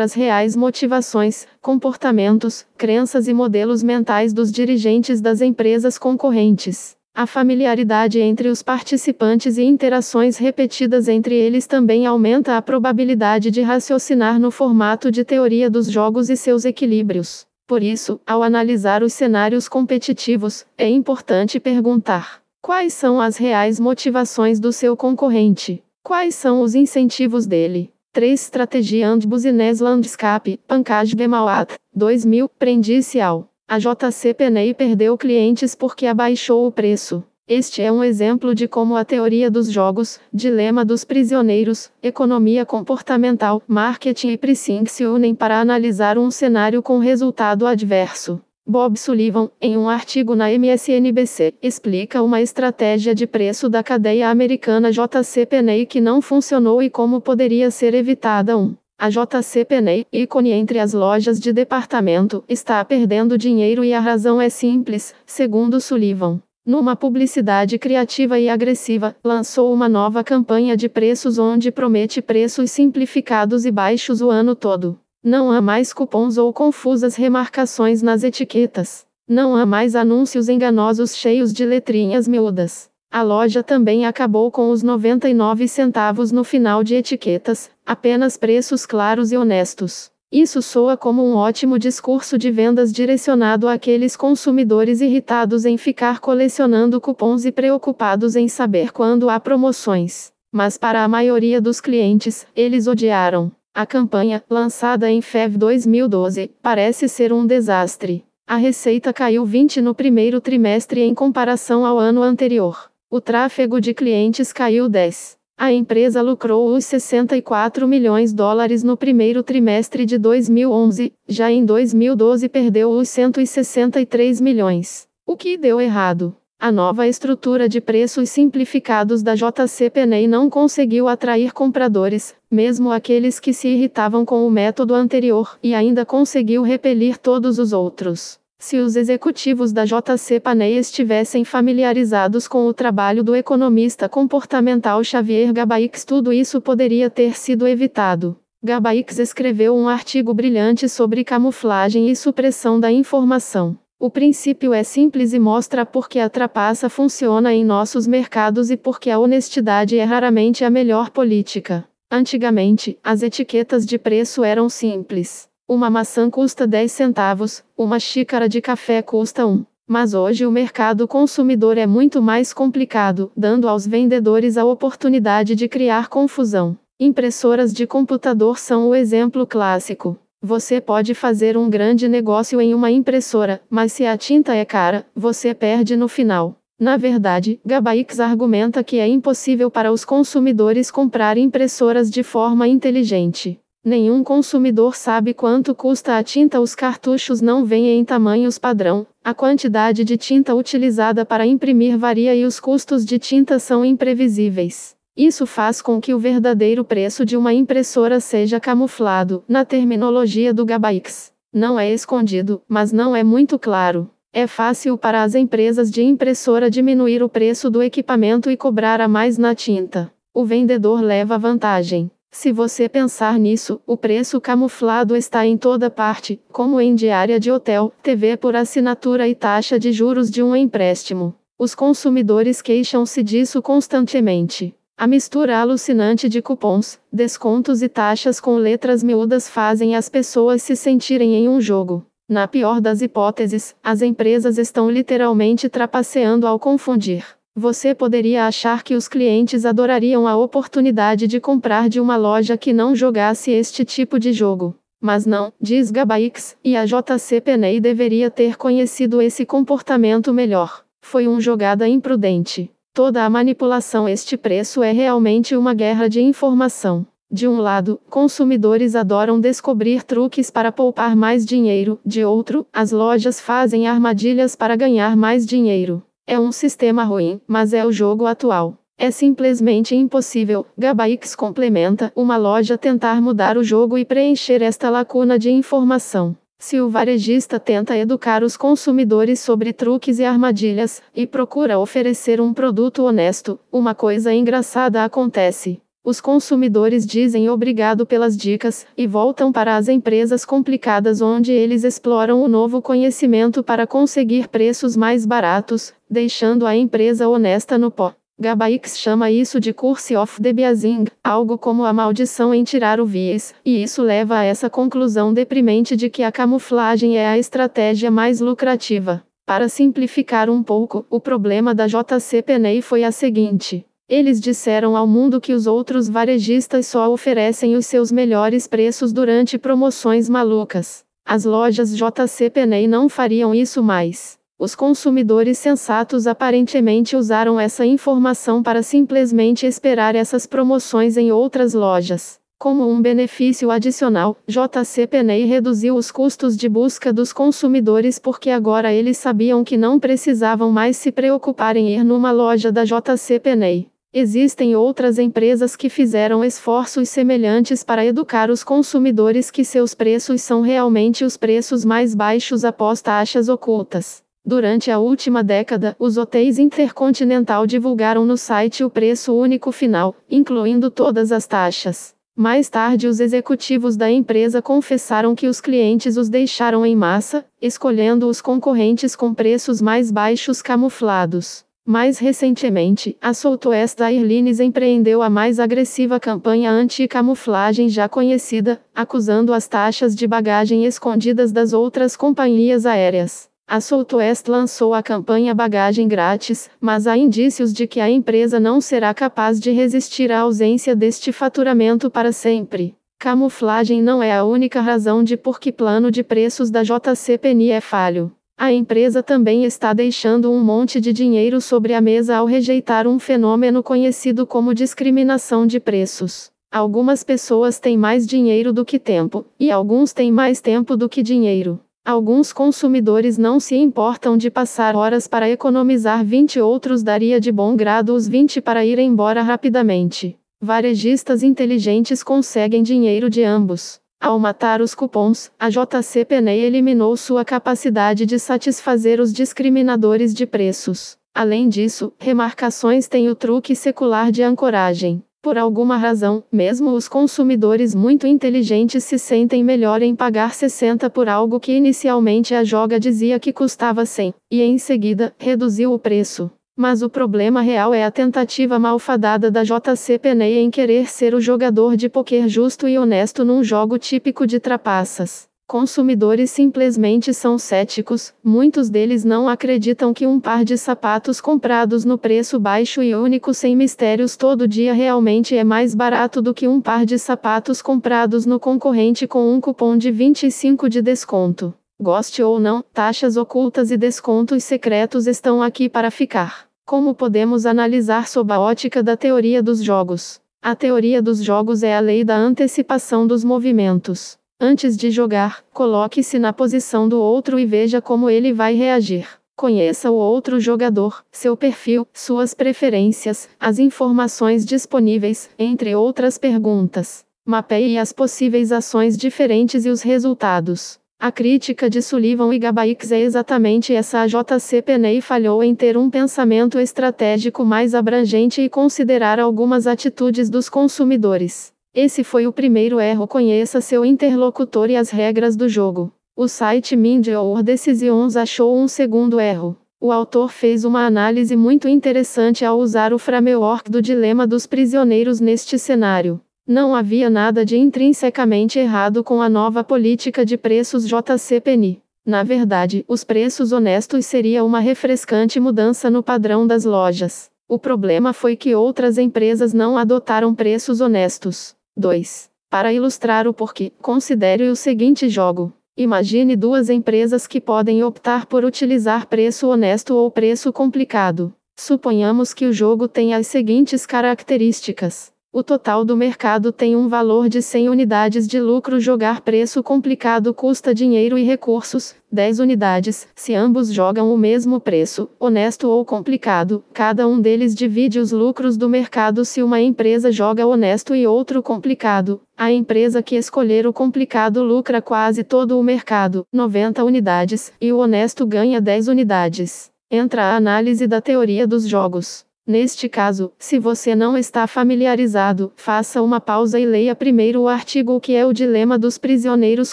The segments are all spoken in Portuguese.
as reais motivações, comportamentos, crenças e modelos mentais dos dirigentes das empresas concorrentes. A familiaridade entre os participantes e interações repetidas entre eles também aumenta a probabilidade de raciocinar no formato de teoria dos jogos e seus equilíbrios. Por isso, ao analisar os cenários competitivos, é importante perguntar: quais são as reais motivações do seu concorrente? Quais são os incentivos dele? 3. Strategia and Business Landscape, Pankaj Bemawat, 2000, Prendicial. A JC Penney perdeu clientes porque abaixou o preço. Este é um exemplo de como a teoria dos jogos, dilema dos prisioneiros, economia comportamental, marketing e pricing se unem para analisar um cenário com resultado adverso. Bob Sullivan, em um artigo na MSNBC, explica uma estratégia de preço da cadeia americana JCPenney que não funcionou e como poderia ser evitada. Um, a JCPenney, ícone entre as lojas de departamento, está perdendo dinheiro e a razão é simples, segundo Sullivan. Numa publicidade criativa e agressiva, lançou uma nova campanha de preços onde promete preços simplificados e baixos o ano todo. Não há mais cupons ou confusas remarcações nas etiquetas. Não há mais anúncios enganosos cheios de letrinhas miúdas. A loja também acabou com os 99 centavos no final de etiquetas, apenas preços claros e honestos. Isso soa como um ótimo discurso de vendas direcionado àqueles consumidores irritados em ficar colecionando cupons e preocupados em saber quando há promoções. Mas para a maioria dos clientes, eles odiaram. A campanha, lançada em FEV 2012, parece ser um desastre. A receita caiu 20 no primeiro trimestre em comparação ao ano anterior. O tráfego de clientes caiu 10. A empresa lucrou os 64 milhões de dólares no primeiro trimestre de 2011, já em 2012 perdeu os 163 milhões. O que deu errado? A nova estrutura de preços simplificados da JCPenney não conseguiu atrair compradores, mesmo aqueles que se irritavam com o método anterior, e ainda conseguiu repelir todos os outros. Se os executivos da JC estivessem familiarizados com o trabalho do economista comportamental Xavier Gabaix, tudo isso poderia ter sido evitado. Gabaix escreveu um artigo brilhante sobre camuflagem e supressão da informação. O princípio é simples e mostra por que a trapaça funciona em nossos mercados e por que a honestidade é raramente a melhor política. Antigamente, as etiquetas de preço eram simples. Uma maçã custa 10 centavos, uma xícara de café custa 1. Mas hoje o mercado consumidor é muito mais complicado, dando aos vendedores a oportunidade de criar confusão. Impressoras de computador são o exemplo clássico. Você pode fazer um grande negócio em uma impressora, mas se a tinta é cara, você perde no final. Na verdade, Gabaix argumenta que é impossível para os consumidores comprar impressoras de forma inteligente. Nenhum consumidor sabe quanto custa a tinta, os cartuchos não vêm em tamanhos padrão, a quantidade de tinta utilizada para imprimir varia e os custos de tinta são imprevisíveis. Isso faz com que o verdadeiro preço de uma impressora seja camuflado, na terminologia do Gabaix. Não é escondido, mas não é muito claro. É fácil para as empresas de impressora diminuir o preço do equipamento e cobrar a mais na tinta. O vendedor leva vantagem. Se você pensar nisso, o preço camuflado está em toda parte, como em diária de hotel, TV por assinatura e taxa de juros de um empréstimo. Os consumidores queixam-se disso constantemente. A mistura alucinante de cupons, descontos e taxas com letras miúdas fazem as pessoas se sentirem em um jogo. Na pior das hipóteses, as empresas estão literalmente trapaceando ao confundir. Você poderia achar que os clientes adorariam a oportunidade de comprar de uma loja que não jogasse este tipo de jogo. Mas não, diz Gabaix, e a JC Penney deveria ter conhecido esse comportamento melhor. Foi uma jogada imprudente. Toda a manipulação este preço é realmente uma guerra de informação. De um lado, consumidores adoram descobrir truques para poupar mais dinheiro, de outro, as lojas fazem armadilhas para ganhar mais dinheiro. É um sistema ruim, mas é o jogo atual. É simplesmente impossível, Gabaix complementa, uma loja tentar mudar o jogo e preencher esta lacuna de informação. Se o varejista tenta educar os consumidores sobre truques e armadilhas, e procura oferecer um produto honesto, uma coisa engraçada acontece. Os consumidores dizem obrigado pelas dicas e voltam para as empresas complicadas onde eles exploram o novo conhecimento para conseguir preços mais baratos, deixando a empresa honesta no pó. Gabaix chama isso de Curse of the Biasing, algo como a maldição em tirar o viés, e isso leva a essa conclusão deprimente de que a camuflagem é a estratégia mais lucrativa. Para simplificar um pouco, o problema da JC Penney foi a seguinte. Eles disseram ao mundo que os outros varejistas só oferecem os seus melhores preços durante promoções malucas. As lojas JC Penney não fariam isso mais. Os consumidores sensatos aparentemente usaram essa informação para simplesmente esperar essas promoções em outras lojas. Como um benefício adicional, JCPenney reduziu os custos de busca dos consumidores porque agora eles sabiam que não precisavam mais se preocupar em ir numa loja da JCPenney. Existem outras empresas que fizeram esforços semelhantes para educar os consumidores que seus preços são realmente os preços mais baixos após taxas ocultas. Durante a última década, os hotéis Intercontinental divulgaram no site o preço único final, incluindo todas as taxas. Mais tarde, os executivos da empresa confessaram que os clientes os deixaram em massa, escolhendo os concorrentes com preços mais baixos camuflados. Mais recentemente, a Southwest Airlines empreendeu a mais agressiva campanha anti-camuflagem já conhecida, acusando as taxas de bagagem escondidas das outras companhias aéreas. A Southwest lançou a campanha Bagagem Grátis, mas há indícios de que a empresa não será capaz de resistir à ausência deste faturamento para sempre. Camuflagem não é a única razão de por que plano de preços da JCPenney é falho. A empresa também está deixando um monte de dinheiro sobre a mesa ao rejeitar um fenômeno conhecido como discriminação de preços. Algumas pessoas têm mais dinheiro do que tempo, e alguns têm mais tempo do que dinheiro. Alguns consumidores não se importam de passar horas para economizar 20, outros daria de bom grado os 20 para ir embora rapidamente. Varejistas inteligentes conseguem dinheiro de ambos. Ao matar os cupons, a JC Penney eliminou sua capacidade de satisfazer os discriminadores de preços. Além disso, remarcações têm o truque secular de ancoragem. Por alguma razão, mesmo os consumidores muito inteligentes se sentem melhor em pagar 60 por algo que inicialmente a joga dizia que custava 100, e em seguida, reduziu o preço. Mas o problema real é a tentativa malfadada da JC Penney em querer ser o jogador de poker justo e honesto num jogo típico de trapaças. Consumidores simplesmente são céticos, muitos deles não acreditam que um par de sapatos comprados no preço baixo e único sem mistérios todo dia realmente é mais barato do que um par de sapatos comprados no concorrente com um cupom de 25 de desconto. Goste ou não, taxas ocultas e descontos secretos estão aqui para ficar. Como podemos analisar sob a ótica da teoria dos jogos? A teoria dos jogos é a lei da antecipação dos movimentos. Antes de jogar, coloque-se na posição do outro e veja como ele vai reagir. Conheça o outro jogador, seu perfil, suas preferências, as informações disponíveis, entre outras perguntas. Mapeie as possíveis ações diferentes e os resultados. A crítica de Sullivan e Gabaix é exatamente essa. A JC Penney falhou em ter um pensamento estratégico mais abrangente e considerar algumas atitudes dos consumidores. Esse foi o primeiro erro. Conheça seu interlocutor e as regras do jogo. O site Your Decisions achou um segundo erro. O autor fez uma análise muito interessante ao usar o framework do dilema dos prisioneiros neste cenário. Não havia nada de intrinsecamente errado com a nova política de preços JCPenney. Na verdade, os preços honestos seria uma refrescante mudança no padrão das lojas. O problema foi que outras empresas não adotaram preços honestos. 2. Para ilustrar o porquê, considere o seguinte jogo. Imagine duas empresas que podem optar por utilizar preço honesto ou preço complicado. Suponhamos que o jogo tem as seguintes características. O total do mercado tem um valor de 100 unidades de lucro. Jogar preço complicado custa dinheiro e recursos, 10 unidades. Se ambos jogam o mesmo preço, honesto ou complicado, cada um deles divide os lucros do mercado. Se uma empresa joga honesto e outro complicado, a empresa que escolher o complicado lucra quase todo o mercado, 90 unidades, e o honesto ganha 10 unidades. Entra a análise da teoria dos jogos. Neste caso, se você não está familiarizado, faça uma pausa e leia primeiro o artigo que é o Dilema dos Prisioneiros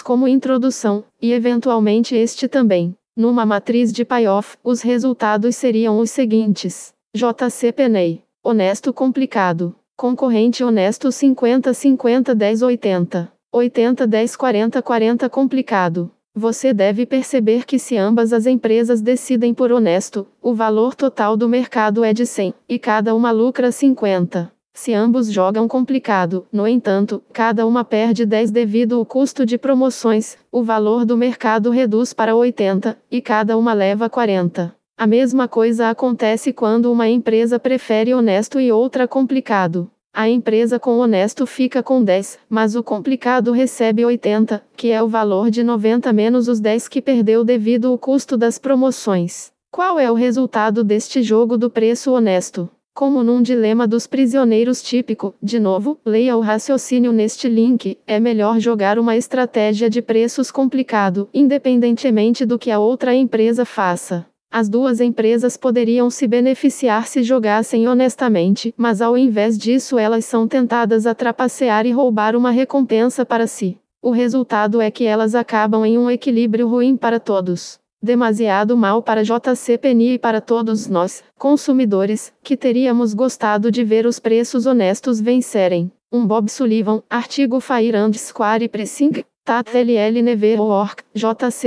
como introdução, e eventualmente este também. Numa matriz de payoff, os resultados seriam os seguintes: JC Penney, honesto complicado, concorrente honesto 50 50 10 80, 80 10 40 40 complicado. Você deve perceber que se ambas as empresas decidem por honesto, o valor total do mercado é de 100, e cada uma lucra 50. Se ambos jogam complicado, no entanto, cada uma perde 10 devido ao custo de promoções, o valor do mercado reduz para 80, e cada uma leva 40. A mesma coisa acontece quando uma empresa prefere honesto e outra complicado. A empresa com honesto fica com 10, mas o complicado recebe 80, que é o valor de 90 menos os 10 que perdeu devido ao custo das promoções. Qual é o resultado deste jogo do preço honesto? Como num dilema dos prisioneiros típico, de novo, leia o raciocínio neste link. É melhor jogar uma estratégia de preços complicado, independentemente do que a outra empresa faça. As duas empresas poderiam se beneficiar se jogassem honestamente, mas ao invés disso elas são tentadas a trapacear e roubar uma recompensa para si. O resultado é que elas acabam em um equilíbrio ruim para todos. Demasiado mal para JCPenney e para todos nós, consumidores, que teríamos gostado de ver os preços honestos vencerem. Um Bob Sullivan, artigo Fire and Square Pressing, Tat LL Never Work,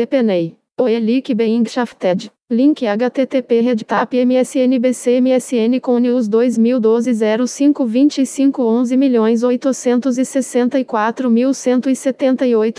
Penney, O Elic Being Shafted. Link http redtap msnbc msn com news 2012 05 25 11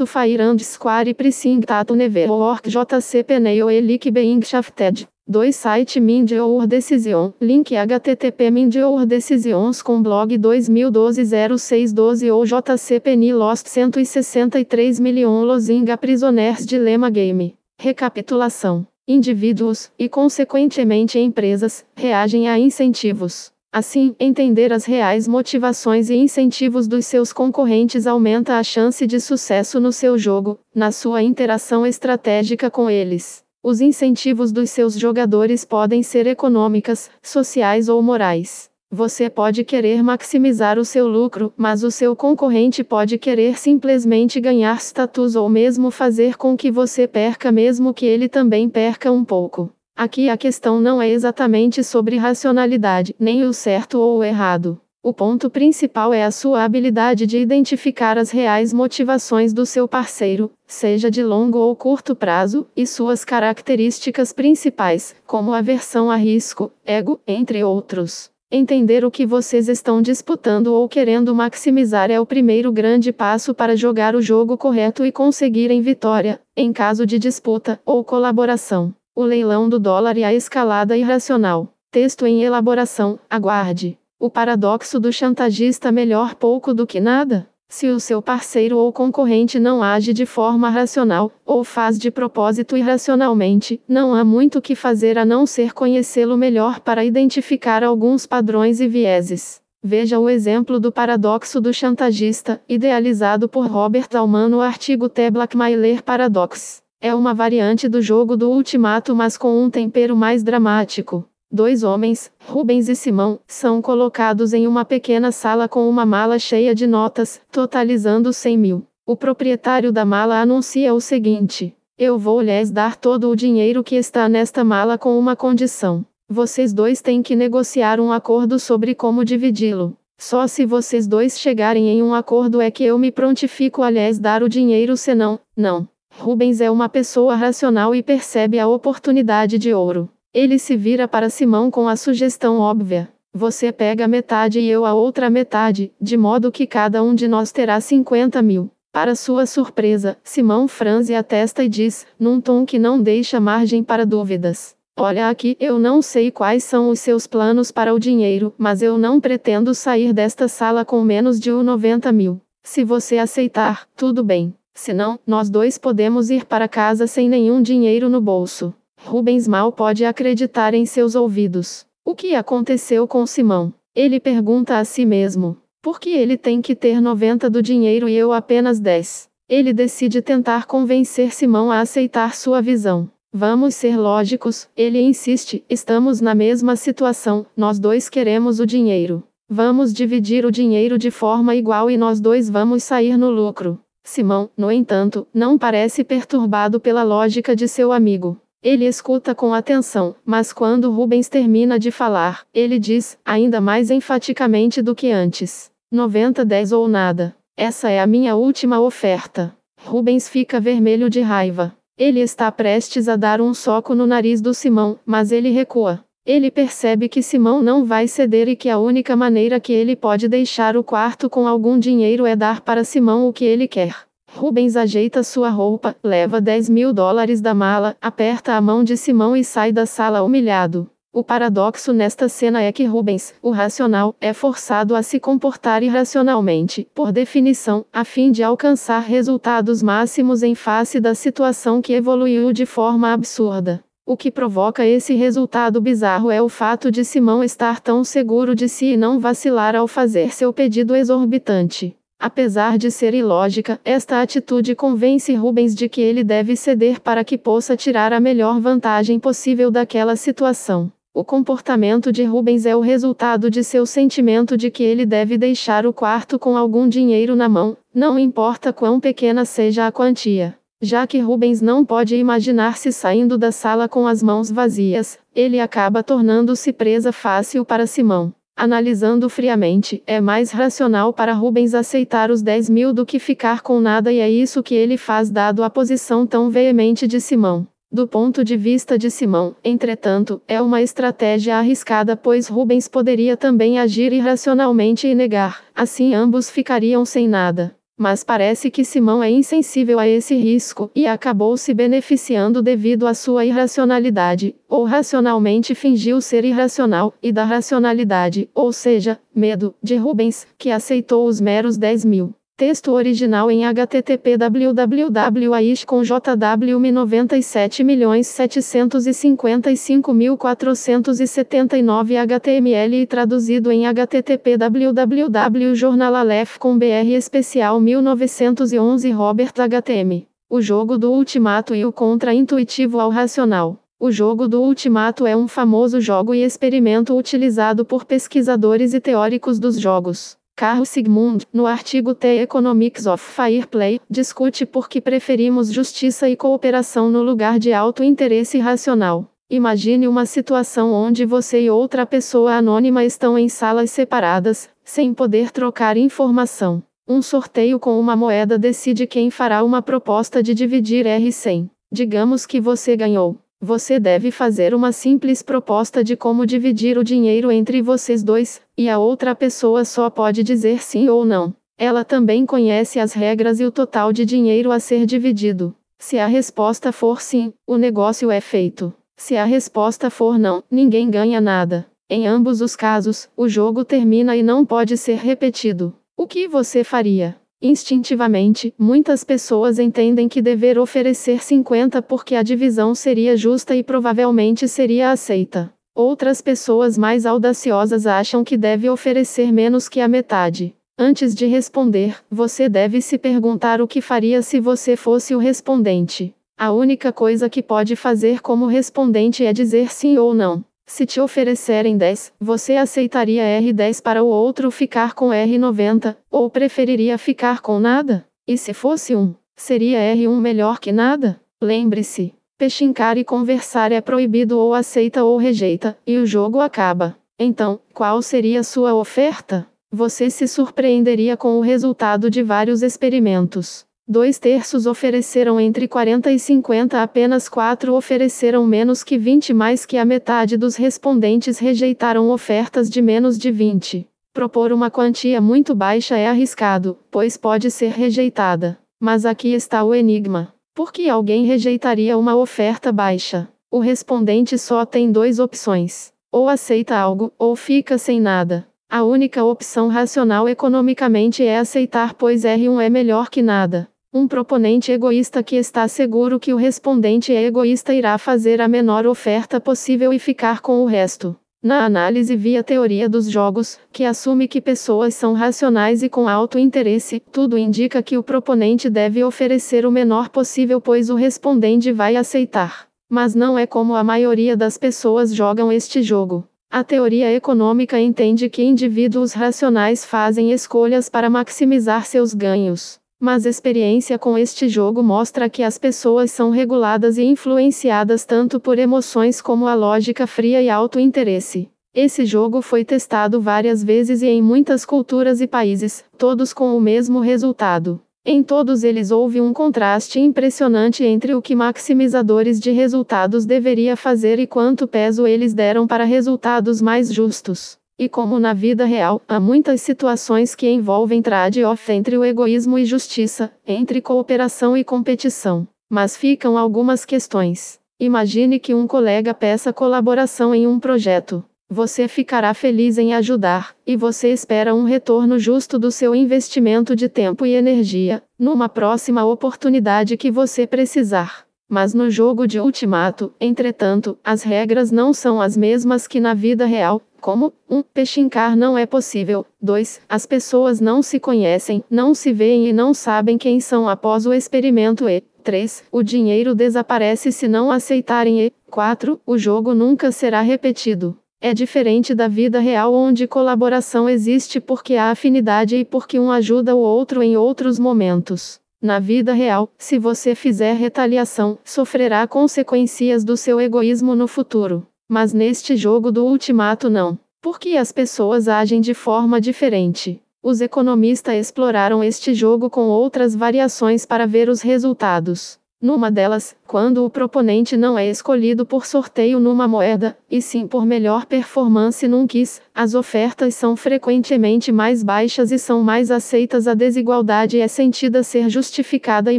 Fairand Square Prising Tato Neve Ork JC Peneo Elic Being Shafted 2 site Mindior Decision, link http Mindior Decisions com blog 2012-0612 ou JCPN Lost 163 Million Lozinga Prisoners Dilema Game. Recapitulação indivíduos e, consequentemente, empresas reagem a incentivos. Assim, entender as reais motivações e incentivos dos seus concorrentes aumenta a chance de sucesso no seu jogo, na sua interação estratégica com eles. Os incentivos dos seus jogadores podem ser econômicas, sociais ou morais. Você pode querer maximizar o seu lucro, mas o seu concorrente pode querer simplesmente ganhar status ou mesmo fazer com que você perca, mesmo que ele também perca um pouco. Aqui a questão não é exatamente sobre racionalidade, nem o certo ou o errado. O ponto principal é a sua habilidade de identificar as reais motivações do seu parceiro, seja de longo ou curto prazo, e suas características principais, como aversão a risco, ego, entre outros. Entender o que vocês estão disputando ou querendo maximizar é o primeiro grande passo para jogar o jogo correto e conseguirem vitória, em caso de disputa ou colaboração. O leilão do dólar e a escalada irracional. Texto em elaboração, aguarde. O paradoxo do chantagista melhor pouco do que nada? Se o seu parceiro ou concorrente não age de forma racional, ou faz de propósito irracionalmente, não há muito que fazer a não ser conhecê-lo melhor para identificar alguns padrões e vieses. Veja o exemplo do paradoxo do chantagista, idealizado por Robert Alman no artigo The Blackmailer Paradox. É uma variante do jogo do ultimato mas com um tempero mais dramático. Dois homens, Rubens e Simão, são colocados em uma pequena sala com uma mala cheia de notas, totalizando 100 mil. O proprietário da mala anuncia o seguinte: Eu vou lhes dar todo o dinheiro que está nesta mala com uma condição. Vocês dois têm que negociar um acordo sobre como dividi-lo. Só se vocês dois chegarem em um acordo é que eu me prontifico a lhes dar o dinheiro, senão, não. Rubens é uma pessoa racional e percebe a oportunidade de ouro. Ele se vira para Simão com a sugestão óbvia: Você pega metade e eu a outra metade, de modo que cada um de nós terá 50 mil. Para sua surpresa, Simão franze a testa e diz, num tom que não deixa margem para dúvidas: Olha aqui, eu não sei quais são os seus planos para o dinheiro, mas eu não pretendo sair desta sala com menos de 90 mil. Se você aceitar, tudo bem. Senão, nós dois podemos ir para casa sem nenhum dinheiro no bolso. Rubens mal pode acreditar em seus ouvidos. O que aconteceu com Simão? Ele pergunta a si mesmo. Por que ele tem que ter 90 do dinheiro e eu apenas 10? Ele decide tentar convencer Simão a aceitar sua visão. Vamos ser lógicos, ele insiste, estamos na mesma situação, nós dois queremos o dinheiro. Vamos dividir o dinheiro de forma igual e nós dois vamos sair no lucro. Simão, no entanto, não parece perturbado pela lógica de seu amigo. Ele escuta com atenção, mas quando Rubens termina de falar, ele diz, ainda mais enfaticamente do que antes: 90-10 ou nada. Essa é a minha última oferta. Rubens fica vermelho de raiva. Ele está prestes a dar um soco no nariz do Simão, mas ele recua. Ele percebe que Simão não vai ceder e que a única maneira que ele pode deixar o quarto com algum dinheiro é dar para Simão o que ele quer. Rubens ajeita sua roupa, leva 10 mil dólares da mala, aperta a mão de Simão e sai da sala humilhado. O paradoxo nesta cena é que Rubens, o racional, é forçado a se comportar irracionalmente, por definição, a fim de alcançar resultados máximos em face da situação que evoluiu de forma absurda. O que provoca esse resultado bizarro é o fato de Simão estar tão seguro de si e não vacilar ao fazer seu pedido exorbitante. Apesar de ser ilógica, esta atitude convence Rubens de que ele deve ceder para que possa tirar a melhor vantagem possível daquela situação. O comportamento de Rubens é o resultado de seu sentimento de que ele deve deixar o quarto com algum dinheiro na mão, não importa quão pequena seja a quantia. Já que Rubens não pode imaginar-se saindo da sala com as mãos vazias, ele acaba tornando-se presa fácil para Simão. Analisando friamente, é mais racional para Rubens aceitar os 10 mil do que ficar com nada e é isso que ele faz dado a posição tão veemente de Simão. Do ponto de vista de Simão, entretanto, é uma estratégia arriscada pois Rubens poderia também agir irracionalmente e negar, assim ambos ficariam sem nada. Mas parece que Simão é insensível a esse risco e acabou se beneficiando devido à sua irracionalidade, ou racionalmente fingiu ser irracional, e da racionalidade, ou seja, medo, de Rubens, que aceitou os meros 10 mil. Texto original em http www.aisconjwm 97755479 HTML e traduzido em http www.jornalalef.com.br especial 1911 Robert HTM. O jogo do ultimato e o contra-intuitivo ao racional. O jogo do ultimato é um famoso jogo e experimento utilizado por pesquisadores e teóricos dos jogos. Carl Sigmund, no artigo The Economics of Fair Play, discute por que preferimos justiça e cooperação no lugar de alto interesse racional. Imagine uma situação onde você e outra pessoa anônima estão em salas separadas, sem poder trocar informação. Um sorteio com uma moeda decide quem fará uma proposta de dividir R100. Digamos que você ganhou. Você deve fazer uma simples proposta de como dividir o dinheiro entre vocês dois, e a outra pessoa só pode dizer sim ou não. Ela também conhece as regras e o total de dinheiro a ser dividido. Se a resposta for sim, o negócio é feito. Se a resposta for não, ninguém ganha nada. Em ambos os casos, o jogo termina e não pode ser repetido. O que você faria? Instintivamente, muitas pessoas entendem que dever oferecer 50 porque a divisão seria justa e provavelmente seria aceita. Outras pessoas mais audaciosas acham que deve oferecer menos que a metade. Antes de responder, você deve se perguntar o que faria se você fosse o respondente. A única coisa que pode fazer como respondente é dizer sim ou não. Se te oferecerem 10, você aceitaria R10 para o outro ficar com R90, ou preferiria ficar com nada? E se fosse um, seria R1 melhor que nada? Lembre-se, pechincar e conversar é proibido ou aceita ou rejeita, e o jogo acaba. Então, qual seria sua oferta? Você se surpreenderia com o resultado de vários experimentos. Dois terços ofereceram entre 40 e 50, apenas quatro ofereceram menos que 20, mais que a metade dos respondentes rejeitaram ofertas de menos de 20. Propor uma quantia muito baixa é arriscado, pois pode ser rejeitada. Mas aqui está o enigma. Por que alguém rejeitaria uma oferta baixa? O respondente só tem duas opções: ou aceita algo, ou fica sem nada. A única opção racional economicamente é aceitar, pois R1 é melhor que nada. Um proponente egoísta que está seguro que o respondente é egoísta irá fazer a menor oferta possível e ficar com o resto. Na análise via teoria dos jogos, que assume que pessoas são racionais e com alto interesse, tudo indica que o proponente deve oferecer o menor possível, pois o respondente vai aceitar. Mas não é como a maioria das pessoas jogam este jogo. A teoria econômica entende que indivíduos racionais fazem escolhas para maximizar seus ganhos. Mas experiência com este jogo mostra que as pessoas são reguladas e influenciadas tanto por emoções como a lógica fria e alto interesse. Esse jogo foi testado várias vezes e em muitas culturas e países, todos com o mesmo resultado. Em todos eles houve um contraste impressionante entre o que maximizadores de resultados deveria fazer e quanto peso eles deram para resultados mais justos. E como na vida real, há muitas situações que envolvem trade-off entre o egoísmo e justiça, entre cooperação e competição. Mas ficam algumas questões. Imagine que um colega peça colaboração em um projeto. Você ficará feliz em ajudar, e você espera um retorno justo do seu investimento de tempo e energia, numa próxima oportunidade que você precisar. Mas no jogo de ultimato, entretanto, as regras não são as mesmas que na vida real, como 1. Um, pechincar não é possível. 2. As pessoas não se conhecem, não se veem e não sabem quem são após o experimento e 3. O dinheiro desaparece se não aceitarem e 4. O jogo nunca será repetido. É diferente da vida real onde colaboração existe porque há afinidade e porque um ajuda o outro em outros momentos. Na vida real, se você fizer retaliação, sofrerá consequências do seu egoísmo no futuro. Mas neste jogo do ultimato não. Porque as pessoas agem de forma diferente. Os economistas exploraram este jogo com outras variações para ver os resultados. Numa delas, quando o proponente não é escolhido por sorteio numa moeda, e sim por melhor performance num quiz, as ofertas são frequentemente mais baixas e são mais aceitas. A desigualdade é sentida ser justificada e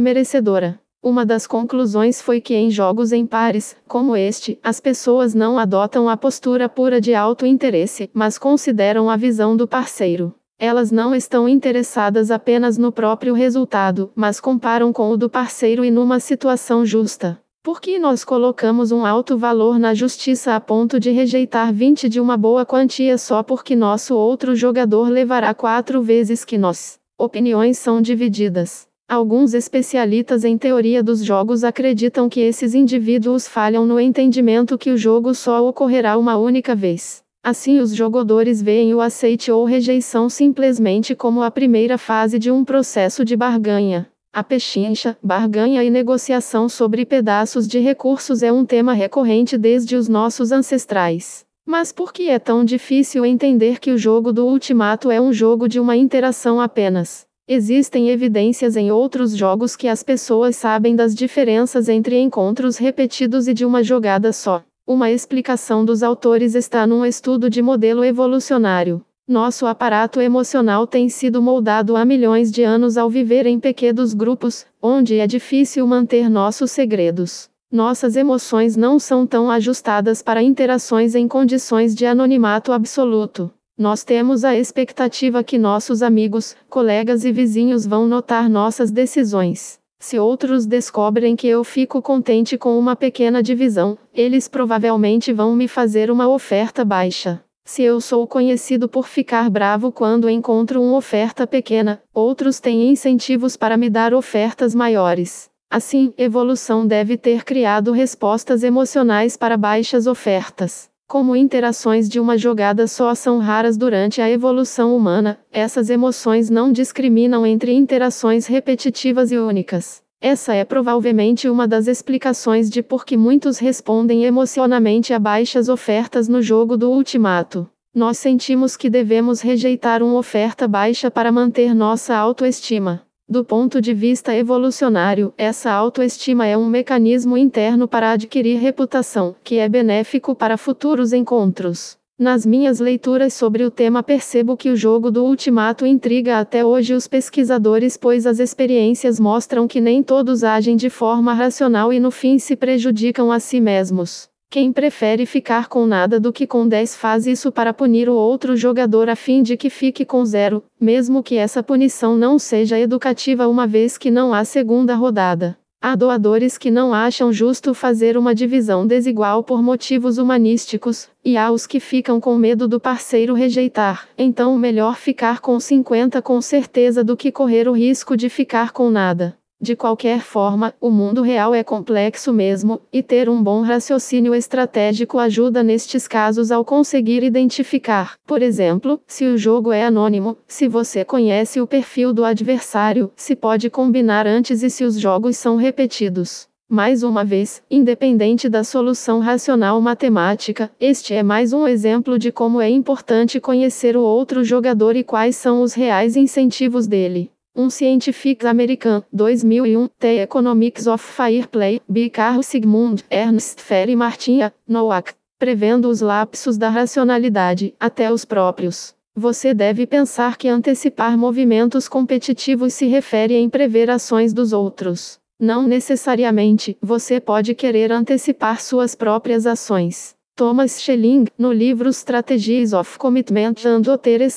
merecedora. Uma das conclusões foi que em jogos em pares, como este, as pessoas não adotam a postura pura de alto interesse, mas consideram a visão do parceiro. Elas não estão interessadas apenas no próprio resultado, mas comparam com o do parceiro e numa situação justa. Por que nós colocamos um alto valor na justiça a ponto de rejeitar 20 de uma boa quantia só porque nosso outro jogador levará quatro vezes que nós? Opiniões são divididas. Alguns especialistas em teoria dos jogos acreditam que esses indivíduos falham no entendimento que o jogo só ocorrerá uma única vez. Assim, os jogadores veem o aceite ou rejeição simplesmente como a primeira fase de um processo de barganha. A pechincha, barganha e negociação sobre pedaços de recursos é um tema recorrente desde os nossos ancestrais. Mas por que é tão difícil entender que o jogo do ultimato é um jogo de uma interação apenas? Existem evidências em outros jogos que as pessoas sabem das diferenças entre encontros repetidos e de uma jogada só. Uma explicação dos autores está num estudo de modelo evolucionário. Nosso aparato emocional tem sido moldado há milhões de anos ao viver em pequenos grupos, onde é difícil manter nossos segredos. Nossas emoções não são tão ajustadas para interações em condições de anonimato absoluto. Nós temos a expectativa que nossos amigos, colegas e vizinhos vão notar nossas decisões. Se outros descobrem que eu fico contente com uma pequena divisão, eles provavelmente vão me fazer uma oferta baixa. Se eu sou conhecido por ficar bravo quando encontro uma oferta pequena, outros têm incentivos para me dar ofertas maiores. Assim, evolução deve ter criado respostas emocionais para baixas ofertas. Como interações de uma jogada só são raras durante a evolução humana, essas emoções não discriminam entre interações repetitivas e únicas. Essa é provavelmente uma das explicações de por que muitos respondem emocionalmente a baixas ofertas no jogo do ultimato. Nós sentimos que devemos rejeitar uma oferta baixa para manter nossa autoestima. Do ponto de vista evolucionário, essa autoestima é um mecanismo interno para adquirir reputação, que é benéfico para futuros encontros. Nas minhas leituras sobre o tema, percebo que o jogo do ultimato intriga até hoje os pesquisadores, pois as experiências mostram que nem todos agem de forma racional e no fim se prejudicam a si mesmos. Quem prefere ficar com nada do que com 10 faz isso para punir o outro jogador a fim de que fique com zero, mesmo que essa punição não seja educativa, uma vez que não há segunda rodada. Há doadores que não acham justo fazer uma divisão desigual por motivos humanísticos, e há os que ficam com medo do parceiro rejeitar, então melhor ficar com 50 com certeza do que correr o risco de ficar com nada. De qualquer forma, o mundo real é complexo mesmo, e ter um bom raciocínio estratégico ajuda nestes casos ao conseguir identificar, por exemplo, se o jogo é anônimo, se você conhece o perfil do adversário, se pode combinar antes e se os jogos são repetidos. Mais uma vez, independente da solução racional matemática, este é mais um exemplo de como é importante conhecer o outro jogador e quais são os reais incentivos dele. Um Scientific American, 2001, The Economics of Fireplay, B. Carl Sigmund, Ernst Fer e Martinha, Noack. Prevendo os lapsos da racionalidade, até os próprios. Você deve pensar que antecipar movimentos competitivos se refere em prever ações dos outros. Não necessariamente, você pode querer antecipar suas próprias ações. Thomas Schelling, no livro Strategies of Commitment and Other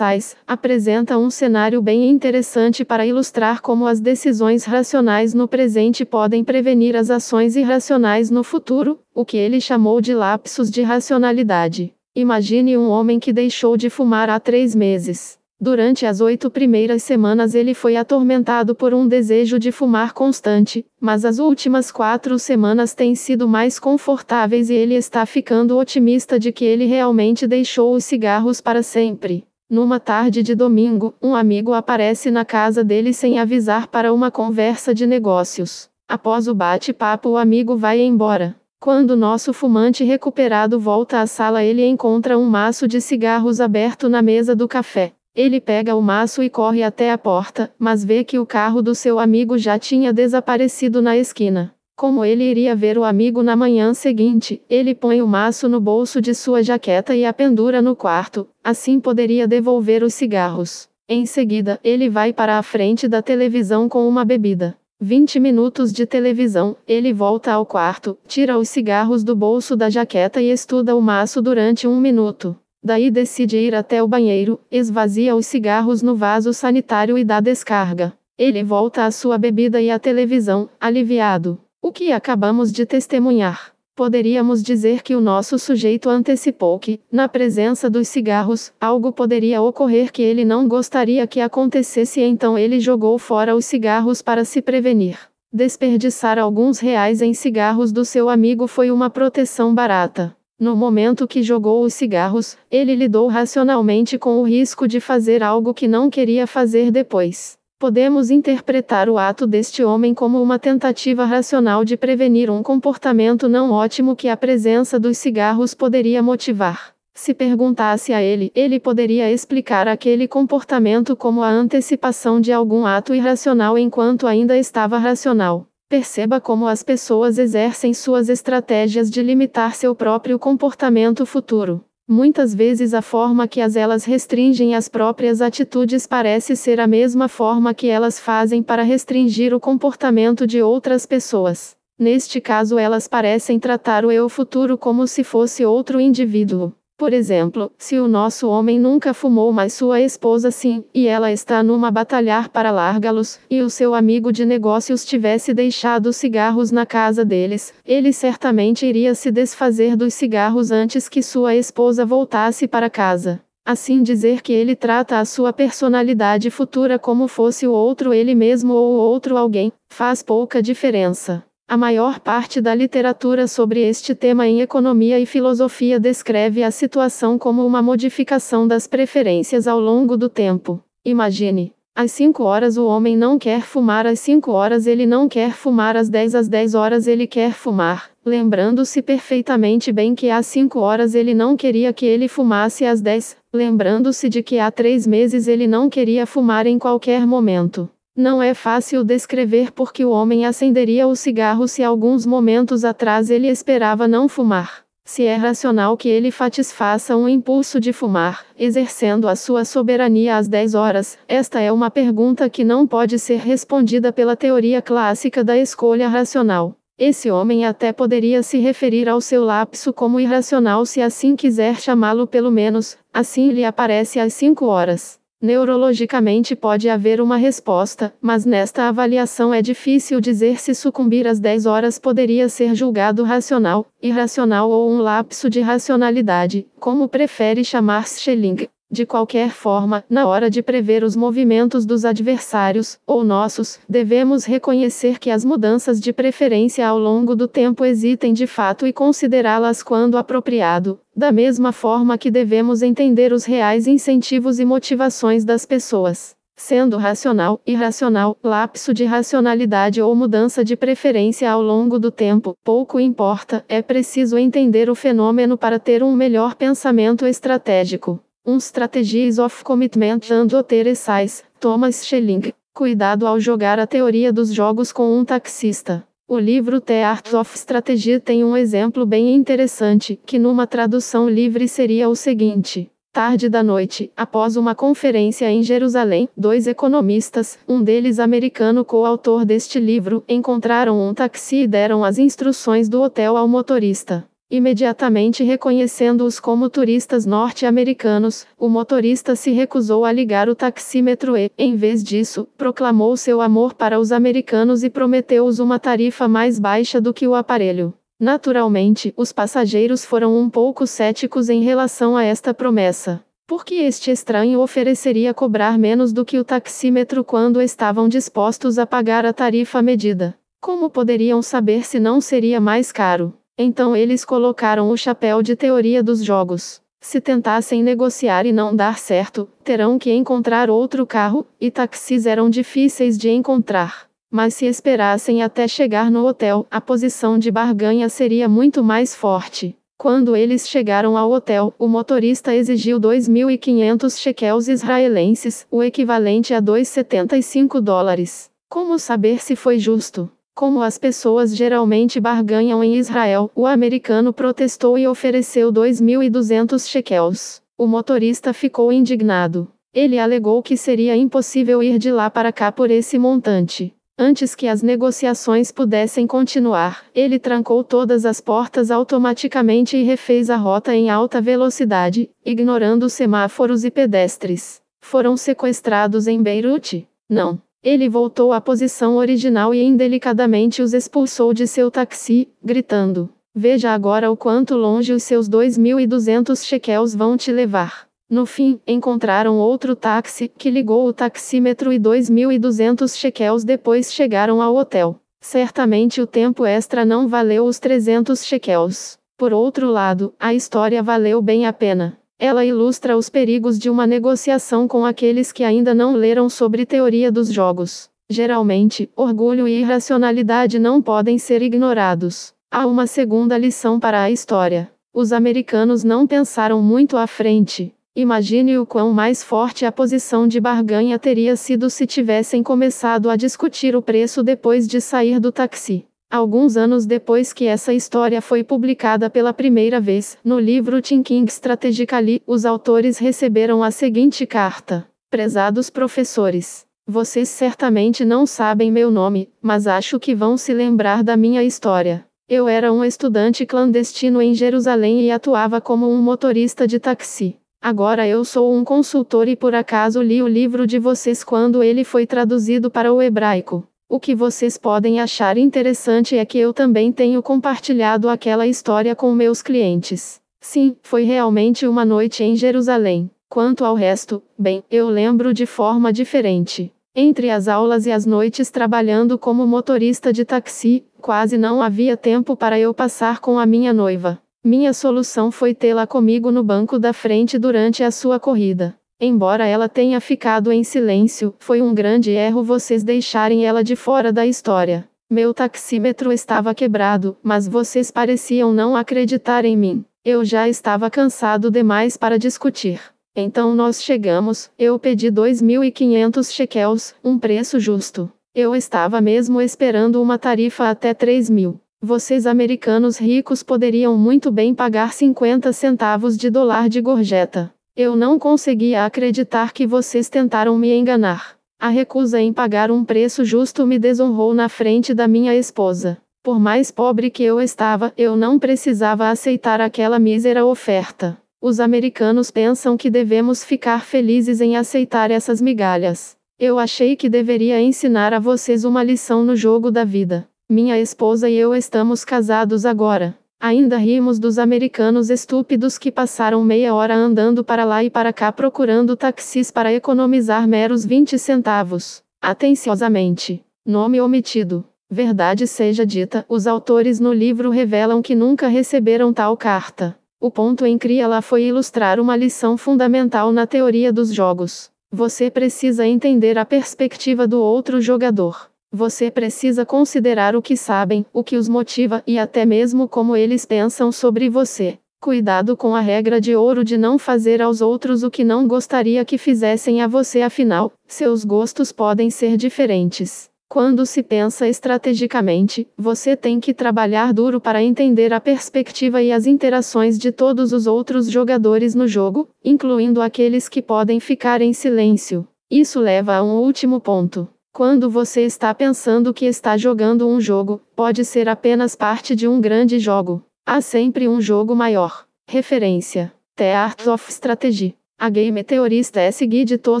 apresenta um cenário bem interessante para ilustrar como as decisões racionais no presente podem prevenir as ações irracionais no futuro, o que ele chamou de lapsos de racionalidade. Imagine um homem que deixou de fumar há três meses. Durante as oito primeiras semanas ele foi atormentado por um desejo de fumar constante, mas as últimas quatro semanas têm sido mais confortáveis e ele está ficando otimista de que ele realmente deixou os cigarros para sempre. Numa tarde de domingo, um amigo aparece na casa dele sem avisar para uma conversa de negócios. Após o bate-papo, o amigo vai embora. Quando nosso fumante recuperado volta à sala, ele encontra um maço de cigarros aberto na mesa do café. Ele pega o maço e corre até a porta, mas vê que o carro do seu amigo já tinha desaparecido na esquina. Como ele iria ver o amigo na manhã seguinte, ele põe o maço no bolso de sua jaqueta e a pendura no quarto, assim poderia devolver os cigarros. Em seguida, ele vai para a frente da televisão com uma bebida. 20 minutos de televisão, ele volta ao quarto, tira os cigarros do bolso da jaqueta e estuda o maço durante um minuto. Daí decide ir até o banheiro, esvazia os cigarros no vaso sanitário e dá descarga. Ele volta à sua bebida e à televisão, aliviado. O que acabamos de testemunhar? Poderíamos dizer que o nosso sujeito antecipou que, na presença dos cigarros, algo poderia ocorrer que ele não gostaria que acontecesse, então ele jogou fora os cigarros para se prevenir. Desperdiçar alguns reais em cigarros do seu amigo foi uma proteção barata. No momento que jogou os cigarros, ele lidou racionalmente com o risco de fazer algo que não queria fazer depois. Podemos interpretar o ato deste homem como uma tentativa racional de prevenir um comportamento não ótimo que a presença dos cigarros poderia motivar. Se perguntasse a ele, ele poderia explicar aquele comportamento como a antecipação de algum ato irracional enquanto ainda estava racional. Perceba como as pessoas exercem suas estratégias de limitar seu próprio comportamento futuro. Muitas vezes a forma que as elas restringem as próprias atitudes parece ser a mesma forma que elas fazem para restringir o comportamento de outras pessoas. Neste caso, elas parecem tratar o eu futuro como se fosse outro indivíduo. Por exemplo, se o nosso homem nunca fumou, mas sua esposa sim, e ela está numa batalhar para largá-los, e o seu amigo de negócios tivesse deixado cigarros na casa deles, ele certamente iria se desfazer dos cigarros antes que sua esposa voltasse para casa. Assim dizer que ele trata a sua personalidade futura como fosse o outro ele mesmo ou o outro alguém, faz pouca diferença. A maior parte da literatura sobre este tema em economia e filosofia descreve a situação como uma modificação das preferências ao longo do tempo. Imagine. Às 5 horas o homem não quer fumar, às 5 horas ele não quer fumar, às 10 às 10 horas ele quer fumar, lembrando-se perfeitamente bem que às 5 horas ele não queria que ele fumasse às 10, lembrando-se de que há 3 meses ele não queria fumar em qualquer momento. Não é fácil descrever porque o homem acenderia o cigarro se alguns momentos atrás ele esperava não fumar. Se é racional que ele satisfaça um impulso de fumar, exercendo a sua soberania às 10 horas, esta é uma pergunta que não pode ser respondida pela teoria clássica da escolha racional. Esse homem até poderia se referir ao seu lapso como irracional se assim quiser chamá-lo, pelo menos, assim lhe aparece às 5 horas. Neurologicamente pode haver uma resposta, mas nesta avaliação é difícil dizer se sucumbir às 10 horas poderia ser julgado racional, irracional ou um lapso de racionalidade, como prefere chamar Schelling. De qualquer forma, na hora de prever os movimentos dos adversários, ou nossos, devemos reconhecer que as mudanças de preferência ao longo do tempo existem de fato e considerá-las quando apropriado, da mesma forma que devemos entender os reais incentivos e motivações das pessoas. Sendo racional, irracional, lapso de racionalidade ou mudança de preferência ao longo do tempo, pouco importa, é preciso entender o fenômeno para ter um melhor pensamento estratégico. Um Strategies of Commitment and Other Size, Thomas Schelling. Cuidado ao jogar a teoria dos jogos com um taxista. O livro The Art of Strategy tem um exemplo bem interessante, que numa tradução livre seria o seguinte. Tarde da noite, após uma conferência em Jerusalém, dois economistas, um deles americano coautor deste livro, encontraram um táxi e deram as instruções do hotel ao motorista. Imediatamente reconhecendo-os como turistas norte-americanos, o motorista se recusou a ligar o taxímetro e, em vez disso, proclamou seu amor para os americanos e prometeu-os uma tarifa mais baixa do que o aparelho. Naturalmente, os passageiros foram um pouco céticos em relação a esta promessa. Porque este estranho ofereceria cobrar menos do que o taxímetro quando estavam dispostos a pagar a tarifa medida. Como poderiam saber se não seria mais caro? Então eles colocaram o chapéu de teoria dos jogos. Se tentassem negociar e não dar certo, terão que encontrar outro carro, e táxis eram difíceis de encontrar. Mas se esperassem até chegar no hotel, a posição de barganha seria muito mais forte. Quando eles chegaram ao hotel, o motorista exigiu 2.500 shekels israelenses, o equivalente a 2,75 dólares. Como saber se foi justo? Como as pessoas geralmente barganham em Israel, o americano protestou e ofereceu 2.200 shekels. O motorista ficou indignado. Ele alegou que seria impossível ir de lá para cá por esse montante. Antes que as negociações pudessem continuar, ele trancou todas as portas automaticamente e refez a rota em alta velocidade, ignorando semáforos e pedestres. Foram sequestrados em Beirute? Não. Ele voltou à posição original e indelicadamente os expulsou de seu táxi, gritando: Veja agora o quanto longe os seus 2.200 shekels vão te levar. No fim, encontraram outro táxi, que ligou o taxímetro e 2.200 shekels depois chegaram ao hotel. Certamente o tempo extra não valeu os 300 shekels. Por outro lado, a história valeu bem a pena. Ela ilustra os perigos de uma negociação com aqueles que ainda não leram sobre teoria dos jogos. Geralmente, orgulho e irracionalidade não podem ser ignorados. Há uma segunda lição para a história. Os americanos não pensaram muito à frente. Imagine o quão mais forte a posição de barganha teria sido se tivessem começado a discutir o preço depois de sair do táxi. Alguns anos depois que essa história foi publicada pela primeira vez, no livro Thinking Strategically, os autores receberam a seguinte carta: Prezados professores, vocês certamente não sabem meu nome, mas acho que vão se lembrar da minha história. Eu era um estudante clandestino em Jerusalém e atuava como um motorista de táxi. Agora eu sou um consultor e por acaso li o livro de vocês quando ele foi traduzido para o hebraico. O que vocês podem achar interessante é que eu também tenho compartilhado aquela história com meus clientes. Sim, foi realmente uma noite em Jerusalém. Quanto ao resto, bem, eu lembro de forma diferente. Entre as aulas e as noites trabalhando como motorista de táxi, quase não havia tempo para eu passar com a minha noiva. Minha solução foi tê-la comigo no banco da frente durante a sua corrida. Embora ela tenha ficado em silêncio, foi um grande erro vocês deixarem ela de fora da história. Meu taxímetro estava quebrado, mas vocês pareciam não acreditar em mim. Eu já estava cansado demais para discutir. Então nós chegamos, eu pedi 2.500 shekels, um preço justo. Eu estava mesmo esperando uma tarifa até 3.000. mil. Vocês americanos ricos poderiam muito bem pagar 50 centavos de dólar de gorjeta. Eu não conseguia acreditar que vocês tentaram me enganar. A recusa em pagar um preço justo me desonrou na frente da minha esposa. Por mais pobre que eu estava, eu não precisava aceitar aquela mísera oferta. Os americanos pensam que devemos ficar felizes em aceitar essas migalhas. Eu achei que deveria ensinar a vocês uma lição no jogo da vida. Minha esposa e eu estamos casados agora. Ainda rimos dos americanos estúpidos que passaram meia hora andando para lá e para cá procurando táxis para economizar meros 20 centavos. Atenciosamente. Nome omitido. Verdade seja dita, os autores no livro revelam que nunca receberam tal carta. O ponto em cria lá foi ilustrar uma lição fundamental na teoria dos jogos. Você precisa entender a perspectiva do outro jogador. Você precisa considerar o que sabem, o que os motiva e até mesmo como eles pensam sobre você. Cuidado com a regra de ouro de não fazer aos outros o que não gostaria que fizessem a você, afinal, seus gostos podem ser diferentes. Quando se pensa estrategicamente, você tem que trabalhar duro para entender a perspectiva e as interações de todos os outros jogadores no jogo, incluindo aqueles que podem ficar em silêncio. Isso leva a um último ponto. Quando você está pensando que está jogando um jogo, pode ser apenas parte de um grande jogo. Há sempre um jogo maior. Referência: The Art of Strategy. A game teorista é seguida de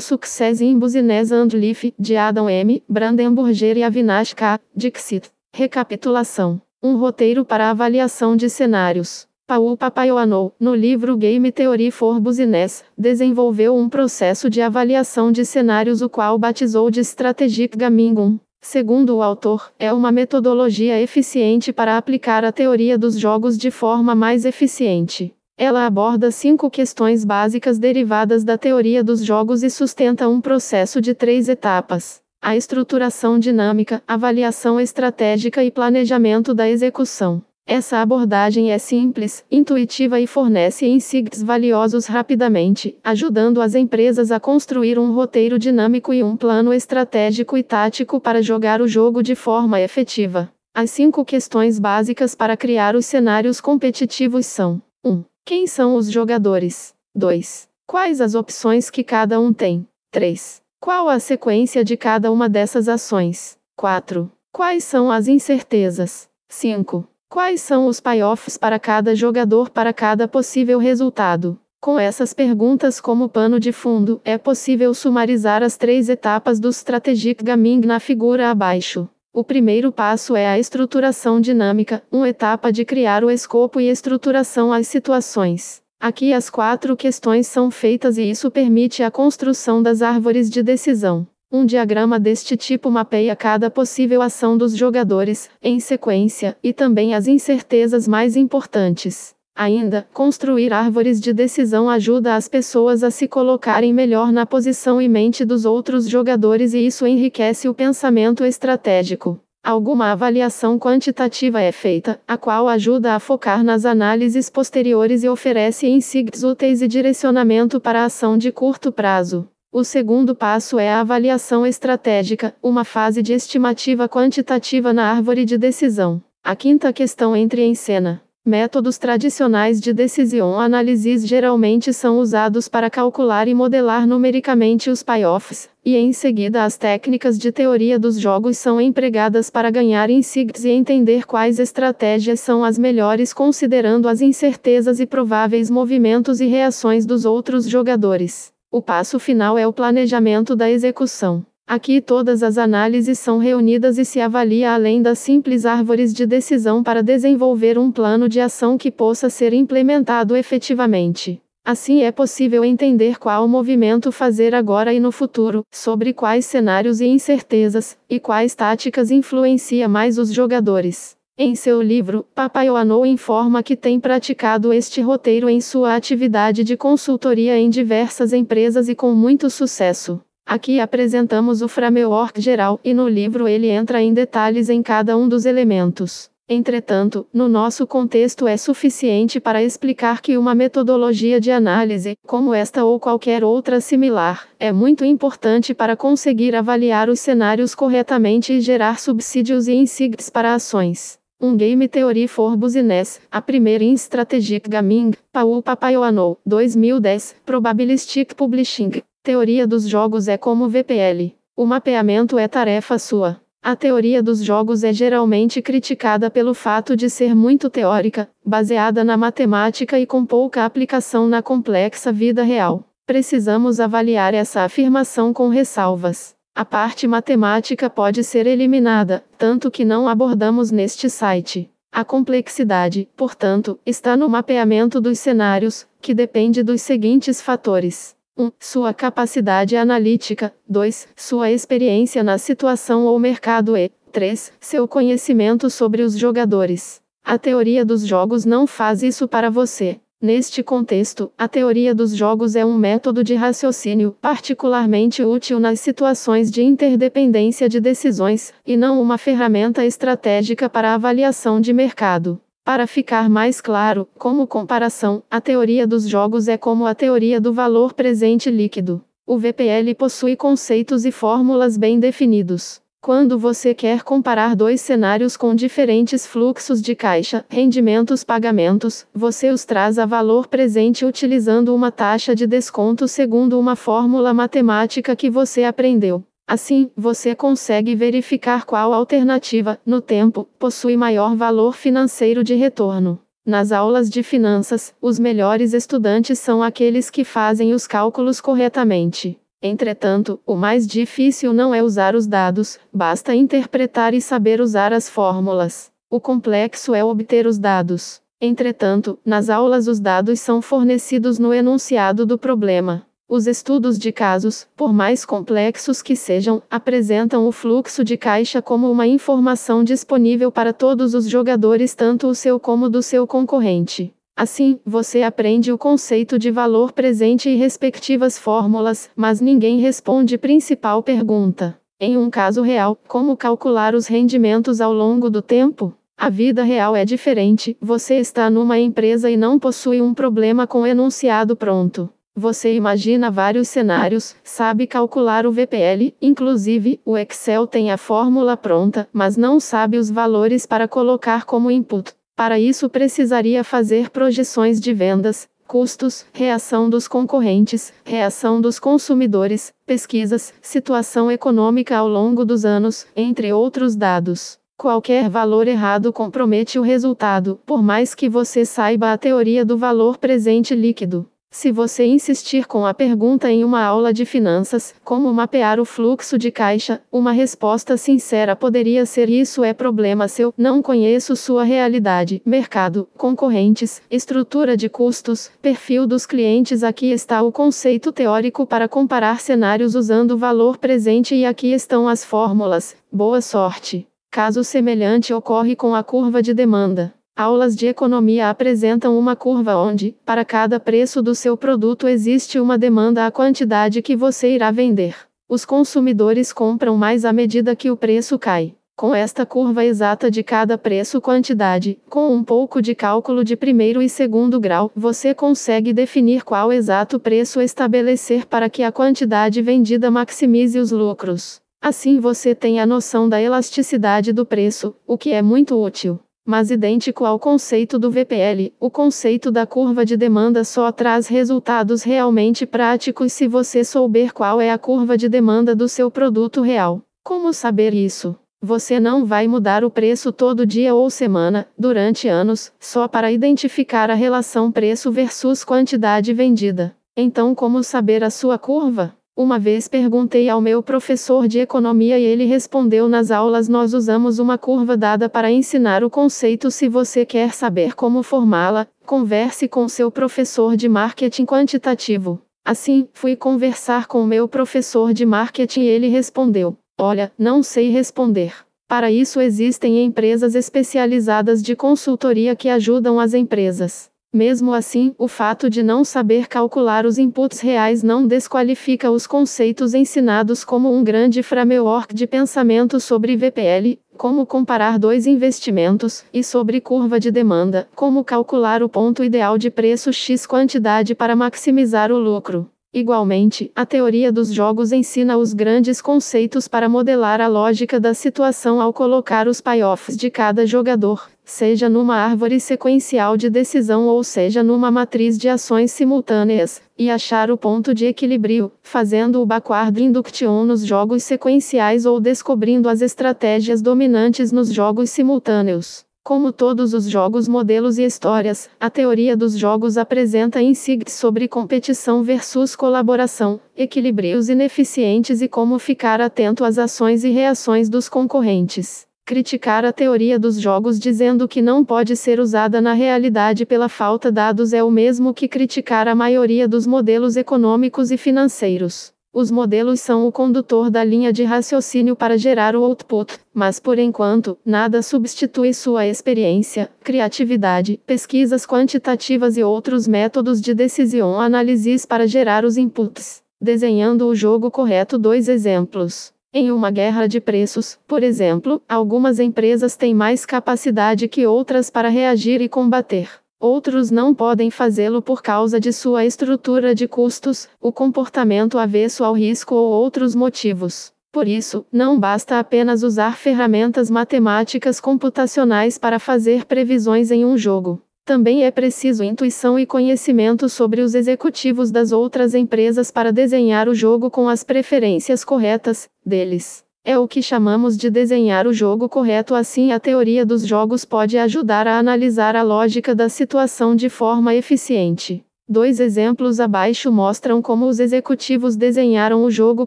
Success in Business and Life, de Adam M. Brandenburger e Avinash K. Dixit. Recapitulação: Um roteiro para avaliação de cenários. Paul Papaioanou, no livro Game Theory for Business, desenvolveu um processo de avaliação de cenários o qual batizou de Strategic Gaming. Segundo o autor, é uma metodologia eficiente para aplicar a teoria dos jogos de forma mais eficiente. Ela aborda cinco questões básicas derivadas da teoria dos jogos e sustenta um processo de três etapas: a estruturação dinâmica, avaliação estratégica e planejamento da execução. Essa abordagem é simples, intuitiva e fornece insights valiosos rapidamente, ajudando as empresas a construir um roteiro dinâmico e um plano estratégico e tático para jogar o jogo de forma efetiva. As cinco questões básicas para criar os cenários competitivos são: 1. Um, quem são os jogadores? 2. Quais as opções que cada um tem? 3. Qual a sequência de cada uma dessas ações? 4. Quais são as incertezas? 5. Quais são os payoffs para cada jogador para cada possível resultado? Com essas perguntas como pano de fundo, é possível sumarizar as três etapas do Strategic Gaming na figura abaixo. O primeiro passo é a estruturação dinâmica, uma etapa de criar o escopo e estruturação às situações. Aqui as quatro questões são feitas e isso permite a construção das árvores de decisão. Um diagrama deste tipo mapeia cada possível ação dos jogadores, em sequência, e também as incertezas mais importantes. Ainda, construir árvores de decisão ajuda as pessoas a se colocarem melhor na posição e mente dos outros jogadores e isso enriquece o pensamento estratégico. Alguma avaliação quantitativa é feita, a qual ajuda a focar nas análises posteriores e oferece insights úteis e direcionamento para a ação de curto prazo. O segundo passo é a avaliação estratégica, uma fase de estimativa quantitativa na árvore de decisão. A quinta questão entre em cena. Métodos tradicionais de decisão análises geralmente são usados para calcular e modelar numericamente os payoffs, e em seguida as técnicas de teoria dos jogos são empregadas para ganhar insights e entender quais estratégias são as melhores considerando as incertezas e prováveis movimentos e reações dos outros jogadores. O passo final é o planejamento da execução. Aqui todas as análises são reunidas e se avalia além das simples árvores de decisão para desenvolver um plano de ação que possa ser implementado efetivamente. Assim é possível entender qual movimento fazer agora e no futuro, sobre quais cenários e incertezas, e quais táticas influencia mais os jogadores. Em seu livro, Papaioanou informa que tem praticado este roteiro em sua atividade de consultoria em diversas empresas e com muito sucesso. Aqui apresentamos o framework geral e no livro ele entra em detalhes em cada um dos elementos. Entretanto, no nosso contexto é suficiente para explicar que uma metodologia de análise, como esta ou qualquer outra similar, é muito importante para conseguir avaliar os cenários corretamente e gerar subsídios e insights para ações. Um Game Theory for Business, a primeira in Strategic Gaming, Paul Papaioanou, 2010, Probabilistic Publishing. Teoria dos jogos é como VPL. O mapeamento é tarefa sua. A teoria dos jogos é geralmente criticada pelo fato de ser muito teórica, baseada na matemática e com pouca aplicação na complexa vida real. Precisamos avaliar essa afirmação com ressalvas. A parte matemática pode ser eliminada, tanto que não abordamos neste site. A complexidade, portanto, está no mapeamento dos cenários, que depende dos seguintes fatores: 1. Sua capacidade analítica. 2. Sua experiência na situação ou mercado. E 3. Seu conhecimento sobre os jogadores. A teoria dos jogos não faz isso para você. Neste contexto, a teoria dos jogos é um método de raciocínio particularmente útil nas situações de interdependência de decisões, e não uma ferramenta estratégica para avaliação de mercado. Para ficar mais claro, como comparação, a teoria dos jogos é como a teoria do valor presente líquido. O VPL possui conceitos e fórmulas bem definidos. Quando você quer comparar dois cenários com diferentes fluxos de caixa, rendimentos, pagamentos, você os traz a valor presente utilizando uma taxa de desconto segundo uma fórmula matemática que você aprendeu. Assim, você consegue verificar qual alternativa, no tempo, possui maior valor financeiro de retorno. Nas aulas de finanças, os melhores estudantes são aqueles que fazem os cálculos corretamente. Entretanto, o mais difícil não é usar os dados, basta interpretar e saber usar as fórmulas. O complexo é obter os dados. Entretanto, nas aulas os dados são fornecidos no enunciado do problema. Os estudos de casos, por mais complexos que sejam, apresentam o fluxo de caixa como uma informação disponível para todos os jogadores, tanto o seu como do seu concorrente. Assim, você aprende o conceito de valor presente e respectivas fórmulas, mas ninguém responde principal pergunta. Em um caso real, como calcular os rendimentos ao longo do tempo? A vida real é diferente, você está numa empresa e não possui um problema com enunciado pronto. Você imagina vários cenários, sabe calcular o VPL, inclusive, o Excel tem a fórmula pronta, mas não sabe os valores para colocar como input. Para isso precisaria fazer projeções de vendas, custos, reação dos concorrentes, reação dos consumidores, pesquisas, situação econômica ao longo dos anos, entre outros dados. Qualquer valor errado compromete o resultado, por mais que você saiba a teoria do valor presente líquido. Se você insistir com a pergunta em uma aula de finanças, como mapear o fluxo de caixa, uma resposta sincera poderia ser: Isso é problema seu, não conheço sua realidade, mercado, concorrentes, estrutura de custos, perfil dos clientes. Aqui está o conceito teórico para comparar cenários usando o valor presente e aqui estão as fórmulas. Boa sorte! Caso semelhante ocorre com a curva de demanda. Aulas de economia apresentam uma curva onde, para cada preço do seu produto, existe uma demanda à quantidade que você irá vender. Os consumidores compram mais à medida que o preço cai. Com esta curva exata de cada preço-quantidade, com um pouco de cálculo de primeiro e segundo grau, você consegue definir qual exato preço estabelecer para que a quantidade vendida maximize os lucros. Assim você tem a noção da elasticidade do preço, o que é muito útil mas idêntico ao conceito do VPL, o conceito da curva de demanda só traz resultados realmente práticos se você souber qual é a curva de demanda do seu produto real. Como saber isso? Você não vai mudar o preço todo dia ou semana, durante anos, só para identificar a relação preço versus quantidade vendida. Então, como saber a sua curva? Uma vez perguntei ao meu professor de economia e ele respondeu: Nas aulas nós usamos uma curva dada para ensinar o conceito. Se você quer saber como formá-la, converse com seu professor de marketing quantitativo. Assim, fui conversar com meu professor de marketing e ele respondeu: Olha, não sei responder. Para isso existem empresas especializadas de consultoria que ajudam as empresas. Mesmo assim, o fato de não saber calcular os inputs reais não desqualifica os conceitos ensinados como um grande framework de pensamento sobre VPL, como comparar dois investimentos, e sobre curva de demanda, como calcular o ponto ideal de preço X quantidade para maximizar o lucro. Igualmente, a teoria dos jogos ensina os grandes conceitos para modelar a lógica da situação ao colocar os payoffs de cada jogador, seja numa árvore sequencial de decisão ou seja numa matriz de ações simultâneas, e achar o ponto de equilíbrio, fazendo o backward induction nos jogos sequenciais ou descobrindo as estratégias dominantes nos jogos simultâneos. Como todos os jogos, modelos e histórias, a teoria dos jogos apresenta insights sobre competição versus colaboração, equilíbrios ineficientes e como ficar atento às ações e reações dos concorrentes. Criticar a teoria dos jogos dizendo que não pode ser usada na realidade pela falta de dados é o mesmo que criticar a maioria dos modelos econômicos e financeiros. Os modelos são o condutor da linha de raciocínio para gerar o output, mas por enquanto, nada substitui sua experiência, criatividade, pesquisas quantitativas e outros métodos de decisão análises para gerar os inputs. Desenhando o jogo correto, dois exemplos. Em uma guerra de preços, por exemplo, algumas empresas têm mais capacidade que outras para reagir e combater. Outros não podem fazê-lo por causa de sua estrutura de custos, o comportamento avesso ao risco ou outros motivos. Por isso, não basta apenas usar ferramentas matemáticas computacionais para fazer previsões em um jogo. Também é preciso intuição e conhecimento sobre os executivos das outras empresas para desenhar o jogo com as preferências corretas deles. É o que chamamos de desenhar o jogo correto, assim, a teoria dos jogos pode ajudar a analisar a lógica da situação de forma eficiente. Dois exemplos abaixo mostram como os executivos desenharam o jogo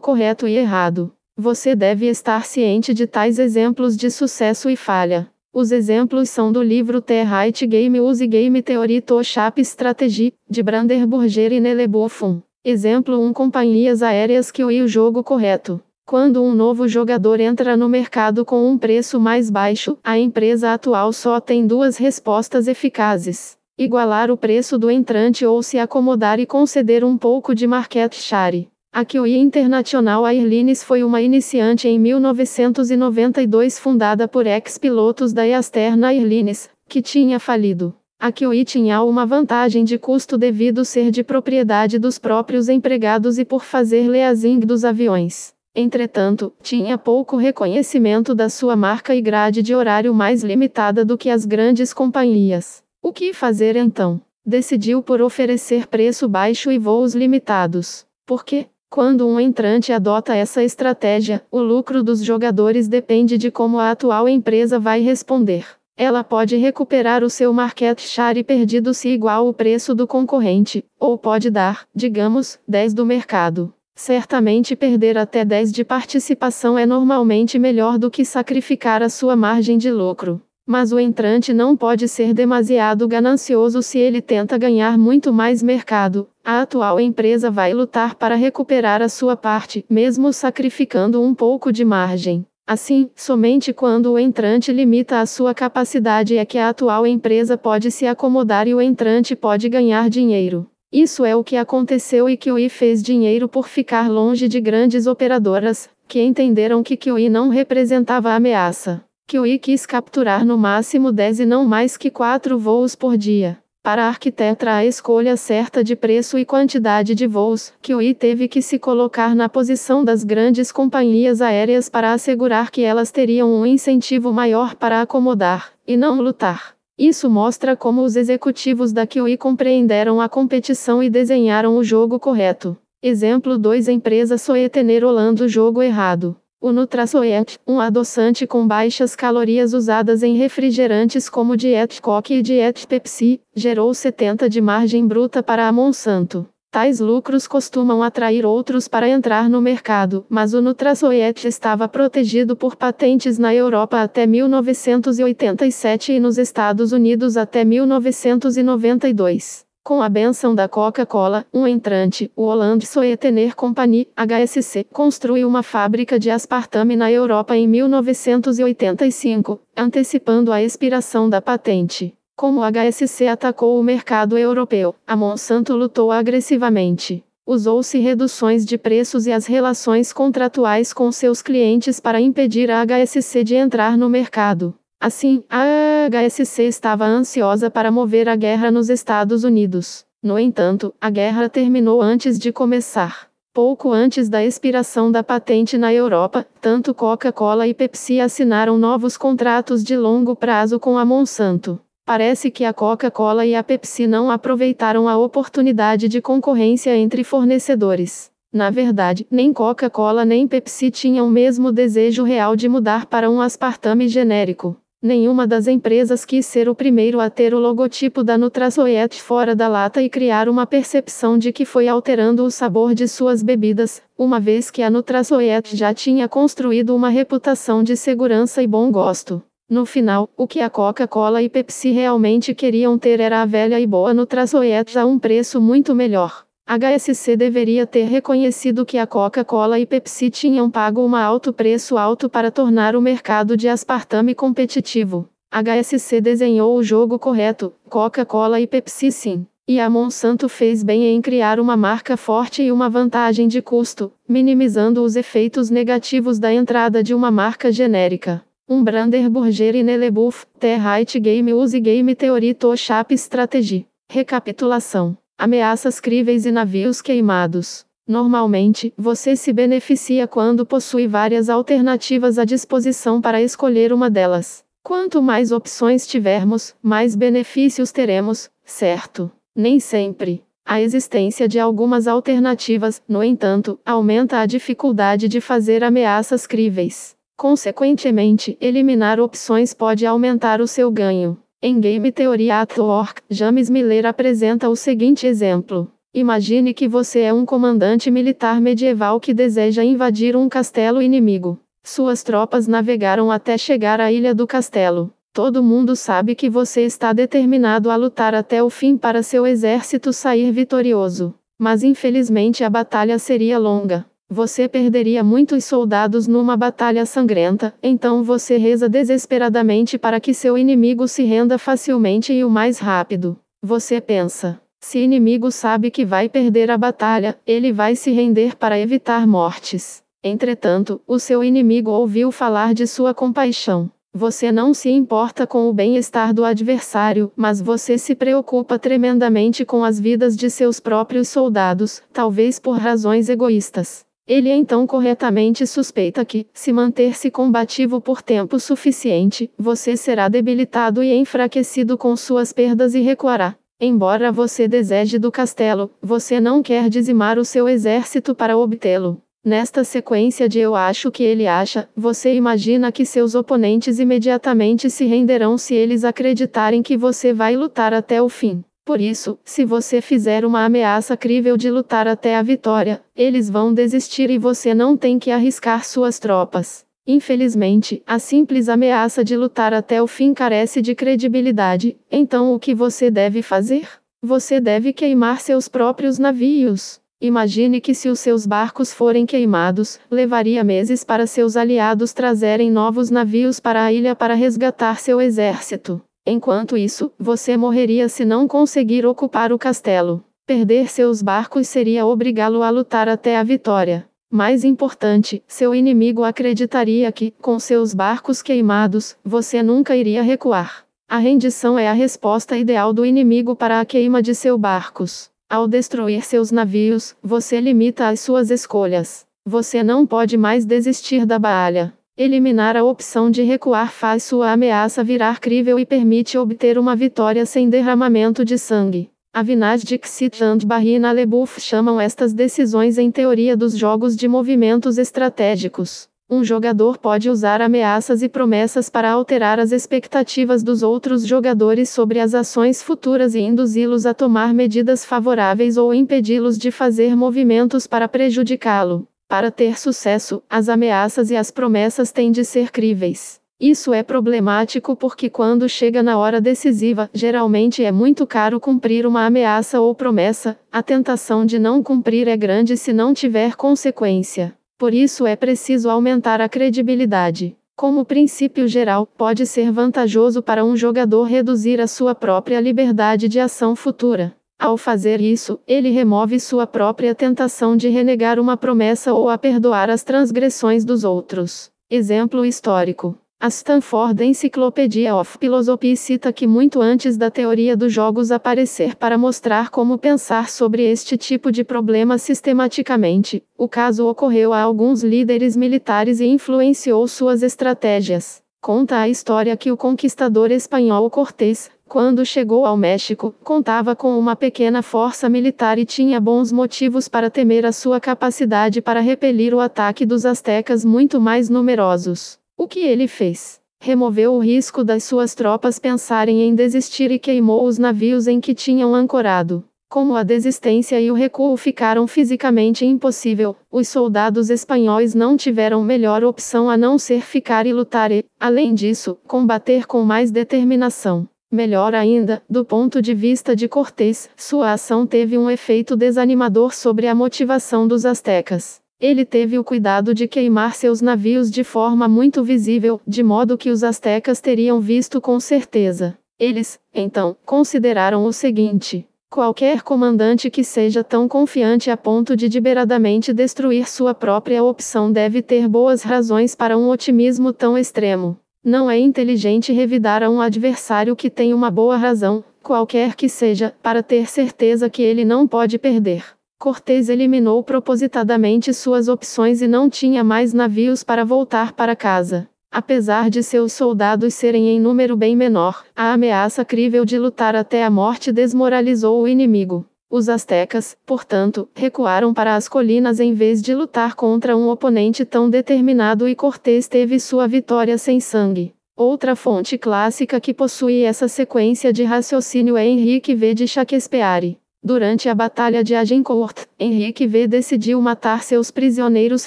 correto e errado. Você deve estar ciente de tais exemplos de sucesso e falha. Os exemplos são do livro The Right Game Use Game Theory to Shape Strategy, de Brander Burger e Nelebofun. Exemplo 1 Companhias aéreas que o jogo correto. Quando um novo jogador entra no mercado com um preço mais baixo, a empresa atual só tem duas respostas eficazes: igualar o preço do entrante ou se acomodar e conceder um pouco de market share. A Kiwi International Airlines foi uma iniciante em 1992 fundada por ex-pilotos da Eastern Airlines, que tinha falido. A Kiwi tinha uma vantagem de custo devido ser de propriedade dos próprios empregados e por fazer leasing dos aviões. Entretanto, tinha pouco reconhecimento da sua marca e grade de horário mais limitada do que as grandes companhias. O que fazer então? Decidiu por oferecer preço baixo e voos limitados. Por quê? Quando um entrante adota essa estratégia, o lucro dos jogadores depende de como a atual empresa vai responder. Ela pode recuperar o seu market share perdido se igual o preço do concorrente, ou pode dar, digamos, 10 do mercado. Certamente perder até 10 de participação é normalmente melhor do que sacrificar a sua margem de lucro. Mas o entrante não pode ser demasiado ganancioso se ele tenta ganhar muito mais mercado. A atual empresa vai lutar para recuperar a sua parte, mesmo sacrificando um pouco de margem. Assim, somente quando o entrante limita a sua capacidade é que a atual empresa pode se acomodar e o entrante pode ganhar dinheiro. Isso é o que aconteceu e i fez dinheiro por ficar longe de grandes operadoras, que entenderam que i não representava ameaça. Kiwi quis capturar no máximo 10 e não mais que 4 voos por dia. Para a arquiteta, a escolha certa de preço e quantidade de voos, Kiwi teve que se colocar na posição das grandes companhias aéreas para assegurar que elas teriam um incentivo maior para acomodar, e não lutar. Isso mostra como os executivos da Kiwi compreenderam a competição e desenharam o jogo correto. Exemplo 2 Empresa Soetener o Jogo Errado. O Nutrasoet, um adoçante com baixas calorias usadas em refrigerantes como Diet Coke e Diet Pepsi, gerou 70 de margem bruta para a Monsanto. Tais lucros costumam atrair outros para entrar no mercado, mas o Nutrasoet estava protegido por patentes na Europa até 1987 e nos Estados Unidos até 1992. Com a benção da Coca-Cola, um entrante, o Hollande Soetener Company, HSC, construiu uma fábrica de aspartame na Europa em 1985, antecipando a expiração da patente. Como o HSC atacou o mercado europeu, a Monsanto lutou agressivamente. Usou-se reduções de preços e as relações contratuais com seus clientes para impedir a HSC de entrar no mercado. Assim, a HSC estava ansiosa para mover a guerra nos Estados Unidos. No entanto, a guerra terminou antes de começar. Pouco antes da expiração da patente na Europa, tanto Coca-Cola e Pepsi assinaram novos contratos de longo prazo com a Monsanto. Parece que a Coca-Cola e a Pepsi não aproveitaram a oportunidade de concorrência entre fornecedores. Na verdade, nem Coca-Cola nem Pepsi tinham o mesmo desejo real de mudar para um aspartame genérico. Nenhuma das empresas quis ser o primeiro a ter o logotipo da Nutrazoet fora da lata e criar uma percepção de que foi alterando o sabor de suas bebidas, uma vez que a Nutrazoet já tinha construído uma reputação de segurança e bom gosto. No final, o que a Coca-Cola e Pepsi realmente queriam ter era a velha e boa Nutrazoet a um preço muito melhor. HSC deveria ter reconhecido que a Coca-Cola e Pepsi tinham pago um alto preço alto para tornar o mercado de aspartame competitivo. HSC desenhou o jogo correto, Coca-Cola e Pepsi sim. E a Monsanto fez bem em criar uma marca forte e uma vantagem de custo, minimizando os efeitos negativos da entrada de uma marca genérica. Um Branderburger e Nelebuff, The Right Game Use Game Theory Toshap Strategy. Recapitulação ameaças críveis e navios queimados. Normalmente, você se beneficia quando possui várias alternativas à disposição para escolher uma delas. Quanto mais opções tivermos, mais benefícios teremos, certo? Nem sempre. A existência de algumas alternativas, no entanto, aumenta a dificuldade de fazer ameaças críveis. Consequentemente, eliminar opções pode aumentar o seu ganho. Em Game Theory at Work, James Miller apresenta o seguinte exemplo. Imagine que você é um comandante militar medieval que deseja invadir um castelo inimigo. Suas tropas navegaram até chegar à ilha do castelo. Todo mundo sabe que você está determinado a lutar até o fim para seu exército sair vitorioso. Mas infelizmente a batalha seria longa. Você perderia muitos soldados numa batalha sangrenta, então você reza desesperadamente para que seu inimigo se renda facilmente e o mais rápido. Você pensa: se inimigo sabe que vai perder a batalha, ele vai se render para evitar mortes. Entretanto, o seu inimigo ouviu falar de sua compaixão. Você não se importa com o bem-estar do adversário, mas você se preocupa tremendamente com as vidas de seus próprios soldados, talvez por razões egoístas. Ele é então corretamente suspeita que, se manter-se combativo por tempo suficiente, você será debilitado e enfraquecido com suas perdas e recuará. Embora você deseje do castelo, você não quer dizimar o seu exército para obtê-lo. Nesta sequência de eu acho que ele acha, você imagina que seus oponentes imediatamente se renderão se eles acreditarem que você vai lutar até o fim. Por isso, se você fizer uma ameaça crível de lutar até a vitória, eles vão desistir e você não tem que arriscar suas tropas. Infelizmente, a simples ameaça de lutar até o fim carece de credibilidade, então o que você deve fazer? Você deve queimar seus próprios navios. Imagine que se os seus barcos forem queimados, levaria meses para seus aliados trazerem novos navios para a ilha para resgatar seu exército. Enquanto isso, você morreria se não conseguir ocupar o castelo. Perder seus barcos seria obrigá-lo a lutar até a vitória. Mais importante, seu inimigo acreditaria que, com seus barcos queimados, você nunca iria recuar. A rendição é a resposta ideal do inimigo para a queima de seus barcos. Ao destruir seus navios, você limita as suas escolhas. Você não pode mais desistir da batalha. Eliminar a opção de recuar faz sua ameaça virar crível e permite obter uma vitória sem derramamento de sangue. Avinash Dixit and Barrina Lebouf chamam estas decisões em teoria dos jogos de movimentos estratégicos. Um jogador pode usar ameaças e promessas para alterar as expectativas dos outros jogadores sobre as ações futuras e induzi-los a tomar medidas favoráveis ou impedi-los de fazer movimentos para prejudicá-lo. Para ter sucesso, as ameaças e as promessas têm de ser críveis. Isso é problemático porque quando chega na hora decisiva, geralmente é muito caro cumprir uma ameaça ou promessa, a tentação de não cumprir é grande se não tiver consequência. Por isso é preciso aumentar a credibilidade. Como princípio geral, pode ser vantajoso para um jogador reduzir a sua própria liberdade de ação futura. Ao fazer isso, ele remove sua própria tentação de renegar uma promessa ou a perdoar as transgressões dos outros. Exemplo histórico. A Stanford Encyclopedia of Philosophy cita que muito antes da teoria dos jogos aparecer para mostrar como pensar sobre este tipo de problema sistematicamente, o caso ocorreu a alguns líderes militares e influenciou suas estratégias. Conta a história que o conquistador espanhol Cortés, quando chegou ao México, contava com uma pequena força militar e tinha bons motivos para temer a sua capacidade para repelir o ataque dos aztecas muito mais numerosos. O que ele fez? Removeu o risco das suas tropas pensarem em desistir e queimou os navios em que tinham ancorado. Como a desistência e o recuo ficaram fisicamente impossível, os soldados espanhóis não tiveram melhor opção a não ser ficar e lutar e, além disso, combater com mais determinação. Melhor ainda, do ponto de vista de Cortés, sua ação teve um efeito desanimador sobre a motivação dos astecas. Ele teve o cuidado de queimar seus navios de forma muito visível, de modo que os astecas teriam visto com certeza. Eles, então, consideraram o seguinte: qualquer comandante que seja tão confiante a ponto de deliberadamente destruir sua própria opção deve ter boas razões para um otimismo tão extremo. Não é inteligente revidar a um adversário que tem uma boa razão, qualquer que seja, para ter certeza que ele não pode perder. Cortés eliminou propositadamente suas opções e não tinha mais navios para voltar para casa. Apesar de seus soldados serem em número bem menor, a ameaça crível de lutar até a morte desmoralizou o inimigo. Os astecas, portanto, recuaram para as colinas em vez de lutar contra um oponente tão determinado e Cortés teve sua vitória sem sangue. Outra fonte clássica que possui essa sequência de raciocínio é Henrique V de Shakespeare. Durante a Batalha de Agincourt, Henrique V decidiu matar seus prisioneiros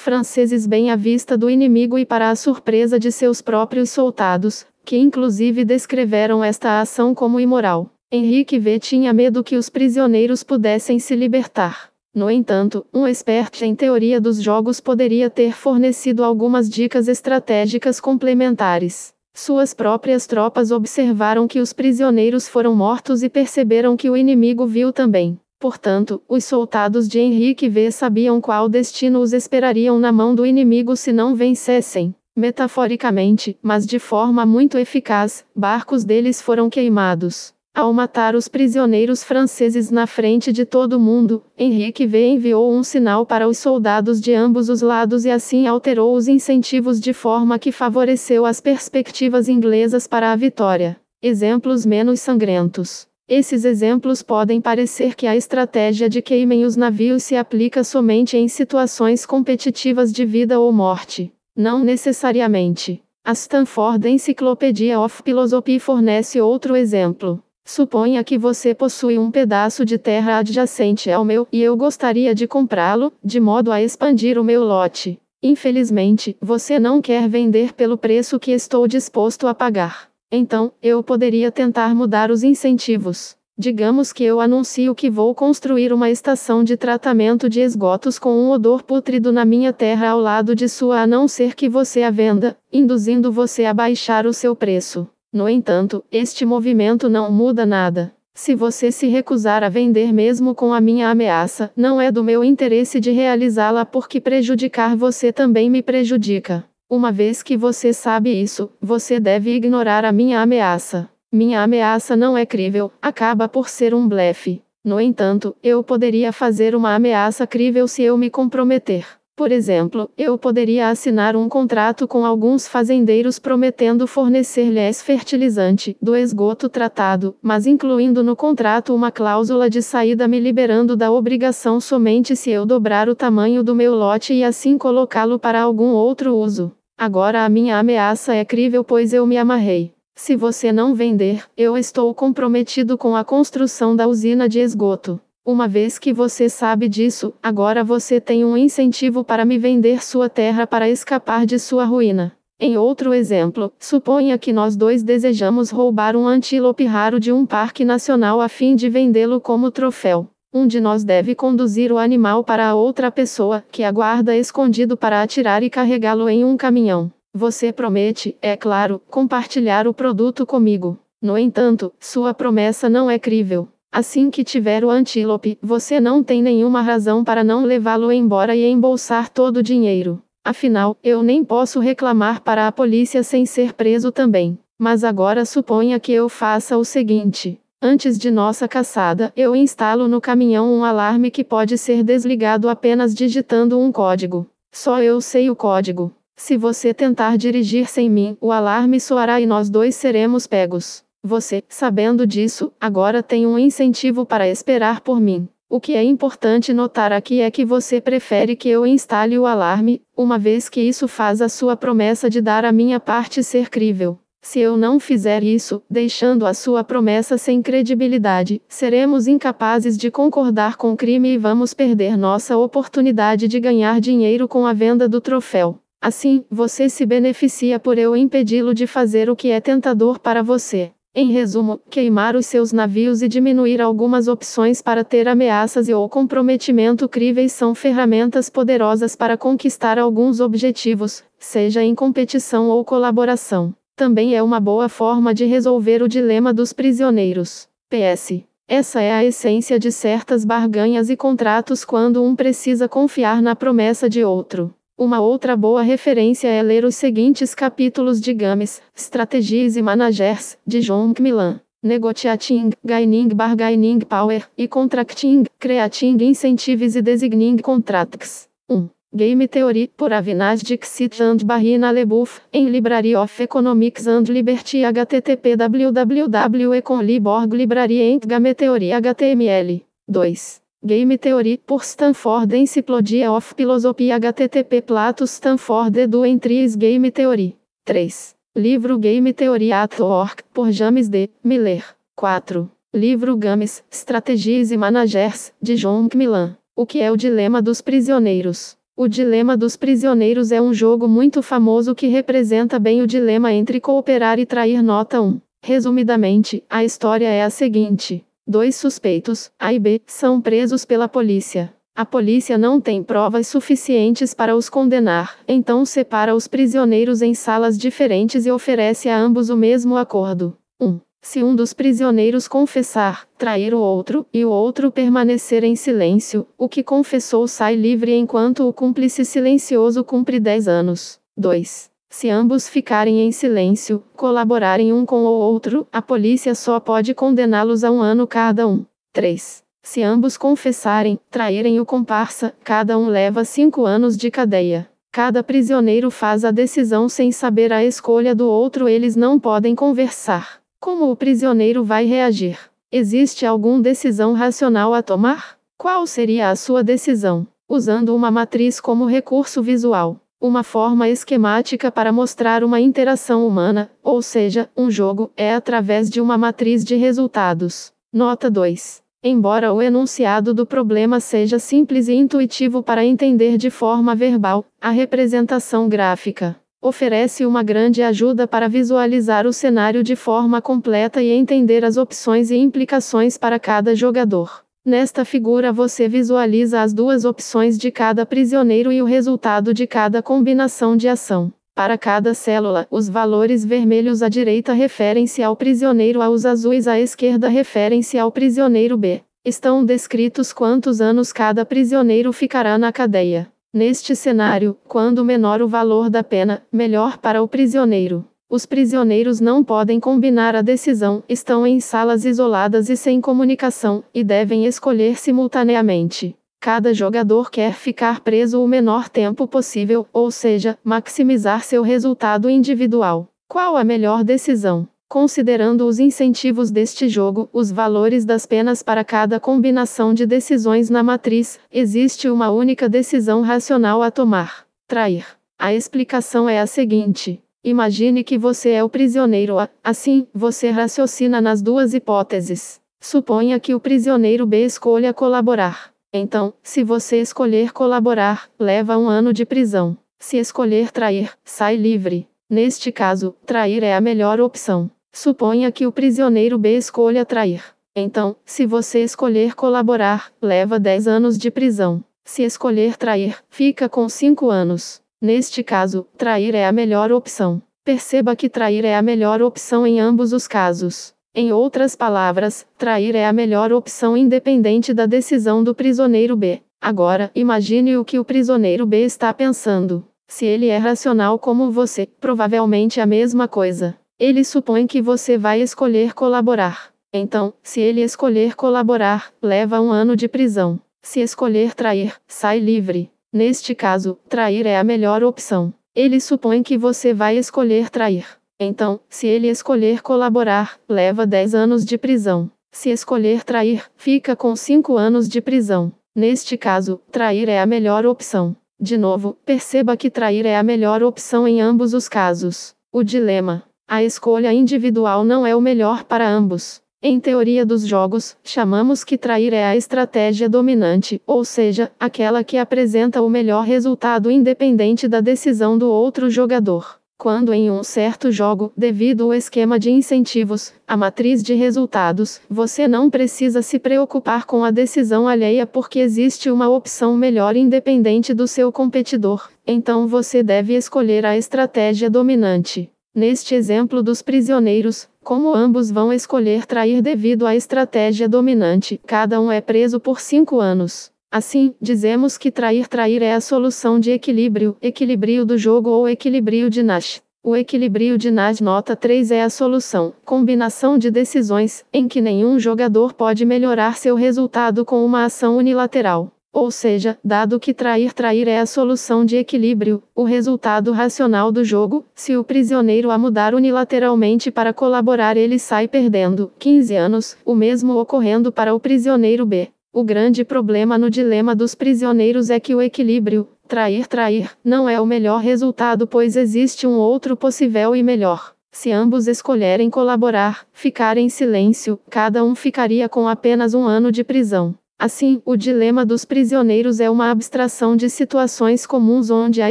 franceses bem à vista do inimigo e para a surpresa de seus próprios soldados, que inclusive descreveram esta ação como imoral. Henrique V tinha medo que os prisioneiros pudessem se libertar. No entanto, um expert em teoria dos jogos poderia ter fornecido algumas dicas estratégicas complementares. Suas próprias tropas observaram que os prisioneiros foram mortos e perceberam que o inimigo viu também. Portanto, os soldados de Henrique V sabiam qual destino os esperariam na mão do inimigo se não vencessem. Metaforicamente, mas de forma muito eficaz, barcos deles foram queimados. Ao matar os prisioneiros franceses na frente de todo mundo, Henrique V enviou um sinal para os soldados de ambos os lados e assim alterou os incentivos de forma que favoreceu as perspectivas inglesas para a vitória. Exemplos menos sangrentos. Esses exemplos podem parecer que a estratégia de queimem os navios se aplica somente em situações competitivas de vida ou morte. Não necessariamente. A Stanford Encyclopedia of Philosophy fornece outro exemplo. Suponha que você possui um pedaço de terra adjacente ao meu e eu gostaria de comprá-lo, de modo a expandir o meu lote. Infelizmente, você não quer vender pelo preço que estou disposto a pagar. Então, eu poderia tentar mudar os incentivos. Digamos que eu anuncio que vou construir uma estação de tratamento de esgotos com um odor pútrido na minha terra ao lado de sua, a não ser que você a venda, induzindo você a baixar o seu preço. No entanto, este movimento não muda nada. Se você se recusar a vender mesmo com a minha ameaça, não é do meu interesse de realizá-la porque prejudicar você também me prejudica. Uma vez que você sabe isso, você deve ignorar a minha ameaça. Minha ameaça não é crível, acaba por ser um blefe. No entanto, eu poderia fazer uma ameaça crível se eu me comprometer. Por exemplo, eu poderia assinar um contrato com alguns fazendeiros prometendo fornecer-lhes fertilizante do esgoto tratado, mas incluindo no contrato uma cláusula de saída me liberando da obrigação somente se eu dobrar o tamanho do meu lote e assim colocá-lo para algum outro uso. Agora a minha ameaça é crível pois eu me amarrei. Se você não vender, eu estou comprometido com a construção da usina de esgoto. Uma vez que você sabe disso, agora você tem um incentivo para me vender sua terra para escapar de sua ruína. Em outro exemplo, suponha que nós dois desejamos roubar um antílope raro de um parque nacional a fim de vendê-lo como troféu. Um de nós deve conduzir o animal para a outra pessoa, que aguarda escondido para atirar e carregá-lo em um caminhão. Você promete, é claro, compartilhar o produto comigo. No entanto, sua promessa não é crível. Assim que tiver o antílope, você não tem nenhuma razão para não levá-lo embora e embolsar todo o dinheiro. Afinal, eu nem posso reclamar para a polícia sem ser preso também. Mas agora suponha que eu faça o seguinte. Antes de nossa caçada, eu instalo no caminhão um alarme que pode ser desligado apenas digitando um código. Só eu sei o código. Se você tentar dirigir sem mim, o alarme soará e nós dois seremos pegos. Você, sabendo disso, agora tem um incentivo para esperar por mim. O que é importante notar aqui é que você prefere que eu instale o alarme, uma vez que isso faz a sua promessa de dar a minha parte ser crível. Se eu não fizer isso, deixando a sua promessa sem credibilidade, seremos incapazes de concordar com o crime e vamos perder nossa oportunidade de ganhar dinheiro com a venda do troféu. Assim, você se beneficia por eu impedi-lo de fazer o que é tentador para você. Em resumo, queimar os seus navios e diminuir algumas opções para ter ameaças e ou comprometimento críveis são ferramentas poderosas para conquistar alguns objetivos, seja em competição ou colaboração. Também é uma boa forma de resolver o dilema dos prisioneiros. PS. Essa é a essência de certas barganhas e contratos quando um precisa confiar na promessa de outro. Uma outra boa referência é ler os seguintes capítulos de Games, Strategies e Managers, de John Milan; Negotiating, Gaining Bar Gaining Power, e Contracting, Creating Incentives e Designing Contracts. 1. Game Theory, por Avinash Dixit and Barina Lebouf, em Library of Economics and Liberty http www.econliborg library and Game Theory html. 2. Game Theory, por Stanford Encyclopedia of Philosophy http Plato Stanford Edu Entries Game Theory. 3. Livro Game Theory at Work por James D. Miller. 4. Livro Games, Strategies e Managers, de John Milan O que é o Dilema dos Prisioneiros? O Dilema dos Prisioneiros é um jogo muito famoso que representa bem o dilema entre cooperar e trair. Nota 1. Resumidamente, a história é a seguinte. Dois suspeitos, A e B, são presos pela polícia. A polícia não tem provas suficientes para os condenar, então separa os prisioneiros em salas diferentes e oferece a ambos o mesmo acordo. 1. Um, se um dos prisioneiros confessar, trair o outro, e o outro permanecer em silêncio, o que confessou sai livre enquanto o cúmplice silencioso cumpre 10 anos. 2. Se ambos ficarem em silêncio, colaborarem um com o outro, a polícia só pode condená-los a um ano cada um. 3. Se ambos confessarem, traírem o comparsa, cada um leva cinco anos de cadeia. Cada prisioneiro faz a decisão sem saber a escolha do outro, eles não podem conversar. Como o prisioneiro vai reagir? Existe alguma decisão racional a tomar? Qual seria a sua decisão? Usando uma matriz como recurso visual. Uma forma esquemática para mostrar uma interação humana, ou seja, um jogo, é através de uma matriz de resultados. Nota 2. Embora o enunciado do problema seja simples e intuitivo para entender de forma verbal, a representação gráfica oferece uma grande ajuda para visualizar o cenário de forma completa e entender as opções e implicações para cada jogador. Nesta figura você visualiza as duas opções de cada prisioneiro e o resultado de cada combinação de ação. Para cada célula, os valores vermelhos à direita referem-se ao prisioneiro A, os azuis à esquerda referem-se ao prisioneiro B. Estão descritos quantos anos cada prisioneiro ficará na cadeia. Neste cenário, quando menor o valor da pena, melhor para o prisioneiro. Os prisioneiros não podem combinar a decisão, estão em salas isoladas e sem comunicação, e devem escolher simultaneamente. Cada jogador quer ficar preso o menor tempo possível, ou seja, maximizar seu resultado individual. Qual a melhor decisão? Considerando os incentivos deste jogo, os valores das penas para cada combinação de decisões na matriz, existe uma única decisão racional a tomar: trair. A explicação é a seguinte: Imagine que você é o prisioneiro A. Assim, você raciocina nas duas hipóteses. Suponha que o prisioneiro B escolha colaborar. Então, se você escolher colaborar, leva um ano de prisão. Se escolher trair, sai livre. Neste caso, trair é a melhor opção. Suponha que o prisioneiro B escolha trair. Então, se você escolher colaborar, leva 10 anos de prisão. Se escolher trair, fica com 5 anos. Neste caso, trair é a melhor opção. Perceba que trair é a melhor opção em ambos os casos. Em outras palavras, trair é a melhor opção independente da decisão do prisioneiro B. Agora, imagine o que o prisioneiro B está pensando. Se ele é racional como você, provavelmente a mesma coisa. Ele supõe que você vai escolher colaborar. Então, se ele escolher colaborar, leva um ano de prisão. Se escolher trair, sai livre. Neste caso, trair é a melhor opção. Ele supõe que você vai escolher trair. Então, se ele escolher colaborar, leva 10 anos de prisão. Se escolher trair, fica com 5 anos de prisão. Neste caso, trair é a melhor opção. De novo, perceba que trair é a melhor opção em ambos os casos. O dilema: a escolha individual não é o melhor para ambos. Em teoria dos jogos, chamamos que trair é a estratégia dominante, ou seja, aquela que apresenta o melhor resultado independente da decisão do outro jogador. Quando em um certo jogo, devido ao esquema de incentivos, a matriz de resultados, você não precisa se preocupar com a decisão alheia porque existe uma opção melhor independente do seu competidor, então você deve escolher a estratégia dominante. Neste exemplo dos prisioneiros, como ambos vão escolher trair devido à estratégia dominante, cada um é preso por cinco anos. Assim, dizemos que trair-trair é a solução de equilíbrio, equilíbrio do jogo ou equilíbrio de Nash. O equilíbrio de Nash nota 3 é a solução, combinação de decisões, em que nenhum jogador pode melhorar seu resultado com uma ação unilateral. Ou seja, dado que trair trair é a solução de equilíbrio, o resultado racional do jogo, se o prisioneiro a mudar unilateralmente para colaborar ele sai perdendo, 15 anos, o mesmo ocorrendo para o prisioneiro B. O grande problema no dilema dos prisioneiros é que o equilíbrio, trair trair, não é o melhor resultado pois existe um outro possível e melhor. Se ambos escolherem colaborar, ficar em silêncio, cada um ficaria com apenas um ano de prisão. Assim, o dilema dos prisioneiros é uma abstração de situações comuns onde a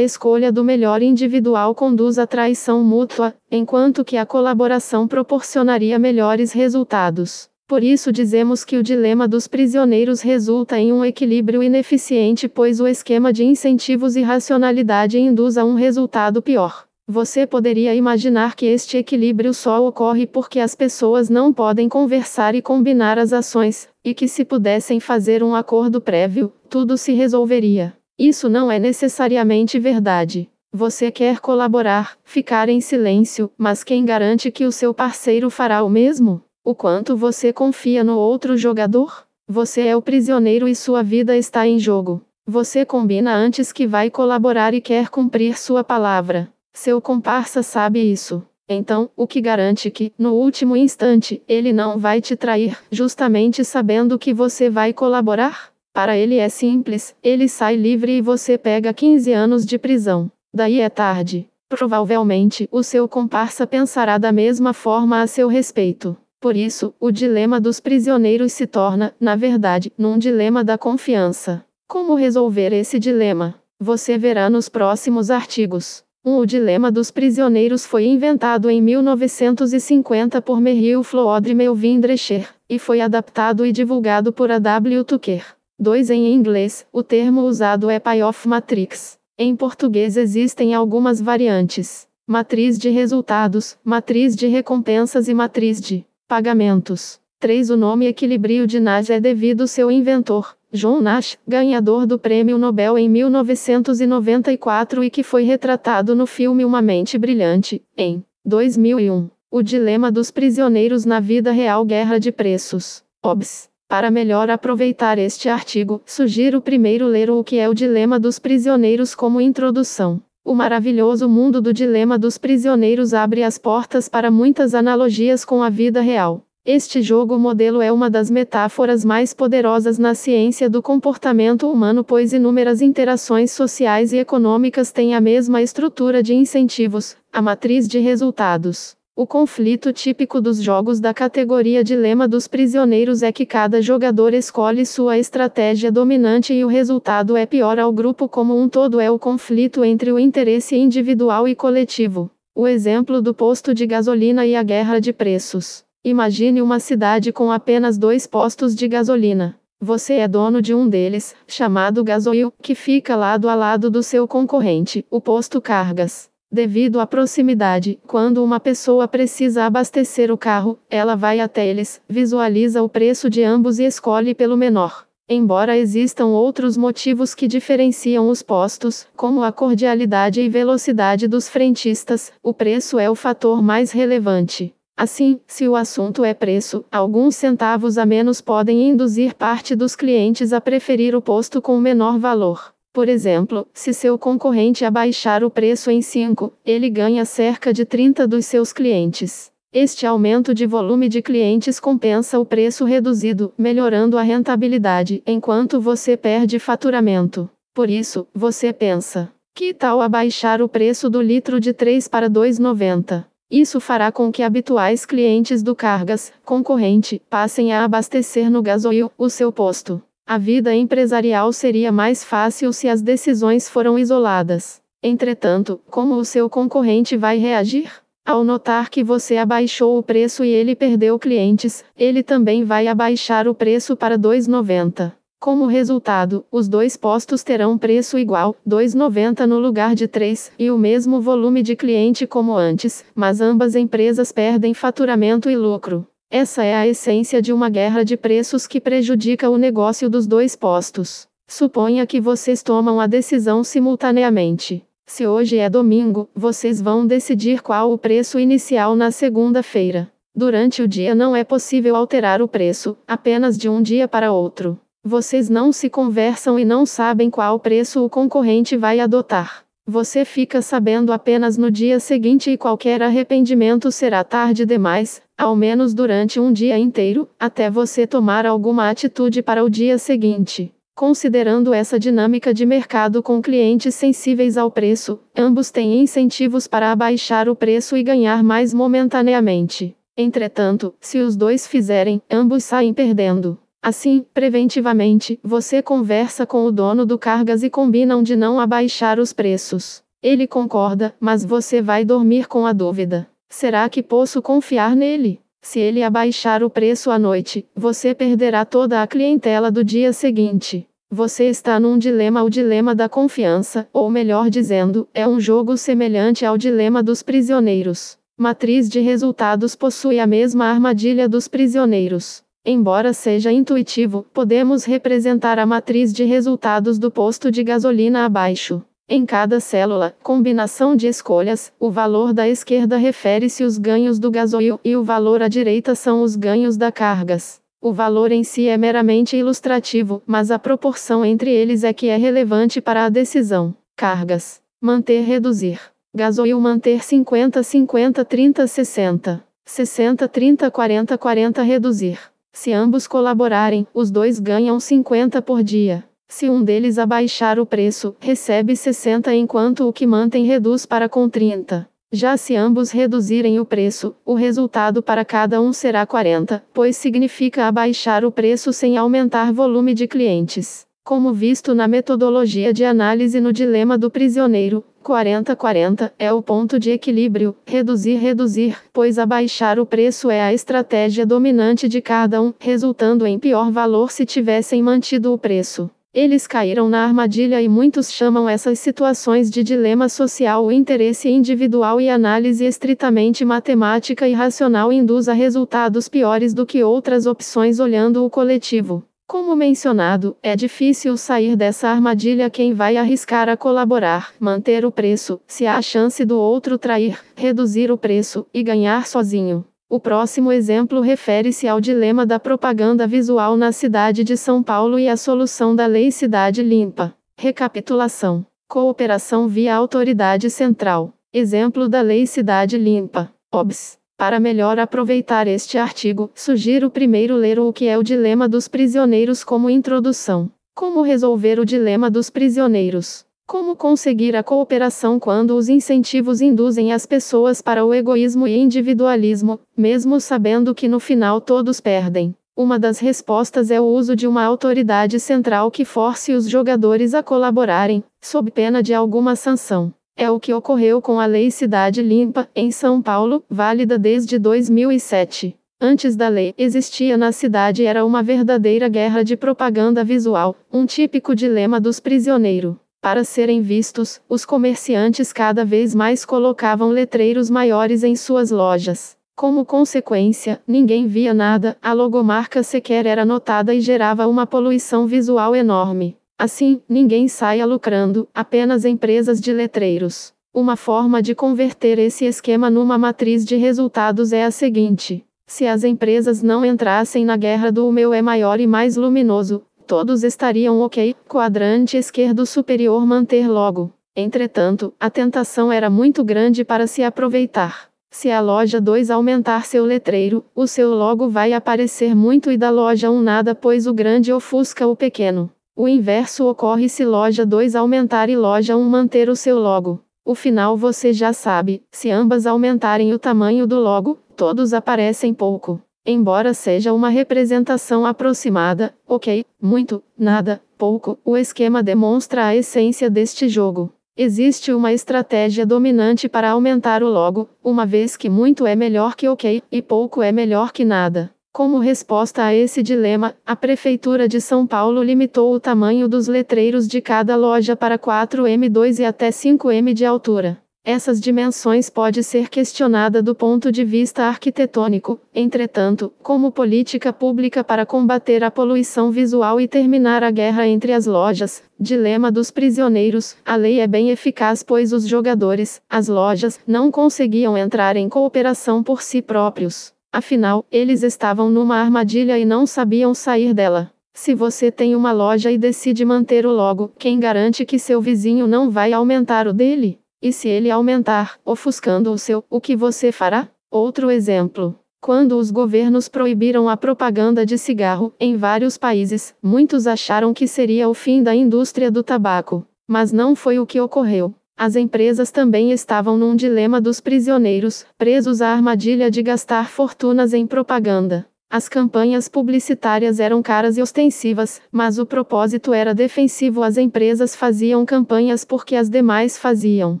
escolha do melhor individual conduz à traição mútua, enquanto que a colaboração proporcionaria melhores resultados. Por isso dizemos que o dilema dos prisioneiros resulta em um equilíbrio ineficiente, pois o esquema de incentivos e racionalidade induz a um resultado pior. Você poderia imaginar que este equilíbrio só ocorre porque as pessoas não podem conversar e combinar as ações, e que se pudessem fazer um acordo prévio, tudo se resolveria. Isso não é necessariamente verdade. Você quer colaborar, ficar em silêncio, mas quem garante que o seu parceiro fará o mesmo? O quanto você confia no outro jogador? Você é o prisioneiro e sua vida está em jogo. Você combina antes que vai colaborar e quer cumprir sua palavra. Seu comparsa sabe isso. Então, o que garante que, no último instante, ele não vai te trair, justamente sabendo que você vai colaborar? Para ele é simples, ele sai livre e você pega 15 anos de prisão. Daí é tarde. Provavelmente, o seu comparsa pensará da mesma forma a seu respeito. Por isso, o dilema dos prisioneiros se torna, na verdade, num dilema da confiança. Como resolver esse dilema? Você verá nos próximos artigos. Um, o dilema dos prisioneiros foi inventado em 1950 por Merrill e Melvin Drescher, e foi adaptado e divulgado por A.W. Tucker. 2. Em inglês, o termo usado é payoff matrix. Em português existem algumas variantes: matriz de resultados, matriz de recompensas e matriz de pagamentos. 3. O nome equilíbrio de Nash é devido ao seu inventor, John Nash, ganhador do Prêmio Nobel em 1994 e que foi retratado no filme Uma Mente Brilhante, em 2001. O Dilema dos Prisioneiros na Vida Real Guerra de Preços. OBS. Para melhor aproveitar este artigo, sugiro primeiro ler O que é o Dilema dos Prisioneiros como introdução. O maravilhoso mundo do dilema dos prisioneiros abre as portas para muitas analogias com a vida real. Este jogo modelo é uma das metáforas mais poderosas na ciência do comportamento humano, pois inúmeras interações sociais e econômicas têm a mesma estrutura de incentivos, a matriz de resultados. O conflito típico dos jogos da categoria Dilema dos Prisioneiros é que cada jogador escolhe sua estratégia dominante e o resultado é pior ao grupo como um todo é o conflito entre o interesse individual e coletivo. O exemplo do posto de gasolina e a guerra de preços. Imagine uma cidade com apenas dois postos de gasolina. Você é dono de um deles, chamado gasoil, que fica lado a lado do seu concorrente, o posto cargas. Devido à proximidade, quando uma pessoa precisa abastecer o carro, ela vai até eles, visualiza o preço de ambos e escolhe pelo menor. Embora existam outros motivos que diferenciam os postos, como a cordialidade e velocidade dos frentistas, o preço é o fator mais relevante. Assim, se o assunto é preço, alguns centavos a menos podem induzir parte dos clientes a preferir o posto com menor valor. Por exemplo, se seu concorrente abaixar o preço em 5, ele ganha cerca de 30 dos seus clientes. Este aumento de volume de clientes compensa o preço reduzido, melhorando a rentabilidade, enquanto você perde faturamento. Por isso, você pensa: que tal abaixar o preço do litro de 3 para 2,90? Isso fará com que habituais clientes do Cargas, concorrente, passem a abastecer no gasoil, o seu posto. A vida empresarial seria mais fácil se as decisões foram isoladas. Entretanto, como o seu concorrente vai reagir? Ao notar que você abaixou o preço e ele perdeu clientes, ele também vai abaixar o preço para 2,90. Como resultado, os dois postos terão preço igual, 2,90 no lugar de 3, e o mesmo volume de cliente como antes, mas ambas empresas perdem faturamento e lucro. Essa é a essência de uma guerra de preços que prejudica o negócio dos dois postos. Suponha que vocês tomam a decisão simultaneamente. Se hoje é domingo, vocês vão decidir qual o preço inicial na segunda-feira. Durante o dia não é possível alterar o preço, apenas de um dia para outro. Vocês não se conversam e não sabem qual preço o concorrente vai adotar. Você fica sabendo apenas no dia seguinte e qualquer arrependimento será tarde demais, ao menos durante um dia inteiro, até você tomar alguma atitude para o dia seguinte. Considerando essa dinâmica de mercado com clientes sensíveis ao preço, ambos têm incentivos para abaixar o preço e ganhar mais momentaneamente. Entretanto, se os dois fizerem, ambos saem perdendo. Assim, preventivamente, você conversa com o dono do cargas e combinam de não abaixar os preços. Ele concorda, mas você vai dormir com a dúvida: será que posso confiar nele? Se ele abaixar o preço à noite, você perderá toda a clientela do dia seguinte. Você está num dilema o dilema da confiança, ou melhor dizendo, é um jogo semelhante ao dilema dos prisioneiros. Matriz de resultados possui a mesma armadilha dos prisioneiros. Embora seja intuitivo, podemos representar a matriz de resultados do posto de gasolina abaixo. Em cada célula, combinação de escolhas, o valor da esquerda refere-se aos ganhos do gasoil e o valor à direita são os ganhos da cargas. O valor em si é meramente ilustrativo, mas a proporção entre eles é que é relevante para a decisão. Cargas. Manter reduzir. Gasoil manter 50 50 30 60. 60 30 40 40 reduzir. Se ambos colaborarem, os dois ganham 50 por dia. Se um deles abaixar o preço, recebe 60 enquanto o que mantém reduz para com 30. Já se ambos reduzirem o preço, o resultado para cada um será 40, pois significa abaixar o preço sem aumentar volume de clientes. Como visto na metodologia de análise no dilema do prisioneiro, 40-40 é o ponto de equilíbrio, reduzir, reduzir, pois abaixar o preço é a estratégia dominante de cada um, resultando em pior valor se tivessem mantido o preço. Eles caíram na armadilha e muitos chamam essas situações de dilema social. O interesse individual e análise estritamente matemática e racional induz a resultados piores do que outras opções olhando o coletivo. Como mencionado, é difícil sair dessa armadilha quem vai arriscar a colaborar, manter o preço, se há a chance do outro trair, reduzir o preço e ganhar sozinho. O próximo exemplo refere-se ao dilema da propaganda visual na cidade de São Paulo e a solução da Lei Cidade Limpa. Recapitulação: Cooperação via Autoridade Central. Exemplo da Lei Cidade Limpa. OBS. Para melhor aproveitar este artigo, sugiro primeiro ler o que é o dilema dos prisioneiros como introdução. Como resolver o dilema dos prisioneiros? Como conseguir a cooperação quando os incentivos induzem as pessoas para o egoísmo e individualismo, mesmo sabendo que no final todos perdem? Uma das respostas é o uso de uma autoridade central que force os jogadores a colaborarem, sob pena de alguma sanção. É o que ocorreu com a Lei Cidade Limpa, em São Paulo, válida desde 2007. Antes da lei, existia na cidade era uma verdadeira guerra de propaganda visual, um típico dilema dos prisioneiros. Para serem vistos, os comerciantes cada vez mais colocavam letreiros maiores em suas lojas. Como consequência, ninguém via nada, a logomarca sequer era notada e gerava uma poluição visual enorme. Assim, ninguém saia lucrando, apenas empresas de letreiros. Uma forma de converter esse esquema numa matriz de resultados é a seguinte: se as empresas não entrassem na guerra do meu é maior e mais luminoso, todos estariam ok, quadrante esquerdo superior manter logo. Entretanto, a tentação era muito grande para se aproveitar. Se a loja 2 aumentar seu letreiro, o seu logo vai aparecer muito e da loja 1 um nada, pois o grande ofusca o pequeno. O inverso ocorre se loja 2 aumentar e loja 1 manter o seu logo. O final você já sabe, se ambas aumentarem o tamanho do logo, todos aparecem pouco. Embora seja uma representação aproximada, ok, muito, nada, pouco, o esquema demonstra a essência deste jogo. Existe uma estratégia dominante para aumentar o logo, uma vez que muito é melhor que ok, e pouco é melhor que nada. Como resposta a esse dilema, a Prefeitura de São Paulo limitou o tamanho dos letreiros de cada loja para 4m2 e até 5m de altura. Essas dimensões pode ser questionada do ponto de vista arquitetônico, entretanto, como política pública para combater a poluição visual e terminar a guerra entre as lojas, dilema dos prisioneiros, a lei é bem eficaz pois os jogadores, as lojas, não conseguiam entrar em cooperação por si próprios. Afinal, eles estavam numa armadilha e não sabiam sair dela. Se você tem uma loja e decide manter o logo, quem garante que seu vizinho não vai aumentar o dele? E se ele aumentar, ofuscando o seu, o que você fará? Outro exemplo. Quando os governos proibiram a propaganda de cigarro, em vários países, muitos acharam que seria o fim da indústria do tabaco. Mas não foi o que ocorreu. As empresas também estavam num dilema dos prisioneiros, presos à armadilha de gastar fortunas em propaganda. As campanhas publicitárias eram caras e ostensivas, mas o propósito era defensivo. As empresas faziam campanhas porque as demais faziam.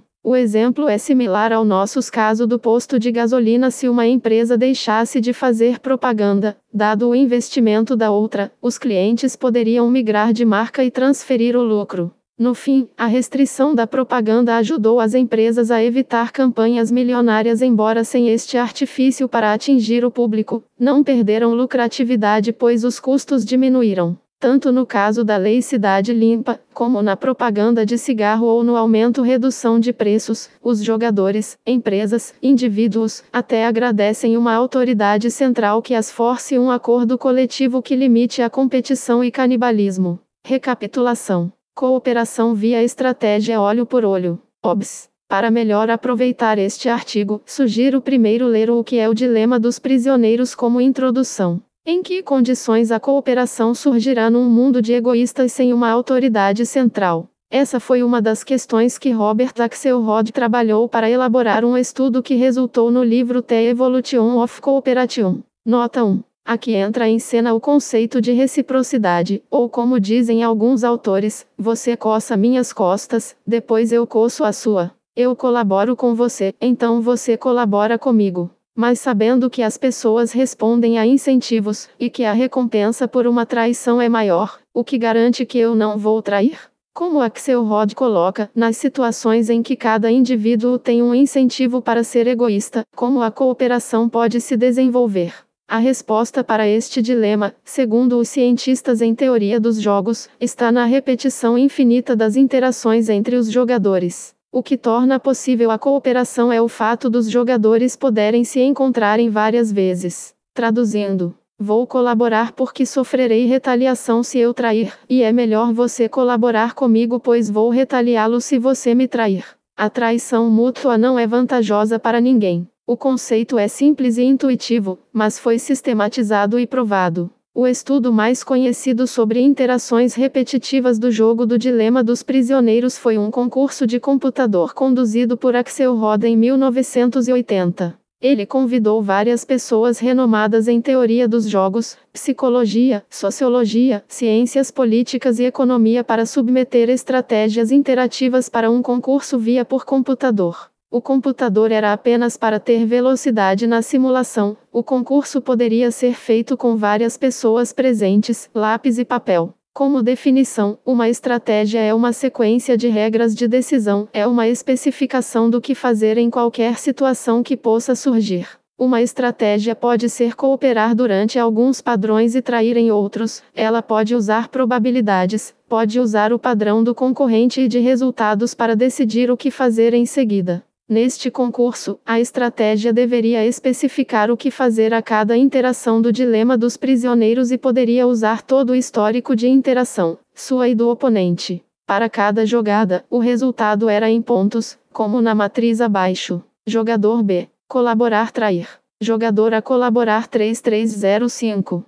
O exemplo é similar ao nosso caso do posto de gasolina. Se uma empresa deixasse de fazer propaganda, dado o investimento da outra, os clientes poderiam migrar de marca e transferir o lucro. No fim, a restrição da propaganda ajudou as empresas a evitar campanhas milionárias, embora sem este artifício para atingir o público, não perderam lucratividade pois os custos diminuíram tanto no caso da Lei Cidade Limpa, como na propaganda de cigarro ou no aumento-redução de preços, os jogadores, empresas, indivíduos, até agradecem uma autoridade central que as force um acordo coletivo que limite a competição e canibalismo. Recapitulação Cooperação via estratégia olho por olho. OBS. Para melhor aproveitar este artigo, sugiro primeiro ler o que é o Dilema dos Prisioneiros como introdução. Em que condições a cooperação surgirá num mundo de egoístas sem uma autoridade central? Essa foi uma das questões que Robert Axelrod trabalhou para elaborar um estudo que resultou no livro The Evolution of Cooperation. Nota 1. Aqui entra em cena o conceito de reciprocidade, ou como dizem alguns autores, você coça minhas costas, depois eu coço a sua. Eu colaboro com você, então você colabora comigo. Mas sabendo que as pessoas respondem a incentivos, e que a recompensa por uma traição é maior, o que garante que eu não vou trair? Como Axelrod coloca, nas situações em que cada indivíduo tem um incentivo para ser egoísta, como a cooperação pode se desenvolver? A resposta para este dilema, segundo os cientistas em teoria dos jogos, está na repetição infinita das interações entre os jogadores. O que torna possível a cooperação é o fato dos jogadores poderem se encontrarem várias vezes. Traduzindo, vou colaborar porque sofrerei retaliação se eu trair, e é melhor você colaborar comigo pois vou retaliá-lo se você me trair. A traição mútua não é vantajosa para ninguém. O conceito é simples e intuitivo, mas foi sistematizado e provado. O estudo mais conhecido sobre interações repetitivas do jogo do Dilema dos Prisioneiros foi um concurso de computador conduzido por Axel Roda em 1980. Ele convidou várias pessoas renomadas em teoria dos jogos, psicologia, sociologia, ciências políticas e economia para submeter estratégias interativas para um concurso via por computador. O computador era apenas para ter velocidade na simulação. O concurso poderia ser feito com várias pessoas presentes, lápis e papel. Como definição, uma estratégia é uma sequência de regras de decisão, é uma especificação do que fazer em qualquer situação que possa surgir. Uma estratégia pode ser cooperar durante alguns padrões e trair em outros, ela pode usar probabilidades, pode usar o padrão do concorrente e de resultados para decidir o que fazer em seguida. Neste concurso, a estratégia deveria especificar o que fazer a cada interação do dilema dos prisioneiros e poderia usar todo o histórico de interação, sua e do oponente. Para cada jogada, o resultado era em pontos, como na matriz abaixo. Jogador B. Colaborar trair. Jogador A colaborar 3305.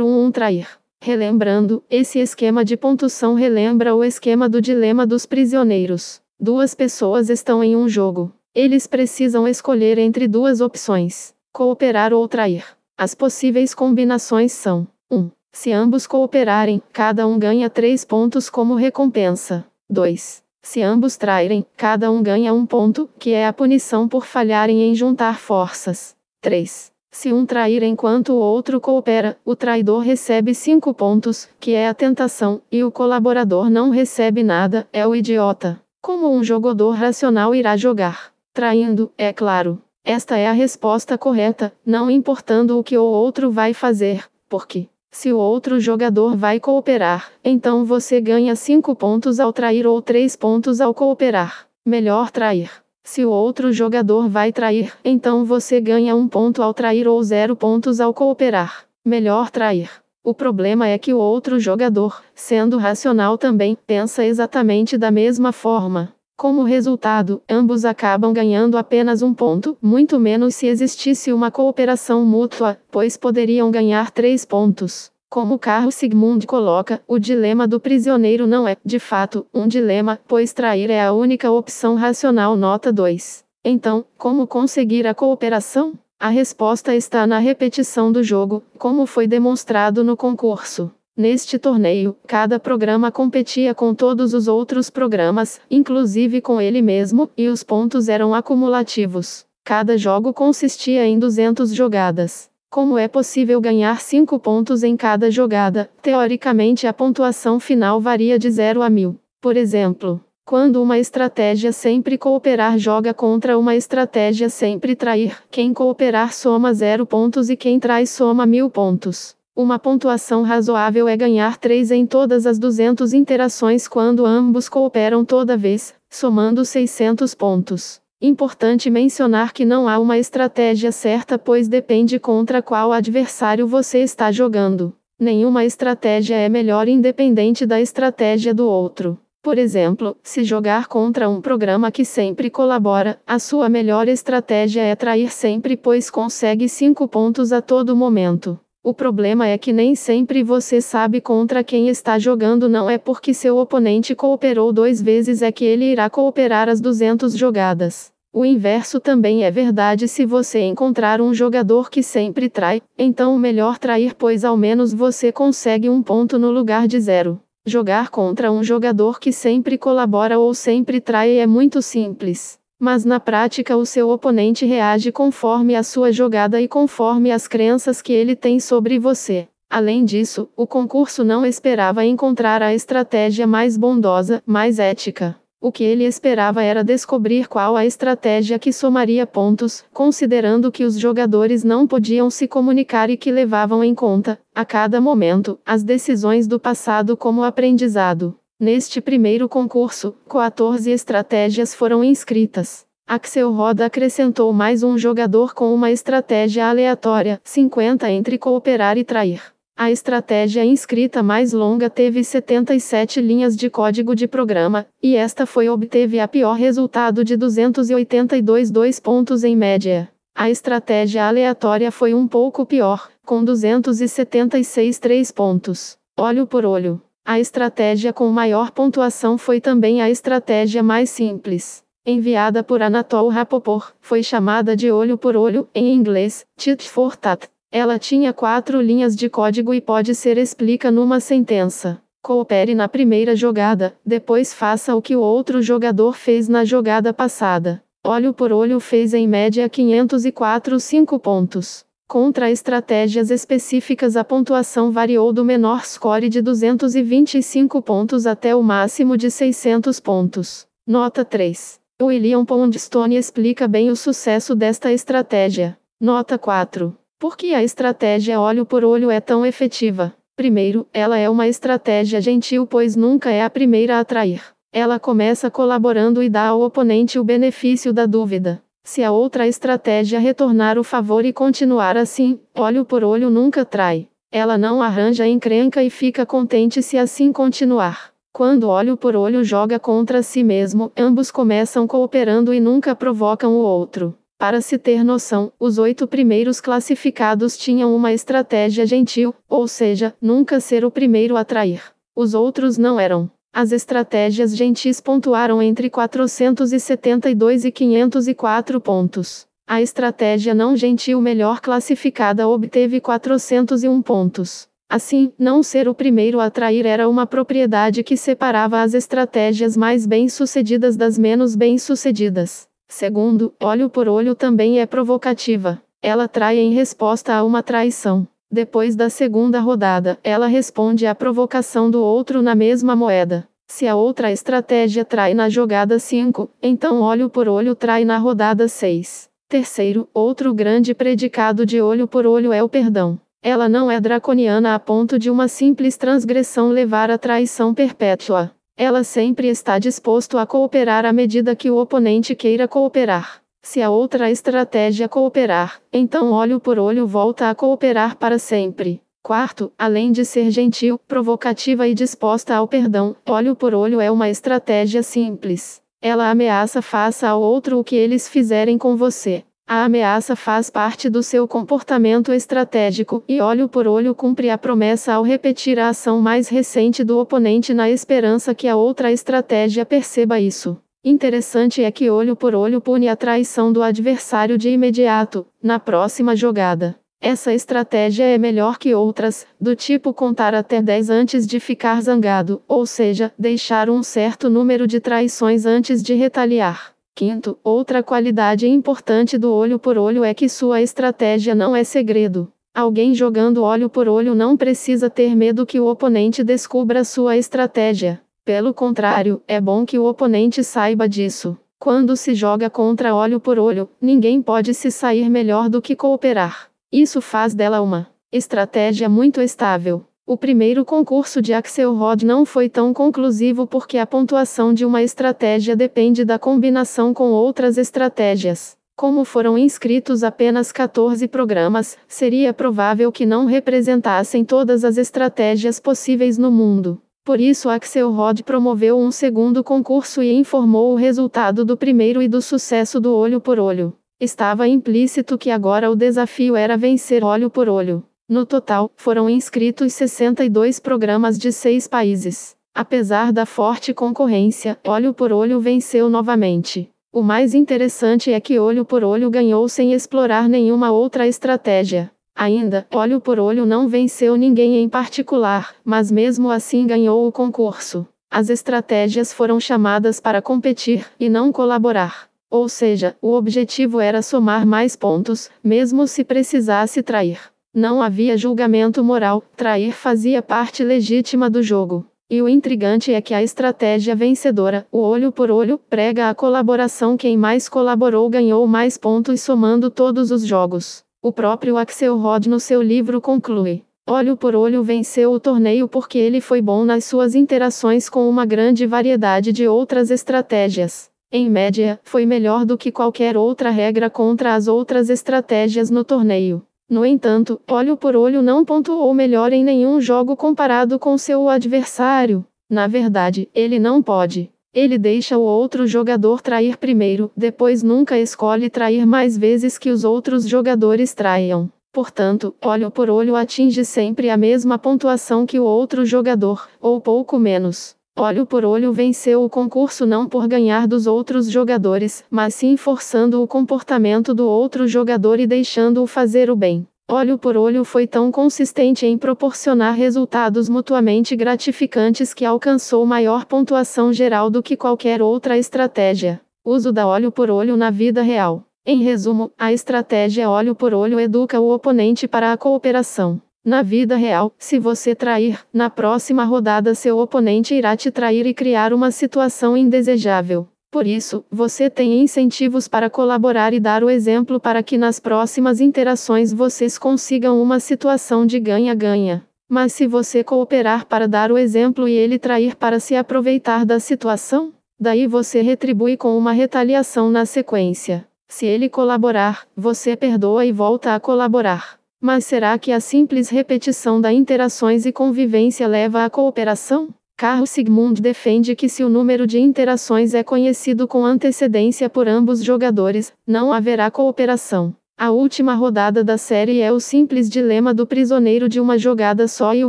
1 trair. Relembrando, esse esquema de pontuação relembra o esquema do dilema dos prisioneiros. Duas pessoas estão em um jogo. Eles precisam escolher entre duas opções: cooperar ou trair. As possíveis combinações são: 1. Se ambos cooperarem, cada um ganha 3 pontos como recompensa. 2. Se ambos traírem, cada um ganha um ponto, que é a punição por falharem em juntar forças. 3. Se um trair enquanto o outro coopera, o traidor recebe 5 pontos, que é a tentação, e o colaborador não recebe nada, é o idiota. Como um jogador racional irá jogar? Traindo, é claro. Esta é a resposta correta, não importando o que o outro vai fazer, porque, se o outro jogador vai cooperar, então você ganha 5 pontos ao trair ou 3 pontos ao cooperar. Melhor trair. Se o outro jogador vai trair, então você ganha 1 um ponto ao trair ou 0 pontos ao cooperar. Melhor trair. O problema é que o outro jogador, sendo racional também, pensa exatamente da mesma forma. Como resultado, ambos acabam ganhando apenas um ponto, muito menos se existisse uma cooperação mútua, pois poderiam ganhar três pontos. Como Carl Sigmund coloca, o dilema do prisioneiro não é, de fato, um dilema, pois trair é a única opção racional. Nota 2. Então, como conseguir a cooperação? A resposta está na repetição do jogo, como foi demonstrado no concurso. Neste torneio, cada programa competia com todos os outros programas, inclusive com ele mesmo, e os pontos eram acumulativos. Cada jogo consistia em 200 jogadas. Como é possível ganhar 5 pontos em cada jogada? Teoricamente, a pontuação final varia de 0 a 1000. Por exemplo, quando uma estratégia sempre cooperar joga contra uma estratégia sempre trair, quem cooperar soma zero pontos e quem traz soma mil pontos. Uma pontuação razoável é ganhar 3 em todas as 200 interações quando ambos cooperam toda vez, somando 600 pontos. Importante mencionar que não há uma estratégia certa, pois depende contra qual adversário você está jogando. Nenhuma estratégia é melhor independente da estratégia do outro. Por exemplo, se jogar contra um programa que sempre colabora, a sua melhor estratégia é trair sempre, pois consegue 5 pontos a todo momento. O problema é que nem sempre você sabe contra quem está jogando, não é porque seu oponente cooperou duas vezes é que ele irá cooperar as 200 jogadas. O inverso também é verdade se você encontrar um jogador que sempre trai, então melhor trair, pois ao menos você consegue um ponto no lugar de zero. Jogar contra um jogador que sempre colabora ou sempre trai é muito simples. Mas na prática, o seu oponente reage conforme a sua jogada e conforme as crenças que ele tem sobre você. Além disso, o concurso não esperava encontrar a estratégia mais bondosa, mais ética. O que ele esperava era descobrir qual a estratégia que somaria pontos, considerando que os jogadores não podiam se comunicar e que levavam em conta, a cada momento, as decisões do passado como aprendizado. Neste primeiro concurso, 14 estratégias foram inscritas. Axel Roda acrescentou mais um jogador com uma estratégia aleatória, 50 entre cooperar e trair. A estratégia inscrita mais longa teve 77 linhas de código de programa, e esta foi obteve a pior resultado de 282 2 pontos em média. A estratégia aleatória foi um pouco pior, com 276 3 pontos. Olho por olho. A estratégia com maior pontuação foi também a estratégia mais simples. Enviada por Anatol Rapoport, foi chamada de olho por olho, em inglês, tit for tat. Ela tinha quatro linhas de código e pode ser explica numa sentença. Coopere na primeira jogada, depois faça o que o outro jogador fez na jogada passada. Olho por olho fez em média 504 5 pontos. Contra estratégias específicas a pontuação variou do menor score de 225 pontos até o máximo de 600 pontos. Nota 3. William Poundstone explica bem o sucesso desta estratégia. Nota 4. Por que a estratégia olho por olho é tão efetiva? Primeiro, ela é uma estratégia gentil, pois nunca é a primeira a trair. Ela começa colaborando e dá ao oponente o benefício da dúvida. Se a outra estratégia retornar o favor e continuar assim, olho por olho nunca trai. Ela não arranja encrenca e fica contente se assim continuar. Quando olho por olho joga contra si mesmo, ambos começam cooperando e nunca provocam o outro. Para se ter noção, os oito primeiros classificados tinham uma estratégia gentil, ou seja, nunca ser o primeiro a trair. Os outros não eram. As estratégias gentis pontuaram entre 472 e 504 pontos. A estratégia não gentil melhor classificada obteve 401 pontos. Assim, não ser o primeiro a trair era uma propriedade que separava as estratégias mais bem-sucedidas das menos bem-sucedidas. Segundo, olho por olho também é provocativa. Ela trai em resposta a uma traição. Depois da segunda rodada, ela responde à provocação do outro na mesma moeda. Se a outra estratégia trai na jogada 5, então olho por olho trai na rodada 6. Terceiro, outro grande predicado de olho por olho é o perdão. Ela não é draconiana a ponto de uma simples transgressão levar à traição perpétua. Ela sempre está disposto a cooperar à medida que o oponente queira cooperar. Se a outra estratégia cooperar, então olho por olho volta a cooperar para sempre. Quarto, além de ser gentil, provocativa e disposta ao perdão, olho por olho é uma estratégia simples. Ela ameaça faça ao outro o que eles fizerem com você. A ameaça faz parte do seu comportamento estratégico, e olho por olho cumpre a promessa ao repetir a ação mais recente do oponente na esperança que a outra estratégia perceba isso. Interessante é que olho por olho pune a traição do adversário de imediato, na próxima jogada. Essa estratégia é melhor que outras, do tipo contar até 10 antes de ficar zangado, ou seja, deixar um certo número de traições antes de retaliar. Quinto, outra qualidade importante do olho por olho é que sua estratégia não é segredo. Alguém jogando olho por olho não precisa ter medo que o oponente descubra sua estratégia. Pelo contrário, é bom que o oponente saiba disso. Quando se joga contra olho por olho, ninguém pode se sair melhor do que cooperar. Isso faz dela uma estratégia muito estável. O primeiro concurso de Axelrod não foi tão conclusivo porque a pontuação de uma estratégia depende da combinação com outras estratégias. Como foram inscritos apenas 14 programas, seria provável que não representassem todas as estratégias possíveis no mundo. Por isso, Axelrod promoveu um segundo concurso e informou o resultado do primeiro e do sucesso do olho por olho. Estava implícito que agora o desafio era vencer olho por olho. No total, foram inscritos 62 programas de seis países. Apesar da forte concorrência, Olho por Olho venceu novamente. O mais interessante é que Olho por Olho ganhou sem explorar nenhuma outra estratégia. Ainda, Olho por Olho não venceu ninguém em particular, mas mesmo assim ganhou o concurso. As estratégias foram chamadas para competir e não colaborar. Ou seja, o objetivo era somar mais pontos, mesmo se precisasse trair. Não havia julgamento moral, trair fazia parte legítima do jogo. E o intrigante é que a estratégia vencedora, o olho por olho, prega a colaboração. Quem mais colaborou ganhou mais pontos somando todos os jogos. O próprio Axel Rod no seu livro conclui. Olho por olho venceu o torneio porque ele foi bom nas suas interações com uma grande variedade de outras estratégias. Em média, foi melhor do que qualquer outra regra contra as outras estratégias no torneio. No entanto, olho por olho não pontuou melhor em nenhum jogo comparado com seu adversário. Na verdade, ele não pode. Ele deixa o outro jogador trair primeiro, depois nunca escolhe trair mais vezes que os outros jogadores traiam. Portanto, olho por olho atinge sempre a mesma pontuação que o outro jogador, ou pouco menos. Olho por olho venceu o concurso não por ganhar dos outros jogadores, mas sim forçando o comportamento do outro jogador e deixando-o fazer o bem. Olho por olho foi tão consistente em proporcionar resultados mutuamente gratificantes que alcançou maior pontuação geral do que qualquer outra estratégia. Uso da olho por olho na vida real. Em resumo, a estratégia olho por olho educa o oponente para a cooperação. Na vida real, se você trair, na próxima rodada seu oponente irá te trair e criar uma situação indesejável. Por isso, você tem incentivos para colaborar e dar o exemplo para que nas próximas interações vocês consigam uma situação de ganha-ganha. Mas se você cooperar para dar o exemplo e ele trair para se aproveitar da situação, daí você retribui com uma retaliação na sequência. Se ele colaborar, você perdoa e volta a colaborar. Mas será que a simples repetição da interações e convivência leva à cooperação? Carl Sigmund defende que se o número de interações é conhecido com antecedência por ambos jogadores, não haverá cooperação. A última rodada da série é o simples dilema do prisioneiro de uma jogada só e o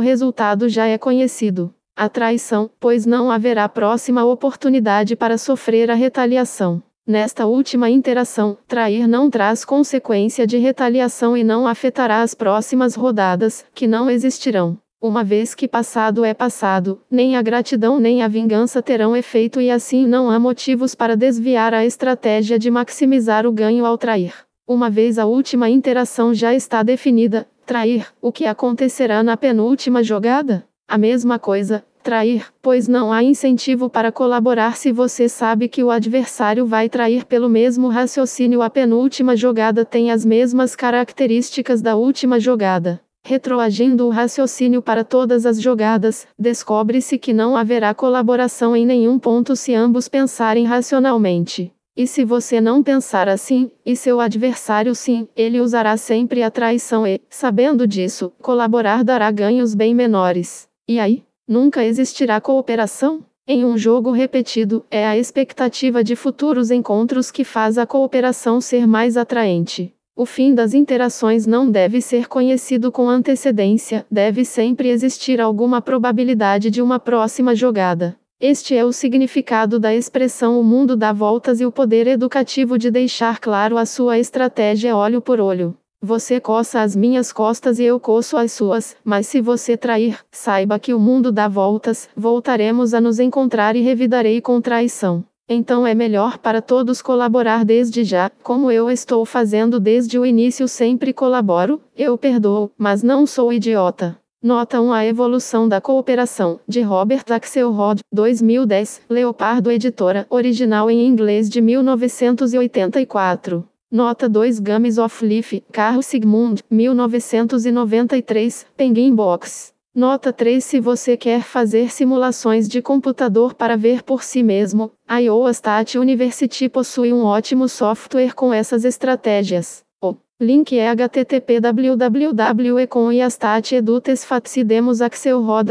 resultado já é conhecido. A traição, pois não haverá próxima oportunidade para sofrer a retaliação. Nesta última interação, trair não traz consequência de retaliação e não afetará as próximas rodadas, que não existirão. Uma vez que passado é passado, nem a gratidão nem a vingança terão efeito e assim não há motivos para desviar a estratégia de maximizar o ganho ao trair. Uma vez a última interação já está definida, trair, o que acontecerá na penúltima jogada? A mesma coisa, Trair, pois não há incentivo para colaborar se você sabe que o adversário vai trair pelo mesmo raciocínio. A penúltima jogada tem as mesmas características da última jogada. Retroagindo o raciocínio para todas as jogadas, descobre-se que não haverá colaboração em nenhum ponto se ambos pensarem racionalmente. E se você não pensar assim, e seu adversário sim, ele usará sempre a traição e, sabendo disso, colaborar dará ganhos bem menores. E aí? Nunca existirá cooperação? Em um jogo repetido, é a expectativa de futuros encontros que faz a cooperação ser mais atraente. O fim das interações não deve ser conhecido com antecedência, deve sempre existir alguma probabilidade de uma próxima jogada. Este é o significado da expressão o mundo dá voltas e o poder educativo de deixar claro a sua estratégia olho por olho. Você coça as minhas costas e eu coço as suas, mas se você trair, saiba que o mundo dá voltas, voltaremos a nos encontrar e revidarei com traição. Então é melhor para todos colaborar desde já, como eu estou fazendo desde o início sempre colaboro, eu perdoo, mas não sou idiota. Nota 1 A Evolução da Cooperação, de Robert Axelrod, 2010, Leopardo Editora, original em inglês de 1984. Nota 2 Games of Leaf, Carro Sigmund, 1993, Penguin Box. Nota 3 Se você quer fazer simulações de computador para ver por si mesmo, a Iowa State University possui um ótimo software com essas estratégias. O link é http www.econiastate.edu.tesfatsidemos axelrod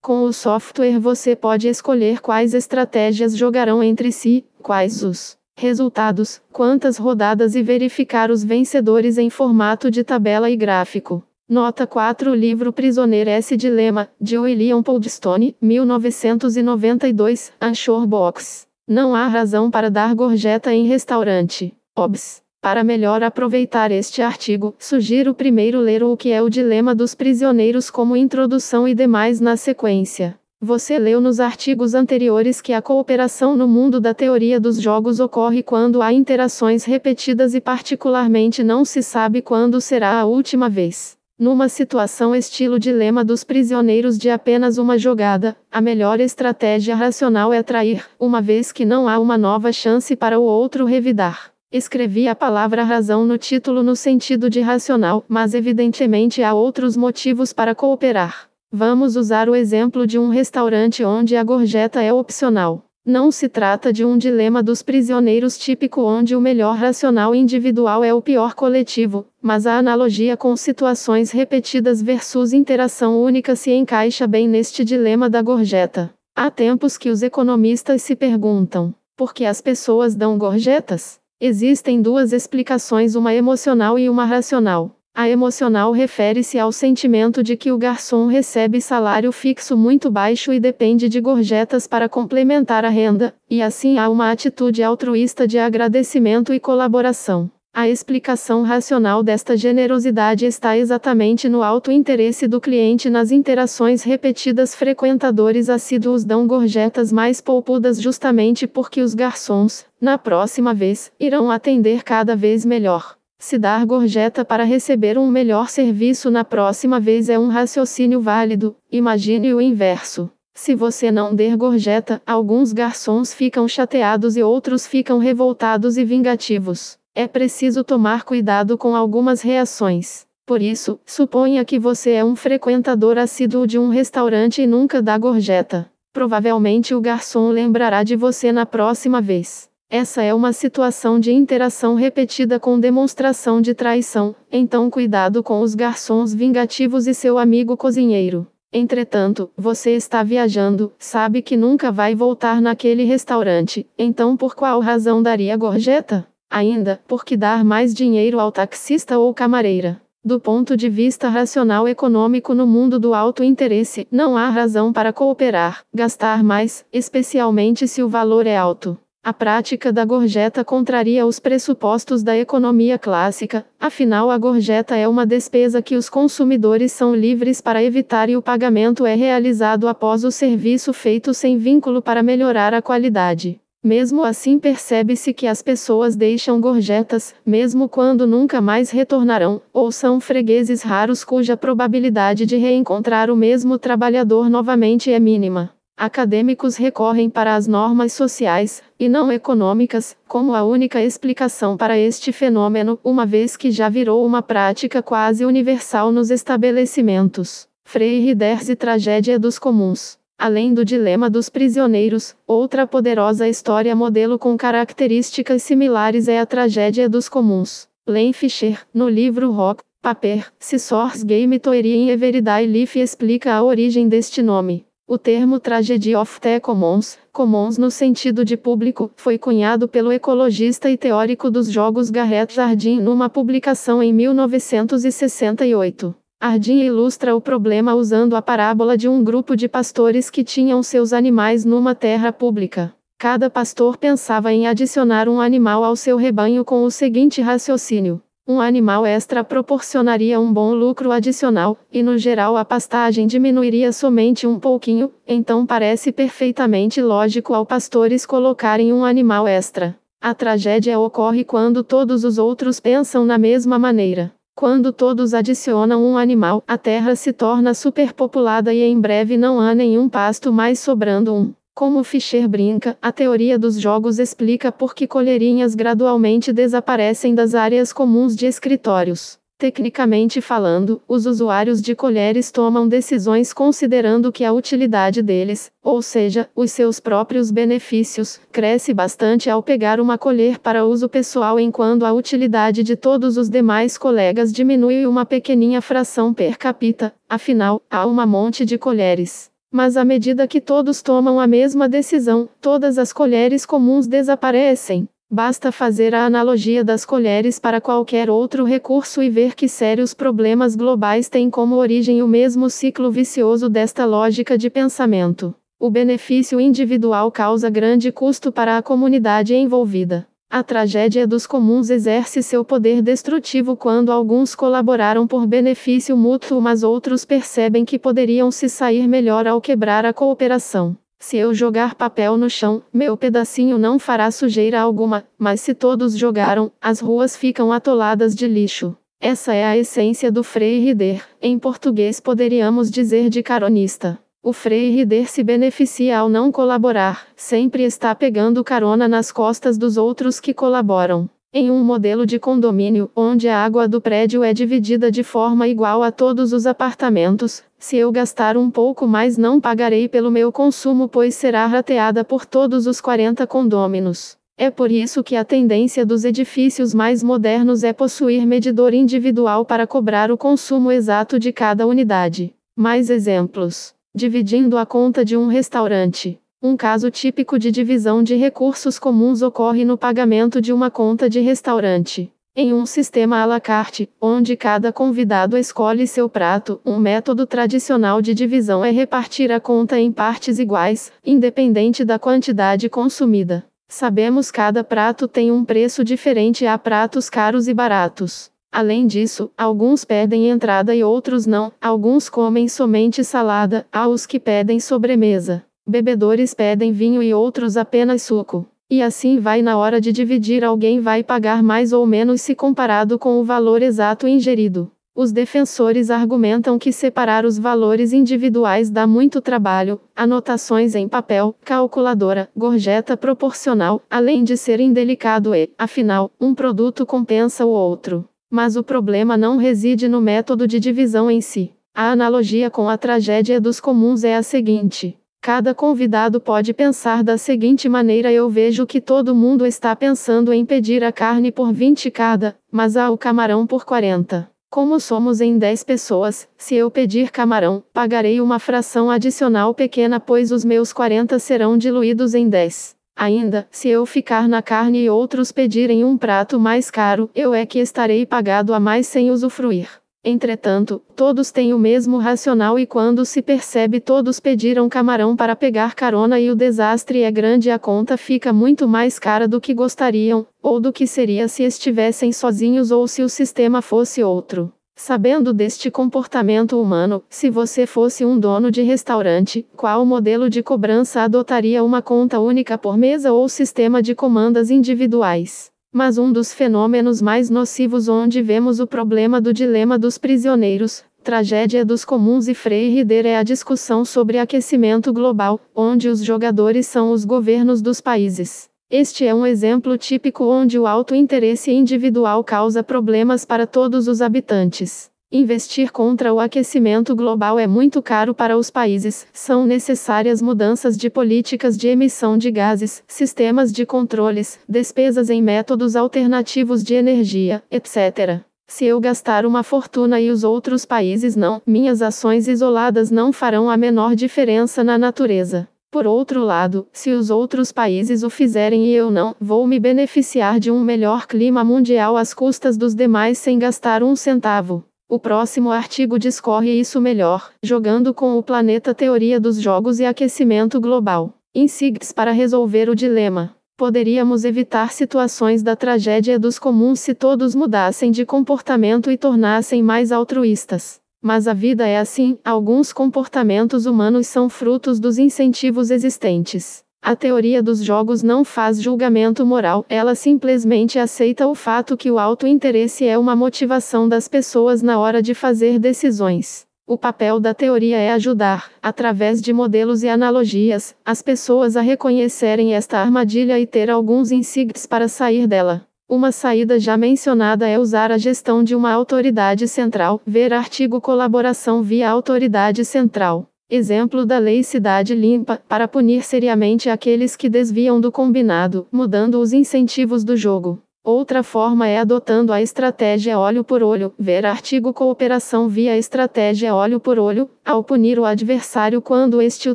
Com o software você pode escolher quais estratégias jogarão entre si, quais os resultados, quantas rodadas e verificar os vencedores em formato de tabela e gráfico. Nota 4 Livro Prisioneiro S. Dilema, de William Poldstone, 1992, Anchor Box. Não há razão para dar gorjeta em restaurante. Obs. Para melhor aproveitar este artigo, sugiro primeiro ler O que é o Dilema dos Prisioneiros como introdução e demais na sequência. Você leu nos artigos anteriores que a cooperação no mundo da teoria dos jogos ocorre quando há interações repetidas e, particularmente, não se sabe quando será a última vez. Numa situação estilo dilema dos prisioneiros de apenas uma jogada, a melhor estratégia racional é trair, uma vez que não há uma nova chance para o outro revidar. Escrevi a palavra razão no título no sentido de racional, mas evidentemente há outros motivos para cooperar. Vamos usar o exemplo de um restaurante onde a gorjeta é opcional. Não se trata de um dilema dos prisioneiros típico onde o melhor racional individual é o pior coletivo, mas a analogia com situações repetidas versus interação única se encaixa bem neste dilema da gorjeta. Há tempos que os economistas se perguntam: por que as pessoas dão gorjetas? Existem duas explicações, uma emocional e uma racional. A emocional refere-se ao sentimento de que o garçom recebe salário fixo muito baixo e depende de gorjetas para complementar a renda, e assim há uma atitude altruísta de agradecimento e colaboração. A explicação racional desta generosidade está exatamente no alto interesse do cliente nas interações repetidas. Frequentadores assíduos dão gorjetas mais poupudas justamente porque os garçons, na próxima vez, irão atender cada vez melhor. Se dar gorjeta para receber um melhor serviço na próxima vez é um raciocínio válido, imagine o inverso. Se você não der gorjeta, alguns garçons ficam chateados e outros ficam revoltados e vingativos. É preciso tomar cuidado com algumas reações. Por isso, suponha que você é um frequentador assíduo de um restaurante e nunca dá gorjeta. Provavelmente o garçom lembrará de você na próxima vez. Essa é uma situação de interação repetida com demonstração de traição, então cuidado com os garçons vingativos e seu amigo cozinheiro. Entretanto, você está viajando, sabe que nunca vai voltar naquele restaurante, então por qual razão daria gorjeta? Ainda, por que dar mais dinheiro ao taxista ou camareira? Do ponto de vista racional econômico no mundo do alto interesse, não há razão para cooperar, gastar mais, especialmente se o valor é alto. A prática da gorjeta contraria os pressupostos da economia clássica, afinal, a gorjeta é uma despesa que os consumidores são livres para evitar e o pagamento é realizado após o serviço feito sem vínculo para melhorar a qualidade. Mesmo assim, percebe-se que as pessoas deixam gorjetas, mesmo quando nunca mais retornarão, ou são fregueses raros cuja probabilidade de reencontrar o mesmo trabalhador novamente é mínima. Acadêmicos recorrem para as normas sociais, e não econômicas, como a única explicação para este fenômeno, uma vez que já virou uma prática quase universal nos estabelecimentos. Freire e Tragédia dos Comuns. Além do dilema dos prisioneiros, outra poderosa história modelo com características similares é a tragédia dos comuns. Len Fischer, no livro Rock, Paper, Scissors Game Theory em Everyday Life explica a origem deste nome. O termo Tragedy of the Commons, commons no sentido de público, foi cunhado pelo ecologista e teórico dos jogos Garrett Jardine numa publicação em 1968. Hardin ilustra o problema usando a parábola de um grupo de pastores que tinham seus animais numa terra pública. Cada pastor pensava em adicionar um animal ao seu rebanho com o seguinte raciocínio: um animal extra proporcionaria um bom lucro adicional, e no geral a pastagem diminuiria somente um pouquinho, então parece perfeitamente lógico ao pastores colocarem um animal extra. A tragédia ocorre quando todos os outros pensam na mesma maneira. Quando todos adicionam um animal, a terra se torna superpopulada e em breve não há nenhum pasto mais sobrando um. Como Fischer brinca, a teoria dos jogos explica por que colherinhas gradualmente desaparecem das áreas comuns de escritórios. Tecnicamente falando, os usuários de colheres tomam decisões considerando que a utilidade deles, ou seja, os seus próprios benefícios, cresce bastante ao pegar uma colher para uso pessoal enquanto a utilidade de todos os demais colegas diminui uma pequeninha fração per capita, afinal, há uma monte de colheres. Mas à medida que todos tomam a mesma decisão, todas as colheres comuns desaparecem. Basta fazer a analogia das colheres para qualquer outro recurso e ver que sérios problemas globais têm como origem o mesmo ciclo vicioso desta lógica de pensamento. O benefício individual causa grande custo para a comunidade envolvida. A tragédia dos comuns exerce seu poder destrutivo quando alguns colaboraram por benefício mútuo, mas outros percebem que poderiam se sair melhor ao quebrar a cooperação. Se eu jogar papel no chão, meu pedacinho não fará sujeira alguma, mas se todos jogaram, as ruas ficam atoladas de lixo. Essa é a essência do Frei Rider, em português poderíamos dizer de caronista. O Frei Rider se beneficia ao não colaborar, sempre está pegando carona nas costas dos outros que colaboram. Em um modelo de condomínio, onde a água do prédio é dividida de forma igual a todos os apartamentos, se eu gastar um pouco mais não pagarei pelo meu consumo pois será rateada por todos os 40 condôminos. É por isso que a tendência dos edifícios mais modernos é possuir medidor individual para cobrar o consumo exato de cada unidade. Mais exemplos dividindo a conta de um restaurante. Um caso típico de divisão de recursos comuns ocorre no pagamento de uma conta de restaurante. Em um sistema à la carte, onde cada convidado escolhe seu prato, um método tradicional de divisão é repartir a conta em partes iguais, independente da quantidade consumida. Sabemos cada prato tem um preço diferente há pratos caros e baratos. Além disso, alguns pedem entrada e outros não, alguns comem somente salada, há os que pedem sobremesa. Bebedores pedem vinho e outros apenas suco. E assim vai na hora de dividir, alguém vai pagar mais ou menos se comparado com o valor exato ingerido. Os defensores argumentam que separar os valores individuais dá muito trabalho, anotações em papel, calculadora, gorjeta proporcional, além de ser indelicado e, afinal, um produto compensa o outro. Mas o problema não reside no método de divisão em si. A analogia com a tragédia dos comuns é a seguinte: cada convidado pode pensar da seguinte maneira: eu vejo que todo mundo está pensando em pedir a carne por 20 cada, mas há o camarão por 40. Como somos em 10 pessoas, se eu pedir camarão, pagarei uma fração adicional pequena, pois os meus 40 serão diluídos em 10. Ainda, se eu ficar na carne e outros pedirem um prato mais caro, eu é que estarei pagado a mais sem usufruir. Entretanto, todos têm o mesmo racional e quando se percebe todos pediram camarão para pegar carona e o desastre é grande a conta fica muito mais cara do que gostariam, ou do que seria se estivessem sozinhos ou se o sistema fosse outro. Sabendo deste comportamento humano, se você fosse um dono de restaurante, qual modelo de cobrança adotaria uma conta única por mesa ou sistema de comandas individuais? Mas um dos fenômenos mais nocivos onde vemos o problema do dilema dos prisioneiros, tragédia dos comuns e Frei é a discussão sobre aquecimento global, onde os jogadores são os governos dos países. Este é um exemplo típico onde o alto interesse individual causa problemas para todos os habitantes. Investir contra o aquecimento global é muito caro para os países, são necessárias mudanças de políticas de emissão de gases, sistemas de controles, despesas em métodos alternativos de energia, etc. Se eu gastar uma fortuna e os outros países não, minhas ações isoladas não farão a menor diferença na natureza. Por outro lado, se os outros países o fizerem e eu não, vou me beneficiar de um melhor clima mundial às custas dos demais sem gastar um centavo. O próximo artigo discorre isso melhor, jogando com o planeta Teoria dos Jogos e Aquecimento Global. Insights para resolver o dilema. Poderíamos evitar situações da tragédia dos comuns se todos mudassem de comportamento e tornassem mais altruístas. Mas a vida é assim, alguns comportamentos humanos são frutos dos incentivos existentes. A teoria dos jogos não faz julgamento moral, ela simplesmente aceita o fato que o auto-interesse é uma motivação das pessoas na hora de fazer decisões. O papel da teoria é ajudar, através de modelos e analogias, as pessoas a reconhecerem esta armadilha e ter alguns insights para sair dela. Uma saída já mencionada é usar a gestão de uma autoridade central, ver artigo colaboração via autoridade central. Exemplo da Lei Cidade Limpa, para punir seriamente aqueles que desviam do combinado, mudando os incentivos do jogo. Outra forma é adotando a estratégia olho por olho, ver artigo cooperação via estratégia olho por olho, ao punir o adversário quando este o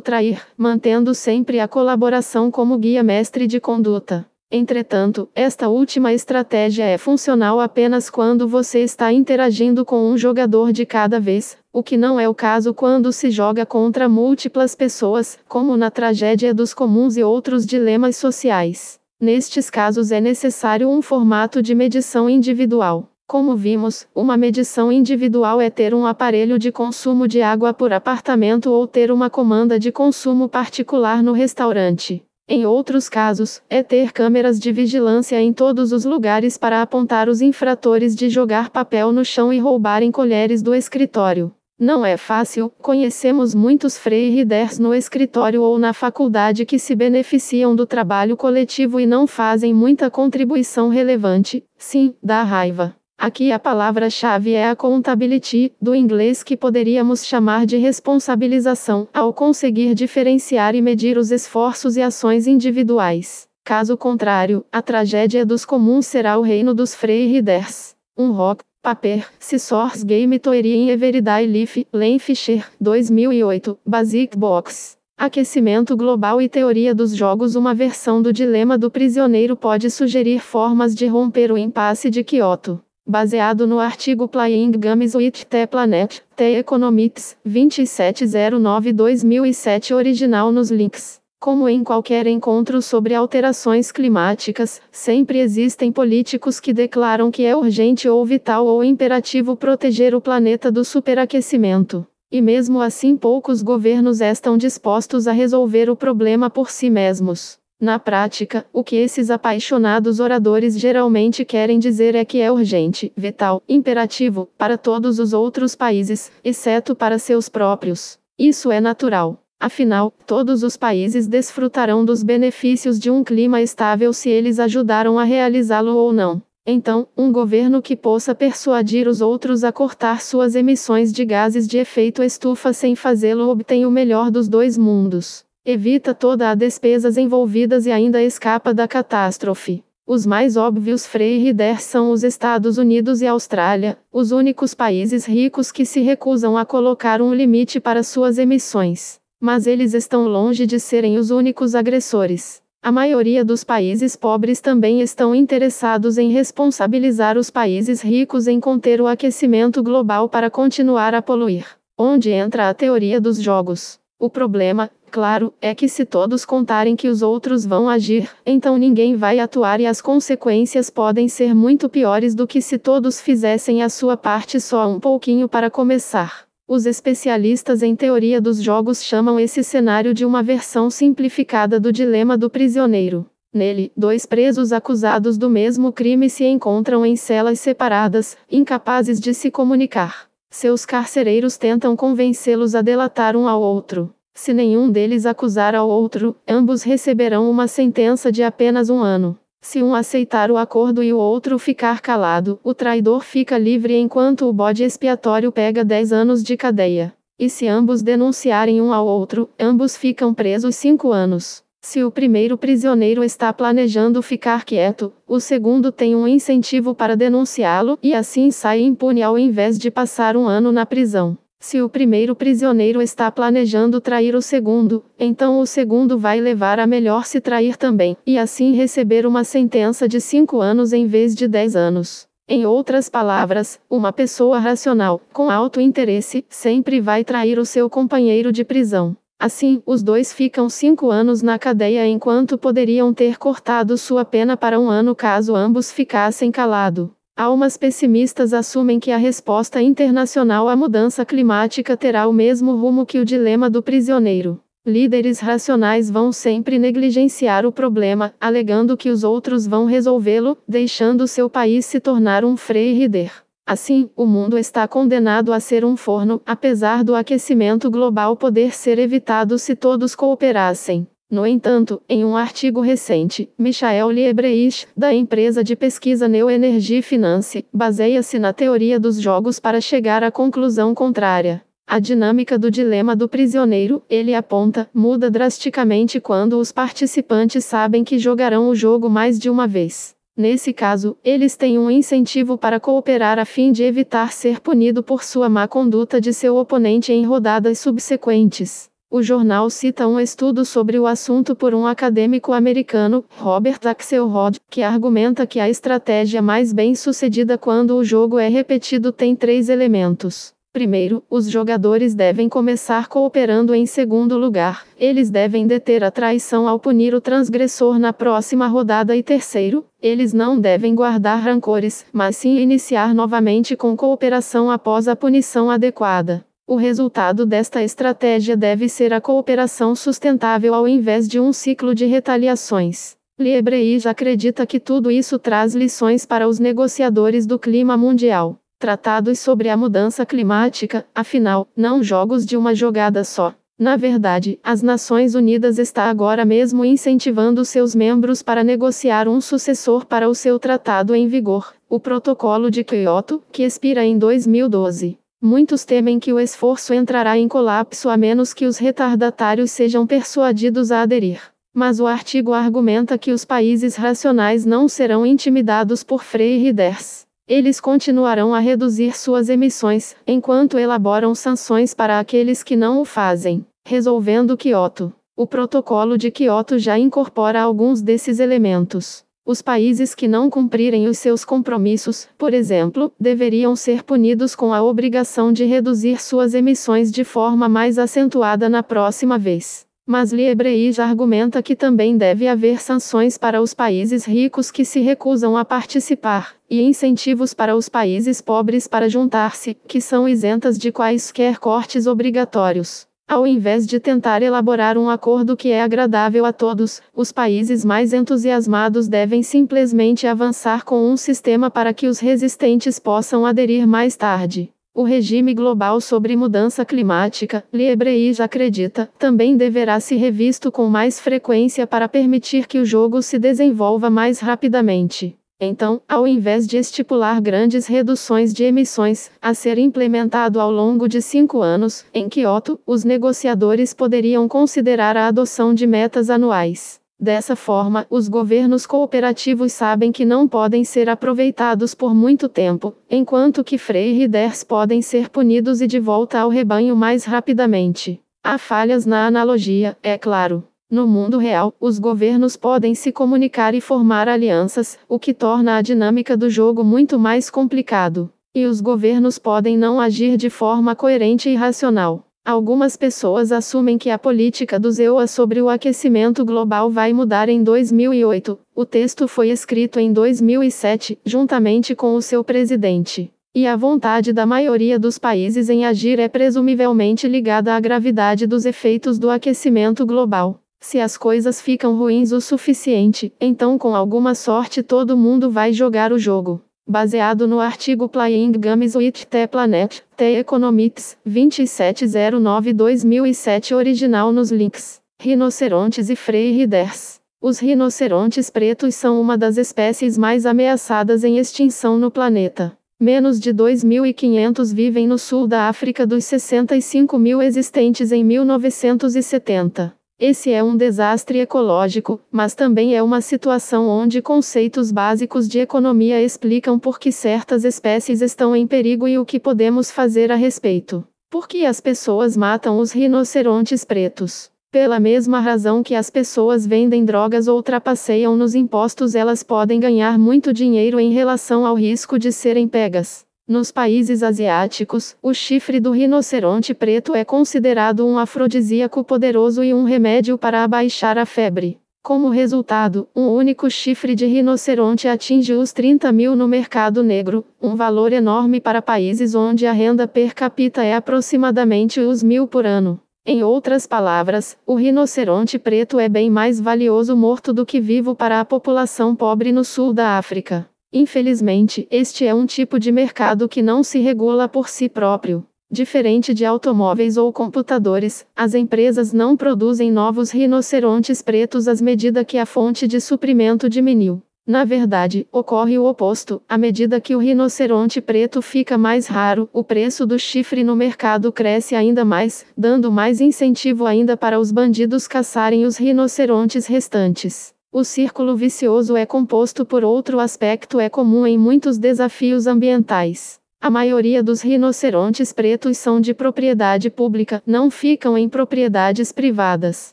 trair, mantendo sempre a colaboração como guia mestre de conduta. Entretanto, esta última estratégia é funcional apenas quando você está interagindo com um jogador de cada vez, o que não é o caso quando se joga contra múltiplas pessoas, como na tragédia dos comuns e outros dilemas sociais. Nestes casos é necessário um formato de medição individual. Como vimos, uma medição individual é ter um aparelho de consumo de água por apartamento ou ter uma comanda de consumo particular no restaurante. Em outros casos, é ter câmeras de vigilância em todos os lugares para apontar os infratores de jogar papel no chão e roubarem colheres do escritório. Não é fácil, conhecemos muitos freirides no escritório ou na faculdade que se beneficiam do trabalho coletivo e não fazem muita contribuição relevante, sim, dá raiva. Aqui a palavra-chave é a accountability, do inglês que poderíamos chamar de responsabilização, ao conseguir diferenciar e medir os esforços e ações individuais. Caso contrário, a tragédia dos comuns será o reino dos Freyriders. Um rock, paper, source Game toerie in Everyday Life, Len Fisher, 2008, Basic Box. Aquecimento global e teoria dos jogos Uma versão do dilema do prisioneiro pode sugerir formas de romper o impasse de Kyoto baseado no artigo Playing Games with the Planet, The Economics, 2709-2007 original nos links. Como em qualquer encontro sobre alterações climáticas, sempre existem políticos que declaram que é urgente ou vital ou imperativo proteger o planeta do superaquecimento. E mesmo assim poucos governos estão dispostos a resolver o problema por si mesmos. Na prática, o que esses apaixonados oradores geralmente querem dizer é que é urgente, vital, imperativo, para todos os outros países, exceto para seus próprios. Isso é natural. Afinal, todos os países desfrutarão dos benefícios de um clima estável se eles ajudaram a realizá-lo ou não. Então, um governo que possa persuadir os outros a cortar suas emissões de gases de efeito estufa sem fazê-lo obtém o melhor dos dois mundos evita toda a despesas envolvidas e ainda escapa da catástrofe. Os mais óbvios Freiriders são os Estados Unidos e Austrália, os únicos países ricos que se recusam a colocar um limite para suas emissões. Mas eles estão longe de serem os únicos agressores. A maioria dos países pobres também estão interessados em responsabilizar os países ricos em conter o aquecimento global para continuar a poluir. Onde entra a teoria dos jogos? O problema, claro é que se todos contarem que os outros vão agir, então ninguém vai atuar e as consequências podem ser muito piores do que se todos fizessem a sua parte só um pouquinho para começar. Os especialistas em teoria dos jogos chamam esse cenário de uma versão simplificada do dilema do prisioneiro. Nele, dois presos acusados do mesmo crime se encontram em celas separadas, incapazes de se comunicar. Seus carcereiros tentam convencê-los a delatar um ao outro. Se nenhum deles acusar ao outro, ambos receberão uma sentença de apenas um ano. Se um aceitar o acordo e o outro ficar calado, o traidor fica livre enquanto o bode expiatório pega 10 anos de cadeia. E se ambos denunciarem um ao outro, ambos ficam presos 5 anos. Se o primeiro prisioneiro está planejando ficar quieto, o segundo tem um incentivo para denunciá-lo e assim sai impune ao invés de passar um ano na prisão. Se o primeiro prisioneiro está planejando trair o segundo, então o segundo vai levar a melhor se trair também, e assim receber uma sentença de cinco anos em vez de dez anos. Em outras palavras, uma pessoa racional, com alto interesse, sempre vai trair o seu companheiro de prisão. Assim, os dois ficam cinco anos na cadeia enquanto poderiam ter cortado sua pena para um ano caso ambos ficassem calados. Almas pessimistas assumem que a resposta internacional à mudança climática terá o mesmo rumo que o dilema do prisioneiro. Líderes racionais vão sempre negligenciar o problema, alegando que os outros vão resolvê-lo, deixando seu país se tornar um freirider. Assim, o mundo está condenado a ser um forno, apesar do aquecimento global poder ser evitado se todos cooperassem. No entanto, em um artigo recente, Michael Liebreich, da empresa de pesquisa Neo Energy Finance, baseia-se na teoria dos jogos para chegar à conclusão contrária. A dinâmica do dilema do prisioneiro, ele aponta, muda drasticamente quando os participantes sabem que jogarão o jogo mais de uma vez. Nesse caso, eles têm um incentivo para cooperar a fim de evitar ser punido por sua má conduta de seu oponente em rodadas subsequentes. O jornal cita um estudo sobre o assunto por um acadêmico americano, Robert Axelrod, que argumenta que a estratégia mais bem sucedida quando o jogo é repetido tem três elementos. Primeiro, os jogadores devem começar cooperando em segundo lugar, eles devem deter a traição ao punir o transgressor na próxima rodada e terceiro, eles não devem guardar rancores, mas sim iniciar novamente com cooperação após a punição adequada. O resultado desta estratégia deve ser a cooperação sustentável ao invés de um ciclo de retaliações. Liebreis acredita que tudo isso traz lições para os negociadores do clima mundial. Tratados sobre a mudança climática, afinal, não jogos de uma jogada só. Na verdade, as Nações Unidas está agora mesmo incentivando seus membros para negociar um sucessor para o seu tratado em vigor, o Protocolo de Kyoto, que expira em 2012. Muitos temem que o esforço entrará em colapso a menos que os retardatários sejam persuadidos a aderir. Mas o artigo argumenta que os países racionais não serão intimidados por Frei Ders. Eles continuarão a reduzir suas emissões, enquanto elaboram sanções para aqueles que não o fazem, resolvendo Kyoto. O protocolo de Kyoto já incorpora alguns desses elementos. Os países que não cumprirem os seus compromissos, por exemplo, deveriam ser punidos com a obrigação de reduzir suas emissões de forma mais acentuada na próxima vez. Mas Liebreich argumenta que também deve haver sanções para os países ricos que se recusam a participar, e incentivos para os países pobres para juntar-se, que são isentas de quaisquer cortes obrigatórios. Ao invés de tentar elaborar um acordo que é agradável a todos, os países mais entusiasmados devem simplesmente avançar com um sistema para que os resistentes possam aderir mais tarde. O regime global sobre mudança climática, Liebreis acredita, também deverá ser revisto com mais frequência para permitir que o jogo se desenvolva mais rapidamente. Então, ao invés de estipular grandes reduções de emissões, a ser implementado ao longo de cinco anos, em Kyoto, os negociadores poderiam considerar a adoção de metas anuais. Dessa forma, os governos cooperativos sabem que não podem ser aproveitados por muito tempo, enquanto que freeriders podem ser punidos e de volta ao rebanho mais rapidamente. Há falhas na analogia, é claro. No mundo real, os governos podem se comunicar e formar alianças, o que torna a dinâmica do jogo muito mais complicado. E os governos podem não agir de forma coerente e racional. Algumas pessoas assumem que a política do EUA sobre o aquecimento global vai mudar em 2008. O texto foi escrito em 2007, juntamente com o seu presidente. E a vontade da maioria dos países em agir é presumivelmente ligada à gravidade dos efeitos do aquecimento global. Se as coisas ficam ruins o suficiente, então com alguma sorte todo mundo vai jogar o jogo. Baseado no artigo Playing Games with the Planet, The Economics, 2709-2007 original nos links. Rinocerontes e Frei Riders. Os rinocerontes pretos são uma das espécies mais ameaçadas em extinção no planeta. Menos de 2.500 vivem no sul da África dos 65 mil existentes em 1970. Esse é um desastre ecológico, mas também é uma situação onde conceitos básicos de economia explicam por que certas espécies estão em perigo e o que podemos fazer a respeito. Por que as pessoas matam os rinocerontes pretos? Pela mesma razão que as pessoas vendem drogas ou trapaceiam nos impostos, elas podem ganhar muito dinheiro em relação ao risco de serem pegas. Nos países asiáticos, o chifre do rinoceronte preto é considerado um afrodisíaco poderoso e um remédio para abaixar a febre. Como resultado, um único chifre de rinoceronte atinge os 30 mil no mercado negro, um valor enorme para países onde a renda per capita é aproximadamente os mil por ano. Em outras palavras, o rinoceronte preto é bem mais valioso morto do que vivo para a população pobre no sul da África. Infelizmente, este é um tipo de mercado que não se regula por si próprio. Diferente de automóveis ou computadores, as empresas não produzem novos rinocerontes pretos à medida que a fonte de suprimento diminuiu. Na verdade, ocorre o oposto: à medida que o rinoceronte preto fica mais raro, o preço do chifre no mercado cresce ainda mais, dando mais incentivo ainda para os bandidos caçarem os rinocerontes restantes. O círculo vicioso é composto por outro aspecto é comum em muitos desafios ambientais. A maioria dos rinocerontes pretos são de propriedade pública, não ficam em propriedades privadas.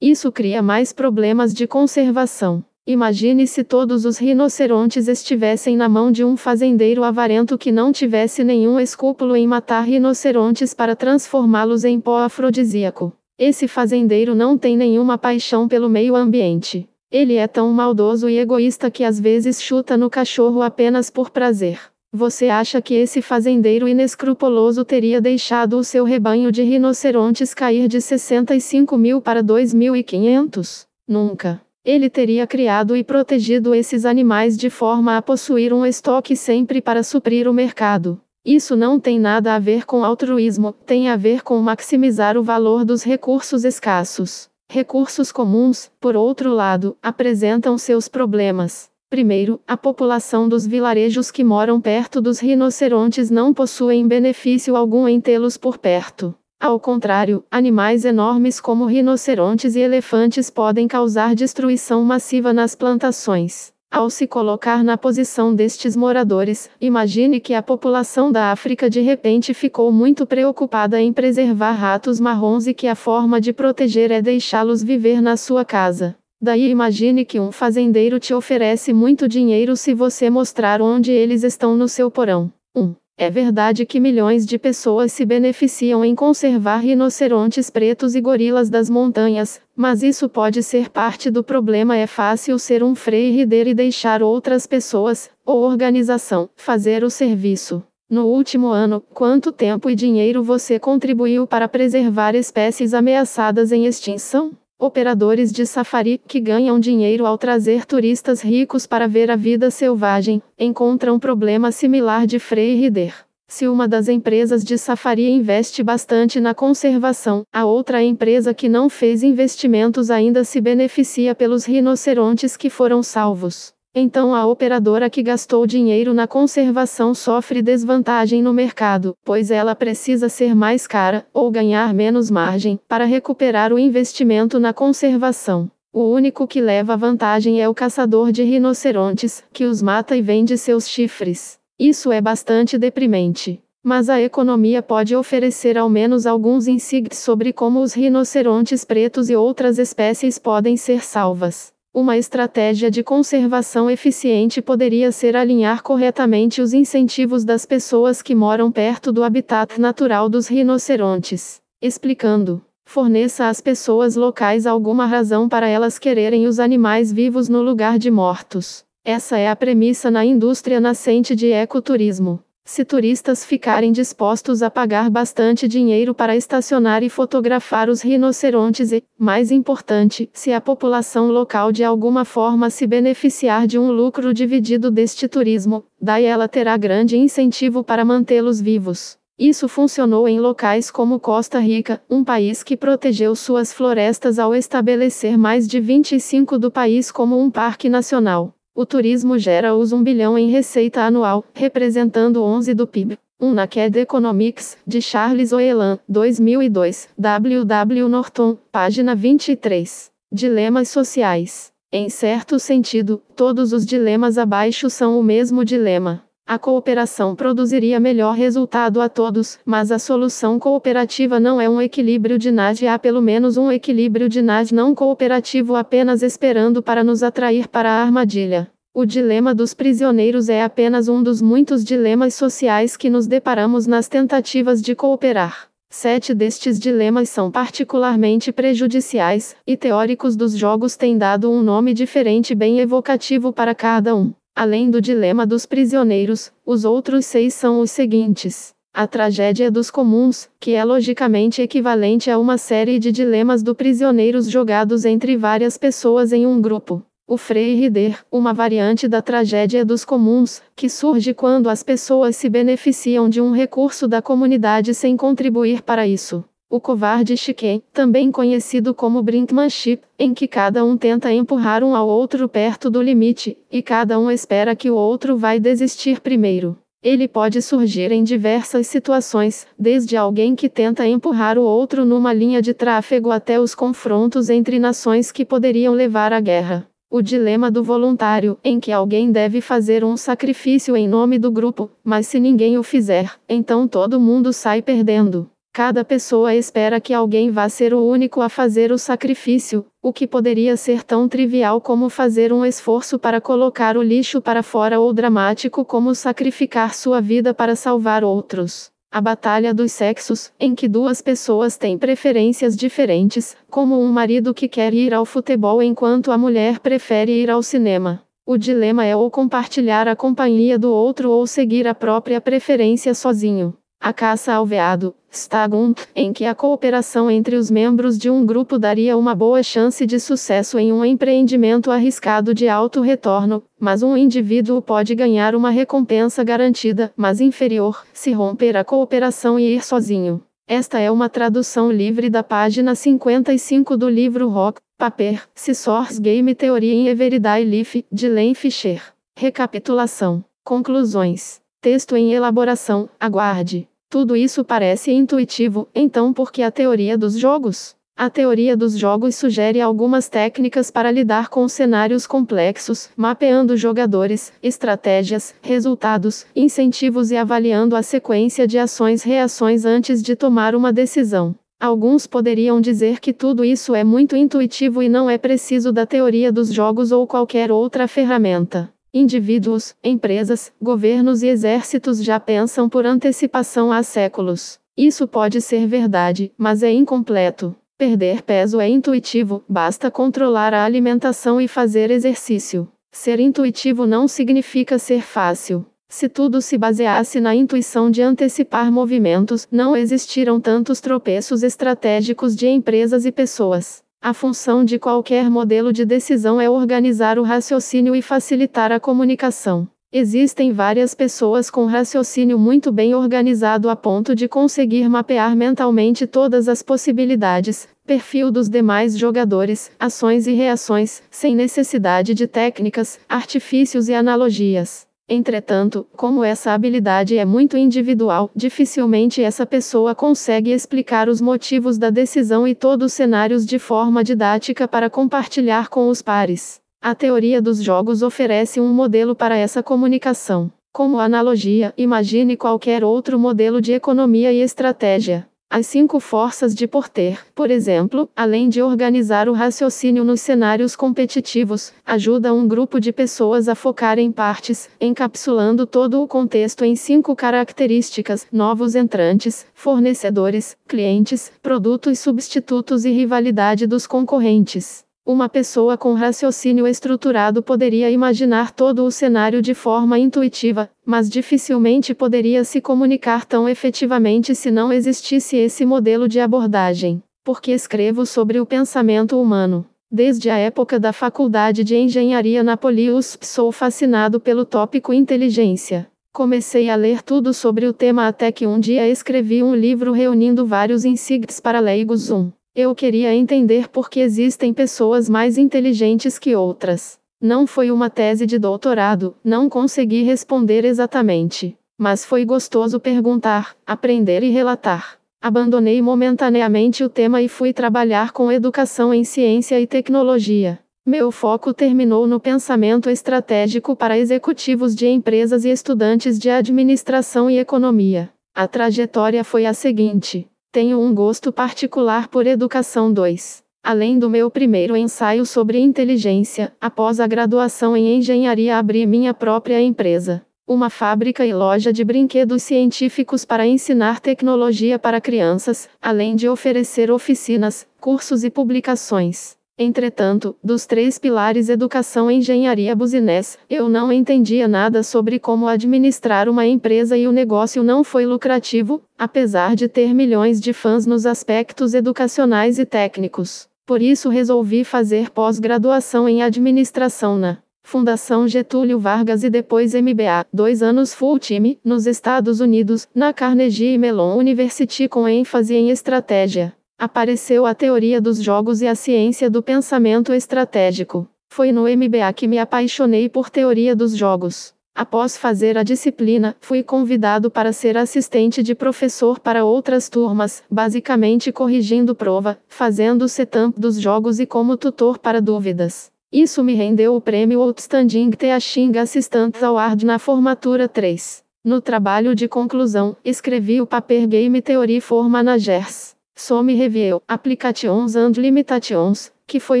Isso cria mais problemas de conservação. Imagine se todos os rinocerontes estivessem na mão de um fazendeiro avarento que não tivesse nenhum escrúpulo em matar rinocerontes para transformá-los em pó afrodisíaco. Esse fazendeiro não tem nenhuma paixão pelo meio ambiente. Ele é tão maldoso e egoísta que às vezes chuta no cachorro apenas por prazer. Você acha que esse fazendeiro inescrupuloso teria deixado o seu rebanho de rinocerontes cair de 65 mil para 2.500? Nunca. Ele teria criado e protegido esses animais de forma a possuir um estoque sempre para suprir o mercado. Isso não tem nada a ver com altruísmo, tem a ver com maximizar o valor dos recursos escassos. Recursos comuns, por outro lado, apresentam seus problemas. Primeiro, a população dos vilarejos que moram perto dos rinocerontes não possuem benefício algum em tê-los por perto. Ao contrário, animais enormes como rinocerontes e elefantes podem causar destruição massiva nas plantações. Ao se colocar na posição destes moradores, imagine que a população da África de repente ficou muito preocupada em preservar ratos marrons e que a forma de proteger é deixá-los viver na sua casa. Daí imagine que um fazendeiro te oferece muito dinheiro se você mostrar onde eles estão no seu porão. 1. Um. É verdade que milhões de pessoas se beneficiam em conservar rinocerontes pretos e gorilas das montanhas, mas isso pode ser parte do problema. É fácil ser um freirider e deixar outras pessoas, ou organização, fazer o serviço. No último ano, quanto tempo e dinheiro você contribuiu para preservar espécies ameaçadas em extinção? Operadores de safari, que ganham dinheiro ao trazer turistas ricos para ver a vida selvagem, encontram um problema similar de Rider. Se uma das empresas de safari investe bastante na conservação, a outra empresa que não fez investimentos ainda se beneficia pelos rinocerontes que foram salvos. Então a operadora que gastou dinheiro na conservação sofre desvantagem no mercado, pois ela precisa ser mais cara, ou ganhar menos margem, para recuperar o investimento na conservação. O único que leva vantagem é o caçador de rinocerontes, que os mata e vende seus chifres. Isso é bastante deprimente. Mas a economia pode oferecer ao menos alguns insights sobre como os rinocerontes pretos e outras espécies podem ser salvas. Uma estratégia de conservação eficiente poderia ser alinhar corretamente os incentivos das pessoas que moram perto do habitat natural dos rinocerontes. Explicando, forneça às pessoas locais alguma razão para elas quererem os animais vivos no lugar de mortos. Essa é a premissa na indústria nascente de ecoturismo se turistas ficarem dispostos a pagar bastante dinheiro para estacionar e fotografar os rinocerontes e, mais importante, se a população local de alguma forma se beneficiar de um lucro dividido deste turismo, daí ela terá grande incentivo para mantê-los vivos. Isso funcionou em locais como Costa Rica, um país que protegeu suas florestas ao estabelecer mais de 25 do país como um parque nacional. O turismo gera os 1 bilhão em receita anual, representando 11 do PIB. 1 um na CAD Economics, de Charles Oelan, 2002, WW Norton, página 23. Dilemas sociais. Em certo sentido, todos os dilemas abaixo são o mesmo dilema. A cooperação produziria melhor resultado a todos, mas a solução cooperativa não é um equilíbrio de NAD. Há pelo menos um equilíbrio de NAD não cooperativo apenas esperando para nos atrair para a armadilha. O dilema dos prisioneiros é apenas um dos muitos dilemas sociais que nos deparamos nas tentativas de cooperar. Sete destes dilemas são particularmente prejudiciais, e teóricos dos jogos têm dado um nome diferente bem evocativo para cada um. Além do dilema dos prisioneiros, os outros seis são os seguintes. A tragédia dos comuns, que é logicamente equivalente a uma série de dilemas do prisioneiros jogados entre várias pessoas em um grupo. O rider, uma variante da tragédia dos comuns, que surge quando as pessoas se beneficiam de um recurso da comunidade sem contribuir para isso. O covarde Chiquen, também conhecido como brinkmanship, em que cada um tenta empurrar um ao outro perto do limite, e cada um espera que o outro vai desistir primeiro. Ele pode surgir em diversas situações, desde alguém que tenta empurrar o outro numa linha de tráfego até os confrontos entre nações que poderiam levar à guerra. O dilema do voluntário, em que alguém deve fazer um sacrifício em nome do grupo, mas se ninguém o fizer, então todo mundo sai perdendo. Cada pessoa espera que alguém vá ser o único a fazer o sacrifício, o que poderia ser tão trivial como fazer um esforço para colocar o lixo para fora ou dramático como sacrificar sua vida para salvar outros. A batalha dos sexos, em que duas pessoas têm preferências diferentes, como um marido que quer ir ao futebol enquanto a mulher prefere ir ao cinema. O dilema é ou compartilhar a companhia do outro ou seguir a própria preferência sozinho. A caça ao veado, Stagund, em que a cooperação entre os membros de um grupo daria uma boa chance de sucesso em um empreendimento arriscado de alto retorno, mas um indivíduo pode ganhar uma recompensa garantida, mas inferior, se romper a cooperação e ir sozinho. Esta é uma tradução livre da página 55 do livro Rock, Paper, Scissors Game Theory in Everyday Life, de Len Fischer. Recapitulação. Conclusões. Texto em elaboração, aguarde. Tudo isso parece intuitivo, então por que a teoria dos jogos? A teoria dos jogos sugere algumas técnicas para lidar com cenários complexos, mapeando jogadores, estratégias, resultados, incentivos e avaliando a sequência de ações-reações antes de tomar uma decisão. Alguns poderiam dizer que tudo isso é muito intuitivo e não é preciso da teoria dos jogos ou qualquer outra ferramenta. Indivíduos, empresas, governos e exércitos já pensam por antecipação há séculos. Isso pode ser verdade, mas é incompleto. Perder peso é intuitivo, basta controlar a alimentação e fazer exercício. Ser intuitivo não significa ser fácil. Se tudo se baseasse na intuição de antecipar movimentos, não existiram tantos tropeços estratégicos de empresas e pessoas. A função de qualquer modelo de decisão é organizar o raciocínio e facilitar a comunicação. Existem várias pessoas com raciocínio muito bem organizado a ponto de conseguir mapear mentalmente todas as possibilidades, perfil dos demais jogadores, ações e reações, sem necessidade de técnicas, artifícios e analogias. Entretanto, como essa habilidade é muito individual, dificilmente essa pessoa consegue explicar os motivos da decisão e todos os cenários de forma didática para compartilhar com os pares. A teoria dos jogos oferece um modelo para essa comunicação. Como analogia, imagine qualquer outro modelo de economia e estratégia. As cinco forças de Porter, por exemplo, além de organizar o raciocínio nos cenários competitivos, ajuda um grupo de pessoas a focar em partes, encapsulando todo o contexto em cinco características: novos entrantes, fornecedores, clientes, produtos substitutos e rivalidade dos concorrentes. Uma pessoa com raciocínio estruturado poderia imaginar todo o cenário de forma intuitiva, mas dificilmente poderia se comunicar tão efetivamente se não existisse esse modelo de abordagem. Porque escrevo sobre o pensamento humano. Desde a época da faculdade de engenharia na Polius, sou fascinado pelo tópico inteligência. Comecei a ler tudo sobre o tema até que um dia escrevi um livro reunindo vários insights para leigos 1. Eu queria entender por que existem pessoas mais inteligentes que outras. Não foi uma tese de doutorado, não consegui responder exatamente. Mas foi gostoso perguntar, aprender e relatar. Abandonei momentaneamente o tema e fui trabalhar com educação em ciência e tecnologia. Meu foco terminou no pensamento estratégico para executivos de empresas e estudantes de administração e economia. A trajetória foi a seguinte: tenho um gosto particular por Educação 2. Além do meu primeiro ensaio sobre inteligência, após a graduação em engenharia abri minha própria empresa. Uma fábrica e loja de brinquedos científicos para ensinar tecnologia para crianças, além de oferecer oficinas, cursos e publicações. Entretanto, dos três pilares educação e engenharia business, eu não entendia nada sobre como administrar uma empresa e o negócio não foi lucrativo, apesar de ter milhões de fãs nos aspectos educacionais e técnicos. Por isso resolvi fazer pós-graduação em administração na Fundação Getúlio Vargas e depois MBA, dois anos full-time, nos Estados Unidos, na Carnegie Mellon University com ênfase em estratégia. Apareceu a teoria dos jogos e a ciência do pensamento estratégico. Foi no MBA que me apaixonei por teoria dos jogos. Após fazer a disciplina, fui convidado para ser assistente de professor para outras turmas, basicamente corrigindo prova, fazendo setup dos jogos e como tutor para dúvidas. Isso me rendeu o prêmio Outstanding Teaching Assistant Award na formatura 3. No trabalho de conclusão, escrevi o paper Game Theory for Managers. SOME Review Applications and Limitations, que foi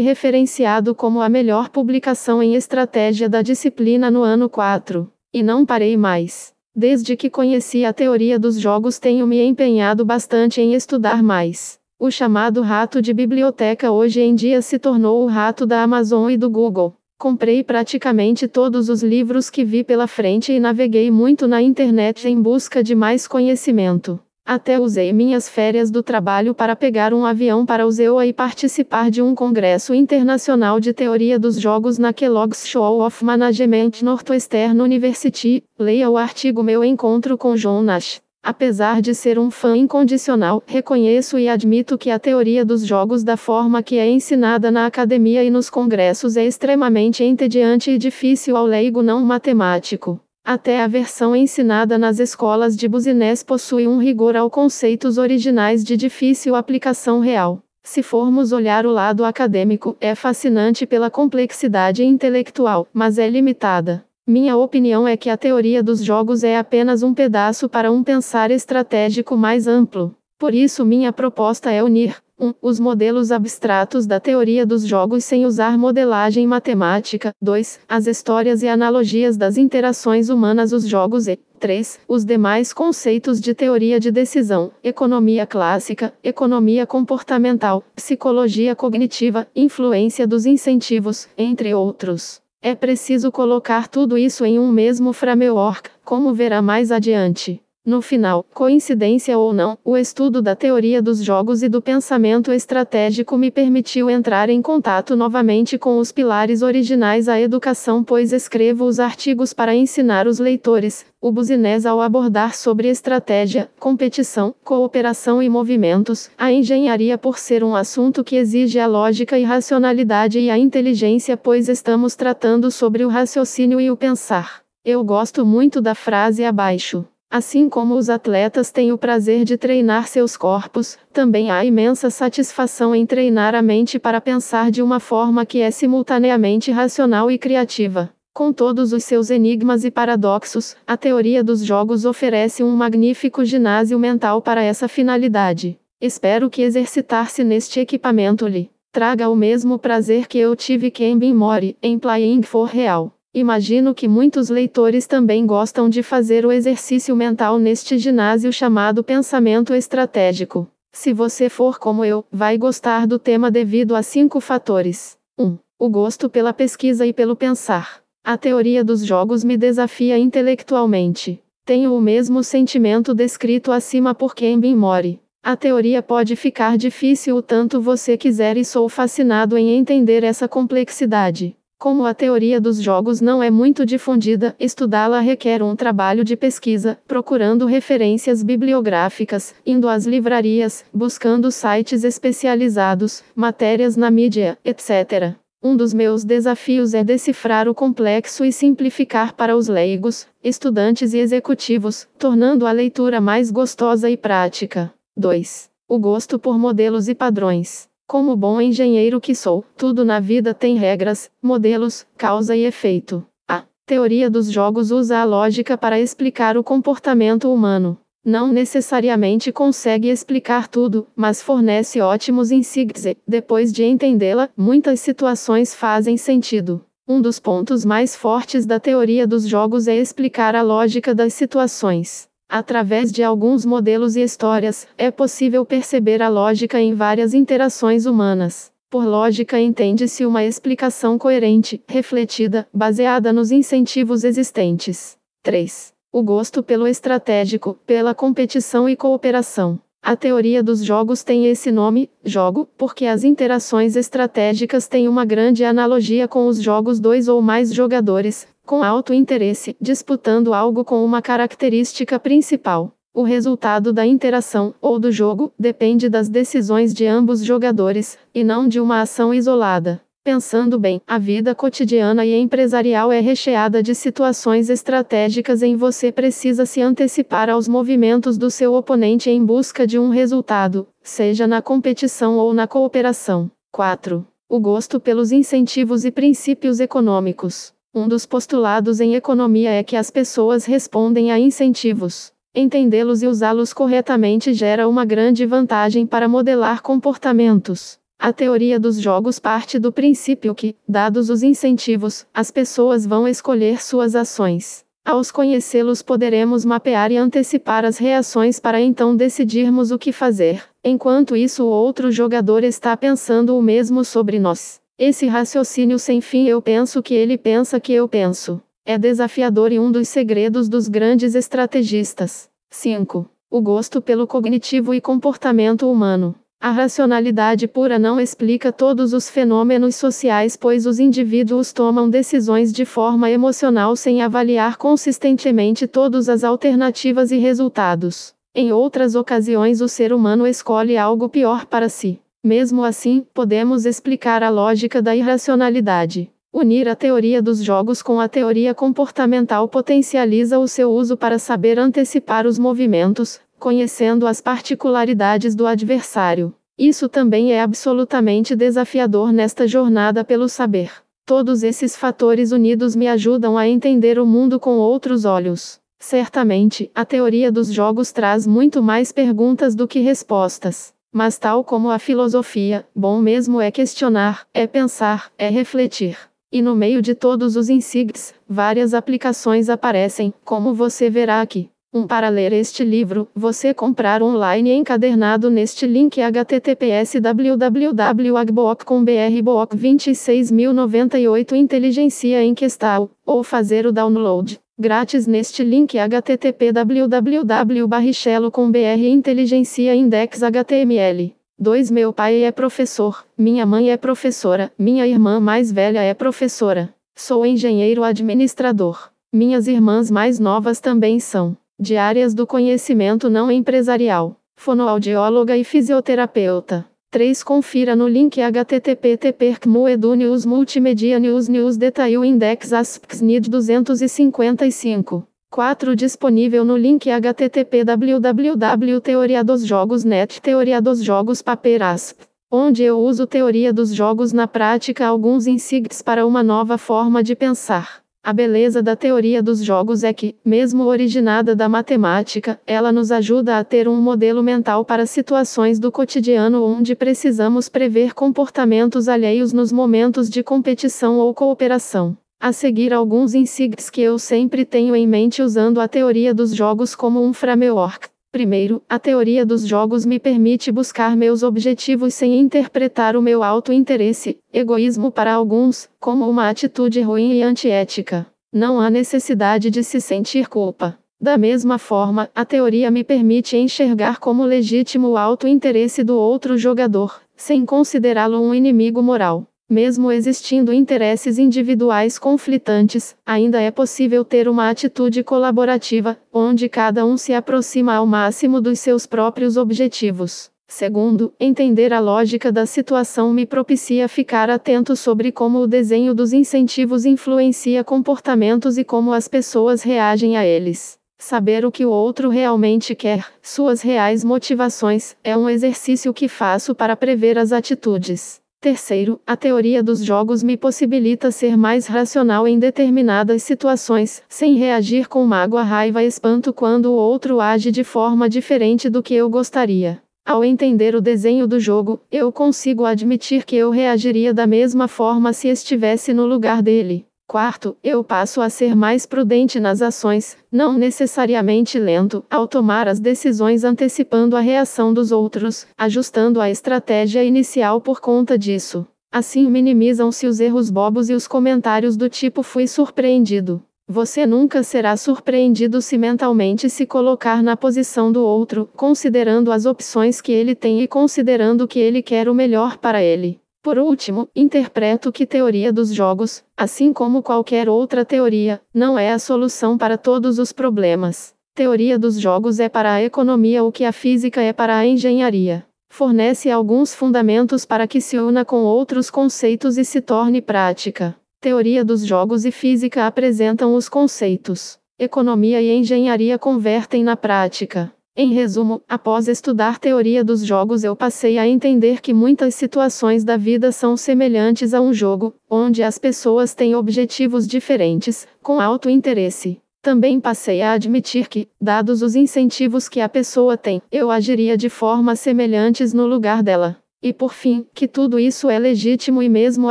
referenciado como a melhor publicação em estratégia da disciplina no ano 4. E não parei mais. Desde que conheci a teoria dos jogos, tenho me empenhado bastante em estudar mais. O chamado rato de biblioteca hoje em dia se tornou o rato da Amazon e do Google. Comprei praticamente todos os livros que vi pela frente e naveguei muito na internet em busca de mais conhecimento. Até usei minhas férias do trabalho para pegar um avião para Uzeoa e participar de um congresso internacional de teoria dos jogos na Kellogg's School of Management Northwestern University. Leia o artigo Meu Encontro com John Nash. Apesar de ser um fã incondicional, reconheço e admito que a teoria dos jogos da forma que é ensinada na academia e nos congressos é extremamente entediante e difícil ao leigo não matemático. Até a versão ensinada nas escolas de business possui um rigor ao conceitos originais de difícil aplicação real. Se formos olhar o lado acadêmico, é fascinante pela complexidade intelectual, mas é limitada. Minha opinião é que a teoria dos jogos é apenas um pedaço para um pensar estratégico mais amplo. Por isso, minha proposta é unir 1. Os modelos abstratos da teoria dos jogos sem usar modelagem matemática. 2. As histórias e analogias das interações humanas os jogos e 3. Os demais conceitos de teoria de decisão, economia clássica, economia comportamental, psicologia cognitiva, influência dos incentivos, entre outros. É preciso colocar tudo isso em um mesmo framework, como verá mais adiante. No final, coincidência ou não, o estudo da teoria dos jogos e do pensamento estratégico me permitiu entrar em contato novamente com os pilares originais à educação, pois escrevo os artigos para ensinar os leitores, o business ao abordar sobre estratégia, competição, cooperação e movimentos, a engenharia por ser um assunto que exige a lógica e racionalidade e a inteligência, pois estamos tratando sobre o raciocínio e o pensar. Eu gosto muito da frase abaixo. Assim como os atletas têm o prazer de treinar seus corpos, também há imensa satisfação em treinar a mente para pensar de uma forma que é simultaneamente racional e criativa. Com todos os seus enigmas e paradoxos, a teoria dos jogos oferece um magnífico ginásio mental para essa finalidade. Espero que exercitar-se neste equipamento lhe traga o mesmo prazer que eu tive que em Bin Mori, em Playing for Real. Imagino que muitos leitores também gostam de fazer o exercício mental neste ginásio chamado pensamento estratégico. Se você for como eu, vai gostar do tema devido a cinco fatores: 1. Um, o gosto pela pesquisa e pelo pensar. A teoria dos jogos me desafia intelectualmente. Tenho o mesmo sentimento descrito acima por Kembin Mori. A teoria pode ficar difícil o tanto você quiser e sou fascinado em entender essa complexidade. Como a teoria dos jogos não é muito difundida, estudá-la requer um trabalho de pesquisa, procurando referências bibliográficas, indo às livrarias, buscando sites especializados, matérias na mídia, etc. Um dos meus desafios é decifrar o complexo e simplificar para os leigos, estudantes e executivos, tornando a leitura mais gostosa e prática. 2. O gosto por modelos e padrões. Como bom engenheiro que sou, tudo na vida tem regras, modelos, causa e efeito. A teoria dos jogos usa a lógica para explicar o comportamento humano. Não necessariamente consegue explicar tudo, mas fornece ótimos insights depois de entendê-la, muitas situações fazem sentido. Um dos pontos mais fortes da teoria dos jogos é explicar a lógica das situações. Através de alguns modelos e histórias, é possível perceber a lógica em várias interações humanas. Por lógica entende-se uma explicação coerente, refletida, baseada nos incentivos existentes. 3. O gosto pelo estratégico, pela competição e cooperação. A teoria dos jogos tem esse nome, jogo, porque as interações estratégicas têm uma grande analogia com os jogos dois ou mais jogadores, com alto interesse, disputando algo com uma característica principal. O resultado da interação ou do jogo depende das decisões de ambos jogadores, e não de uma ação isolada. Pensando bem, a vida cotidiana e empresarial é recheada de situações estratégicas em você precisa se antecipar aos movimentos do seu oponente em busca de um resultado, seja na competição ou na cooperação. 4. O gosto pelos incentivos e princípios econômicos. Um dos postulados em economia é que as pessoas respondem a incentivos. Entendê-los e usá-los corretamente gera uma grande vantagem para modelar comportamentos. A teoria dos jogos parte do princípio que, dados os incentivos, as pessoas vão escolher suas ações. Aos conhecê-los, poderemos mapear e antecipar as reações para então decidirmos o que fazer. Enquanto isso, o outro jogador está pensando o mesmo sobre nós. Esse raciocínio sem fim eu penso que ele pensa que eu penso. É desafiador e um dos segredos dos grandes estrategistas. 5. O gosto pelo cognitivo e comportamento humano. A racionalidade pura não explica todos os fenômenos sociais, pois os indivíduos tomam decisões de forma emocional sem avaliar consistentemente todas as alternativas e resultados. Em outras ocasiões, o ser humano escolhe algo pior para si. Mesmo assim, podemos explicar a lógica da irracionalidade. Unir a teoria dos jogos com a teoria comportamental potencializa o seu uso para saber antecipar os movimentos, conhecendo as particularidades do adversário. Isso também é absolutamente desafiador nesta jornada pelo saber. Todos esses fatores unidos me ajudam a entender o mundo com outros olhos. Certamente, a teoria dos jogos traz muito mais perguntas do que respostas. Mas, tal como a filosofia, bom mesmo é questionar, é pensar, é refletir. E no meio de todos os insights, várias aplicações aparecem, como você verá aqui. Um para ler este livro, você comprar online encadernado neste link https www.agboc.com.br 26098 Inteligência em Questão, ou fazer o download grátis neste link http www.barrichello.com.br inteligencia indexhtml 2 Meu pai é professor, minha mãe é professora, minha irmã mais velha é professora. Sou engenheiro administrador. Minhas irmãs mais novas também são de áreas do conhecimento não empresarial, fonoaudióloga e fisioterapeuta. 3. Confira no link http://moedunews multimedia news news detail index aspxnid 255. 4. Disponível no link http www.teoriadosjogos.net Teoria dos Jogos Paper Asp, onde eu uso teoria dos jogos na prática alguns insights para uma nova forma de pensar. A beleza da teoria dos jogos é que, mesmo originada da matemática, ela nos ajuda a ter um modelo mental para situações do cotidiano onde precisamos prever comportamentos alheios nos momentos de competição ou cooperação. A seguir, alguns insights que eu sempre tenho em mente usando a teoria dos jogos como um framework. Primeiro, a teoria dos jogos me permite buscar meus objetivos sem interpretar o meu auto-interesse, egoísmo para alguns, como uma atitude ruim e antiética. Não há necessidade de se sentir culpa. Da mesma forma, a teoria me permite enxergar como legítimo o auto-interesse do outro jogador, sem considerá-lo um inimigo moral. Mesmo existindo interesses individuais conflitantes, ainda é possível ter uma atitude colaborativa, onde cada um se aproxima ao máximo dos seus próprios objetivos. Segundo, entender a lógica da situação me propicia ficar atento sobre como o desenho dos incentivos influencia comportamentos e como as pessoas reagem a eles. Saber o que o outro realmente quer, suas reais motivações, é um exercício que faço para prever as atitudes. Terceiro, a teoria dos jogos me possibilita ser mais racional em determinadas situações, sem reagir com mágoa, raiva e espanto quando o outro age de forma diferente do que eu gostaria. Ao entender o desenho do jogo, eu consigo admitir que eu reagiria da mesma forma se estivesse no lugar dele. Quarto, eu passo a ser mais prudente nas ações, não necessariamente lento, ao tomar as decisões antecipando a reação dos outros, ajustando a estratégia inicial por conta disso. Assim minimizam-se os erros bobos e os comentários do tipo fui surpreendido. Você nunca será surpreendido se mentalmente se colocar na posição do outro, considerando as opções que ele tem e considerando que ele quer o melhor para ele. Por último, interpreto que teoria dos jogos, assim como qualquer outra teoria, não é a solução para todos os problemas. Teoria dos jogos é para a economia o que a física é para a engenharia. Fornece alguns fundamentos para que se una com outros conceitos e se torne prática. Teoria dos jogos e física apresentam os conceitos. Economia e engenharia convertem na prática. Em resumo, após estudar teoria dos jogos, eu passei a entender que muitas situações da vida são semelhantes a um jogo, onde as pessoas têm objetivos diferentes, com alto interesse. Também passei a admitir que, dados os incentivos que a pessoa tem, eu agiria de forma semelhantes no lugar dela. E por fim, que tudo isso é legítimo e mesmo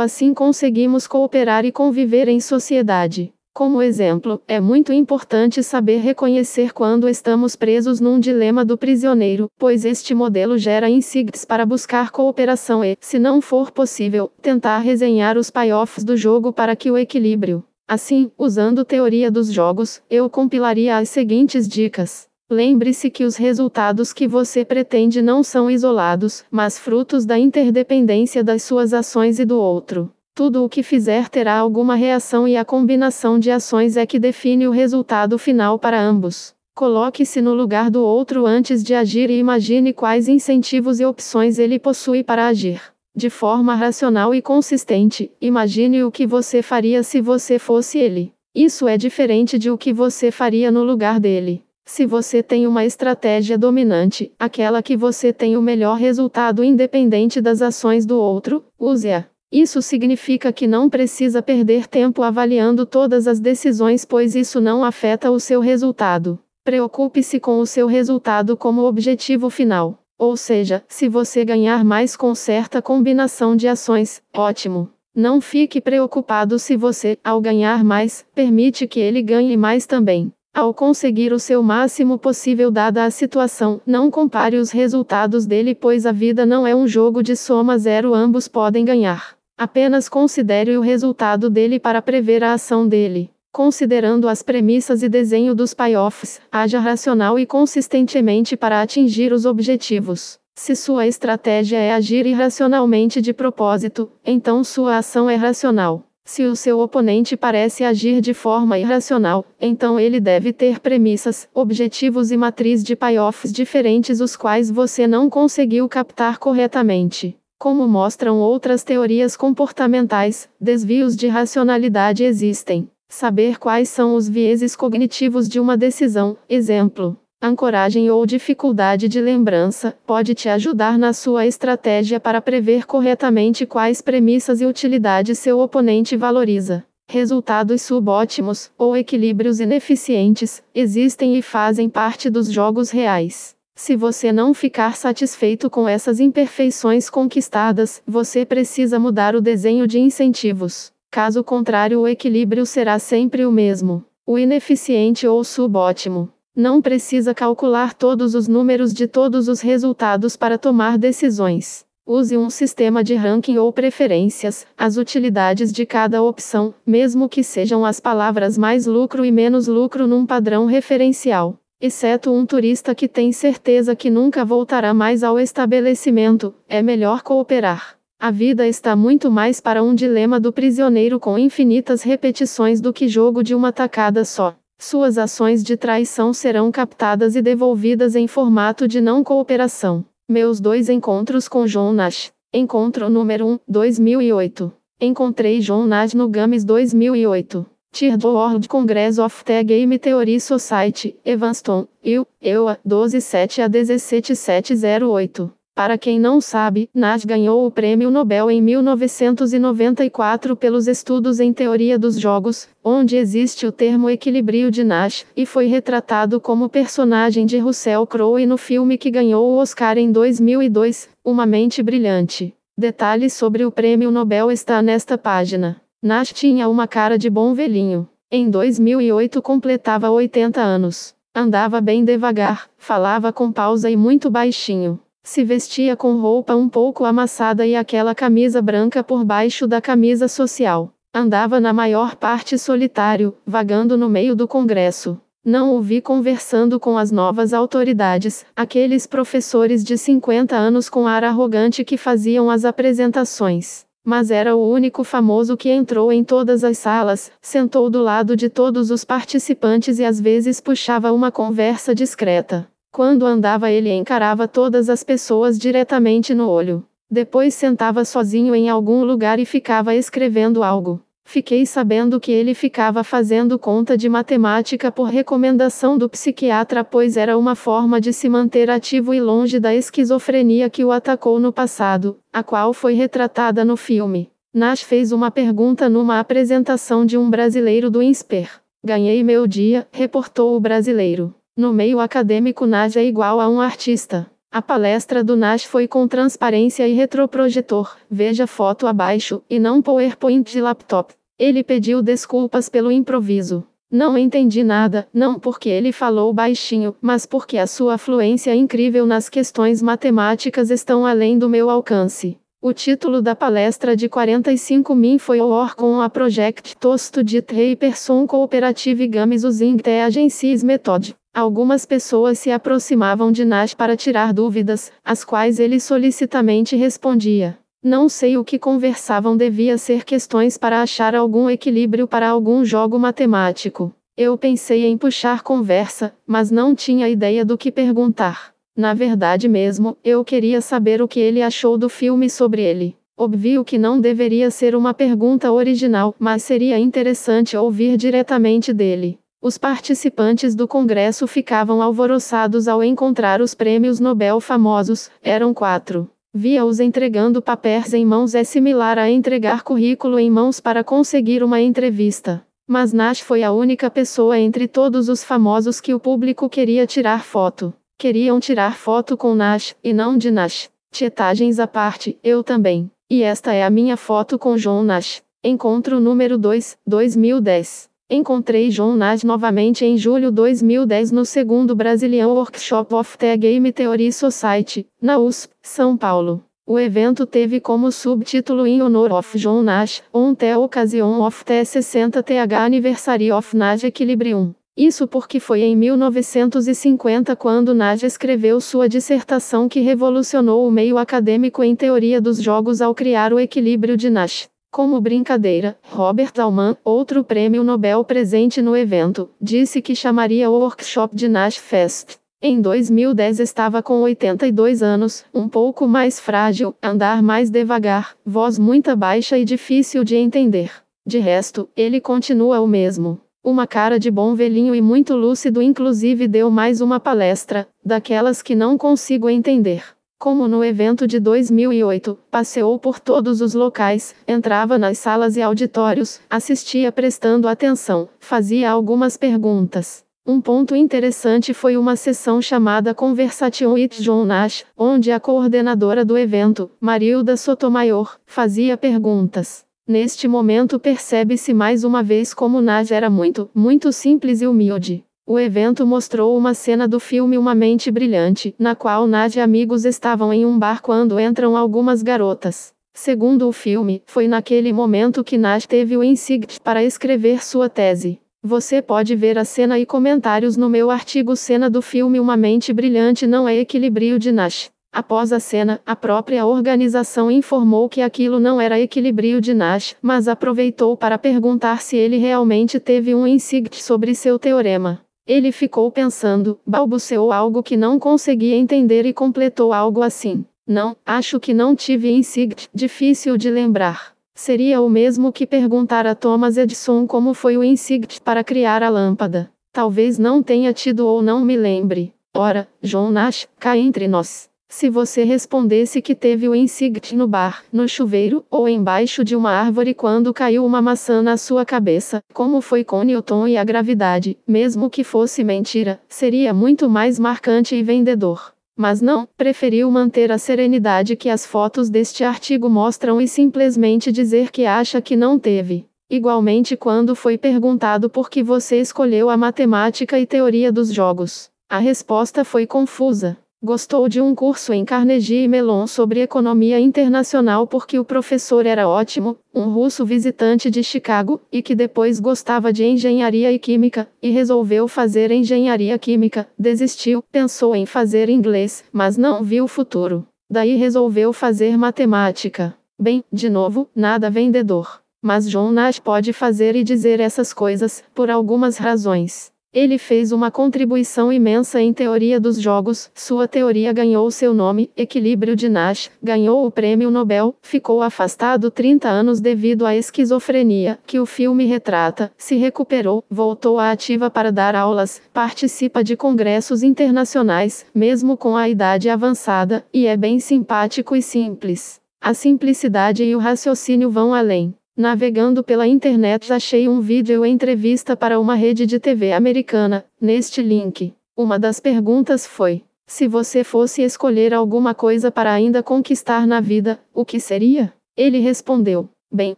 assim conseguimos cooperar e conviver em sociedade. Como exemplo, é muito importante saber reconhecer quando estamos presos num dilema do prisioneiro, pois este modelo gera insights para buscar cooperação e, se não for possível, tentar resenhar os payoffs do jogo para que o equilíbrio. Assim, usando teoria dos jogos, eu compilaria as seguintes dicas. Lembre-se que os resultados que você pretende não são isolados, mas frutos da interdependência das suas ações e do outro tudo o que fizer terá alguma reação e a combinação de ações é que define o resultado final para ambos. Coloque-se no lugar do outro antes de agir e imagine quais incentivos e opções ele possui para agir. De forma racional e consistente, imagine o que você faria se você fosse ele. Isso é diferente de o que você faria no lugar dele. Se você tem uma estratégia dominante, aquela que você tem o melhor resultado independente das ações do outro, use-a. Isso significa que não precisa perder tempo avaliando todas as decisões, pois isso não afeta o seu resultado. Preocupe-se com o seu resultado como objetivo final. Ou seja, se você ganhar mais com certa combinação de ações, ótimo. Não fique preocupado se você, ao ganhar mais, permite que ele ganhe mais também. Ao conseguir o seu máximo possível dada a situação, não compare os resultados dele, pois a vida não é um jogo de soma zero, ambos podem ganhar. Apenas considere o resultado dele para prever a ação dele. Considerando as premissas e desenho dos payoffs, haja racional e consistentemente para atingir os objetivos. Se sua estratégia é agir irracionalmente de propósito, então sua ação é racional. Se o seu oponente parece agir de forma irracional, então ele deve ter premissas, objetivos e matriz de payoffs diferentes os quais você não conseguiu captar corretamente. Como mostram outras teorias comportamentais, desvios de racionalidade existem. Saber quais são os vieses cognitivos de uma decisão, exemplo, ancoragem ou dificuldade de lembrança, pode te ajudar na sua estratégia para prever corretamente quais premissas e utilidades seu oponente valoriza. Resultados subótimos, ou equilíbrios ineficientes, existem e fazem parte dos jogos reais. Se você não ficar satisfeito com essas imperfeições conquistadas, você precisa mudar o desenho de incentivos. Caso contrário, o equilíbrio será sempre o mesmo. O ineficiente ou subótimo. Não precisa calcular todos os números de todos os resultados para tomar decisões. Use um sistema de ranking ou preferências, as utilidades de cada opção, mesmo que sejam as palavras mais lucro e menos lucro num padrão referencial. Exceto um turista que tem certeza que nunca voltará mais ao estabelecimento, é melhor cooperar. A vida está muito mais para um dilema do prisioneiro com infinitas repetições do que jogo de uma tacada só. Suas ações de traição serão captadas e devolvidas em formato de não cooperação. Meus dois encontros com John Nash. Encontro número 1, 2008. Encontrei John Nash no Games 2008. Tier do World Congress of the Game Theory Society, Evanston, EUA, 127 a 17708. Para quem não sabe, Nash ganhou o Prêmio Nobel em 1994 pelos estudos em teoria dos jogos, onde existe o termo equilíbrio de Nash, e foi retratado como personagem de Russell Crowe no filme que ganhou o Oscar em 2002, Uma Mente Brilhante. Detalhes sobre o Prêmio Nobel está nesta página. Nash tinha uma cara de bom velhinho. Em 2008 completava 80 anos. Andava bem devagar, falava com pausa e muito baixinho. Se vestia com roupa um pouco amassada e aquela camisa branca por baixo da camisa social. Andava na maior parte solitário, vagando no meio do congresso. Não o vi conversando com as novas autoridades, aqueles professores de 50 anos com ar arrogante que faziam as apresentações mas era o único famoso que entrou em todas as salas, sentou do lado de todos os participantes e às vezes puxava uma conversa discreta. Quando andava, ele encarava todas as pessoas diretamente no olho. Depois sentava sozinho em algum lugar e ficava escrevendo algo. Fiquei sabendo que ele ficava fazendo conta de matemática por recomendação do psiquiatra, pois era uma forma de se manter ativo e longe da esquizofrenia que o atacou no passado, a qual foi retratada no filme. Nash fez uma pergunta numa apresentação de um brasileiro do INSPER. Ganhei meu dia, reportou o brasileiro. No meio acadêmico, Nash é igual a um artista. A palestra do Nash foi com transparência e retroprojetor, veja foto abaixo, e não PowerPoint de laptop. Ele pediu desculpas pelo improviso. Não entendi nada, não porque ele falou baixinho, mas porque a sua fluência incrível nas questões matemáticas estão além do meu alcance. O título da palestra de 45 min foi Or com a Project Tosto de Person Cooperative Games Using The Agencies Method. Algumas pessoas se aproximavam de Nash para tirar dúvidas, as quais ele solicitamente respondia. Não sei o que conversavam, devia ser questões para achar algum equilíbrio para algum jogo matemático. Eu pensei em puxar conversa, mas não tinha ideia do que perguntar. Na verdade mesmo, eu queria saber o que ele achou do filme sobre ele. Obvio que não deveria ser uma pergunta original, mas seria interessante ouvir diretamente dele. Os participantes do congresso ficavam alvoroçados ao encontrar os prêmios Nobel famosos, eram quatro. Via-os entregando papéis em mãos é similar a entregar currículo em mãos para conseguir uma entrevista. Mas Nash foi a única pessoa entre todos os famosos que o público queria tirar foto. Queriam tirar foto com Nash, e não de Nash. Tietagens à parte, eu também. E esta é a minha foto com John Nash. Encontro número 2, 2010. Encontrei John Nash novamente em julho 2010 no segundo Brazilian Workshop of the Game Theory Society, na USP, São Paulo. O evento teve como subtítulo In Honor of John Nash, On the é Occasion of the 60th Anniversary of Nash Equilibrium. Isso porque foi em 1950 quando Nash escreveu sua dissertação que revolucionou o meio acadêmico em teoria dos jogos ao criar o equilíbrio de Nash. Como brincadeira, Robert Alman, outro prêmio Nobel presente no evento, disse que chamaria o workshop de Nash Fest. Em 2010 estava com 82 anos, um pouco mais frágil, andar mais devagar, voz muito baixa e difícil de entender. De resto, ele continua o mesmo. Uma cara de bom velhinho e muito lúcido, inclusive deu mais uma palestra, daquelas que não consigo entender. Como no evento de 2008, passeou por todos os locais, entrava nas salas e auditórios, assistia prestando atenção, fazia algumas perguntas. Um ponto interessante foi uma sessão chamada Conversation with John Nash, onde a coordenadora do evento, Marilda Sotomayor, fazia perguntas. Neste momento percebe-se mais uma vez como Nash era muito, muito simples e humilde. O evento mostrou uma cena do filme Uma Mente Brilhante, na qual Nash e amigos estavam em um bar quando entram algumas garotas. Segundo o filme, foi naquele momento que Nash teve o insight para escrever sua tese. Você pode ver a cena e comentários no meu artigo Cena do filme Uma Mente Brilhante não é equilíbrio de Nash. Após a cena, a própria organização informou que aquilo não era equilíbrio de Nash, mas aproveitou para perguntar se ele realmente teve um insight sobre seu teorema. Ele ficou pensando, balbuciou algo que não conseguia entender e completou algo assim. Não, acho que não tive insight, difícil de lembrar. Seria o mesmo que perguntar a Thomas Edison como foi o insight para criar a lâmpada. Talvez não tenha tido ou não me lembre. Ora, John Nash, cá entre nós. Se você respondesse que teve o insight no bar, no chuveiro ou embaixo de uma árvore quando caiu uma maçã na sua cabeça, como foi com Newton e a gravidade, mesmo que fosse mentira, seria muito mais marcante e vendedor. Mas não, preferiu manter a serenidade que as fotos deste artigo mostram e simplesmente dizer que acha que não teve. Igualmente, quando foi perguntado por que você escolheu a matemática e teoria dos jogos, a resposta foi confusa. Gostou de um curso em Carnegie Mellon sobre economia internacional porque o professor era ótimo, um russo visitante de Chicago, e que depois gostava de engenharia e química, e resolveu fazer engenharia química, desistiu, pensou em fazer inglês, mas não viu o futuro. Daí resolveu fazer matemática. Bem, de novo, nada vendedor. Mas John Nash pode fazer e dizer essas coisas, por algumas razões. Ele fez uma contribuição imensa em teoria dos jogos, sua teoria ganhou seu nome, equilíbrio de Nash, ganhou o prêmio Nobel, ficou afastado 30 anos devido à esquizofrenia, que o filme retrata, se recuperou, voltou à ativa para dar aulas, participa de congressos internacionais, mesmo com a idade avançada, e é bem simpático e simples. A simplicidade e o raciocínio vão além. Navegando pela internet achei um vídeo entrevista para uma rede de TV americana, neste link. Uma das perguntas foi: se você fosse escolher alguma coisa para ainda conquistar na vida, o que seria? Ele respondeu: Bem,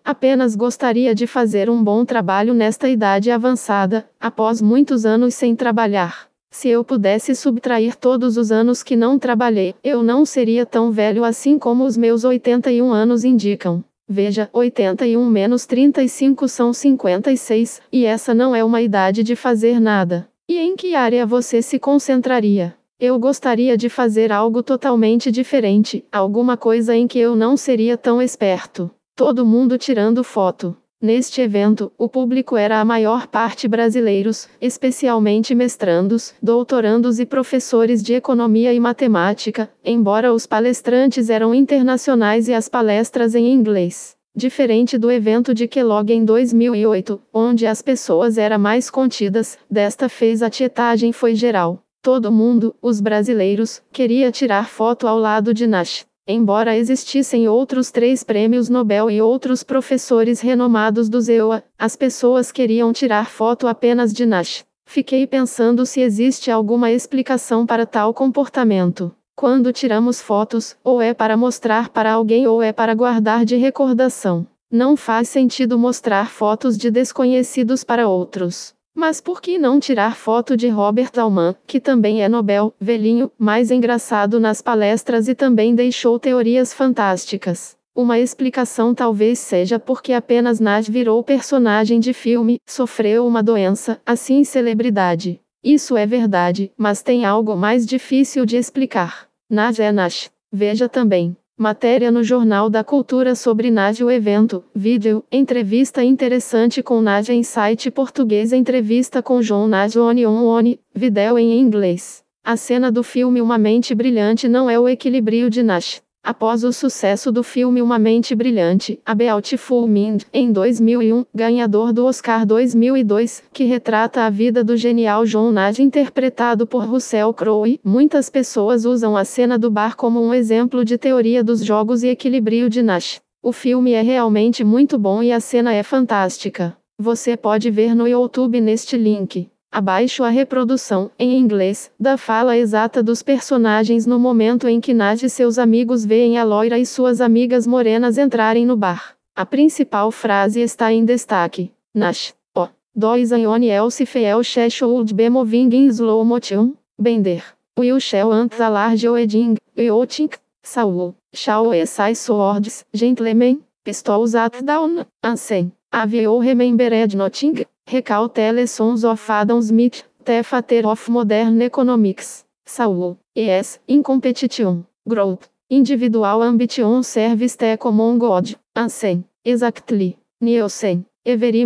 apenas gostaria de fazer um bom trabalho nesta idade avançada, após muitos anos sem trabalhar. Se eu pudesse subtrair todos os anos que não trabalhei, eu não seria tão velho assim como os meus 81 anos indicam. Veja, 81 menos 35 são 56, e essa não é uma idade de fazer nada. E em que área você se concentraria? Eu gostaria de fazer algo totalmente diferente, alguma coisa em que eu não seria tão esperto. Todo mundo tirando foto. Neste evento, o público era a maior parte brasileiros, especialmente mestrandos, doutorandos e professores de economia e matemática, embora os palestrantes eram internacionais e as palestras em inglês. Diferente do evento de Kellogg em 2008, onde as pessoas eram mais contidas, desta vez a tietagem foi geral. Todo mundo, os brasileiros, queria tirar foto ao lado de Nash. Embora existissem outros três prêmios Nobel e outros professores renomados do ZEUA, as pessoas queriam tirar foto apenas de Nash. Fiquei pensando se existe alguma explicação para tal comportamento. Quando tiramos fotos, ou é para mostrar para alguém ou é para guardar de recordação. Não faz sentido mostrar fotos de desconhecidos para outros. Mas por que não tirar foto de Robert Altman, que também é Nobel, velhinho, mais engraçado nas palestras e também deixou teorias fantásticas? Uma explicação talvez seja porque apenas Naj virou personagem de filme, sofreu uma doença, assim celebridade. Isso é verdade, mas tem algo mais difícil de explicar. Nash é Nash. Veja também. Matéria no Jornal da Cultura sobre Nádia o evento, vídeo, entrevista interessante com Nádia em site português entrevista com João Nádia One On One, vídeo em inglês. A cena do filme Uma Mente Brilhante não é o equilíbrio de Nash. Após o sucesso do filme Uma Mente Brilhante, A Beautiful Mind, em 2001, ganhador do Oscar 2002, que retrata a vida do genial John Nash interpretado por Russell Crowe, muitas pessoas usam a cena do bar como um exemplo de teoria dos jogos e equilíbrio de Nash. O filme é realmente muito bom e a cena é fantástica. Você pode ver no YouTube neste link. Abaixo a reprodução, em inglês, da fala exata dos personagens no momento em que Nad e seus amigos veem a loira e suas amigas morenas entrarem no bar. A principal frase está em destaque. Nash. O. dois Ione Else Feel Cheshold Bemoving in Slow Motion. Bender. Will Shell Ant Alarge Oeding. Eotink. Saul. Shall Essai Swords. Gentlemen. Pistols at Down. Ansem. AVO Remembered Nothing, Recal sons of Adam Smith, Tefater of Modern Economics, Saul, ES, Incompetition, Growth, Individual Ambition Service Te Common God, Ansen, Exactly, Nielsen,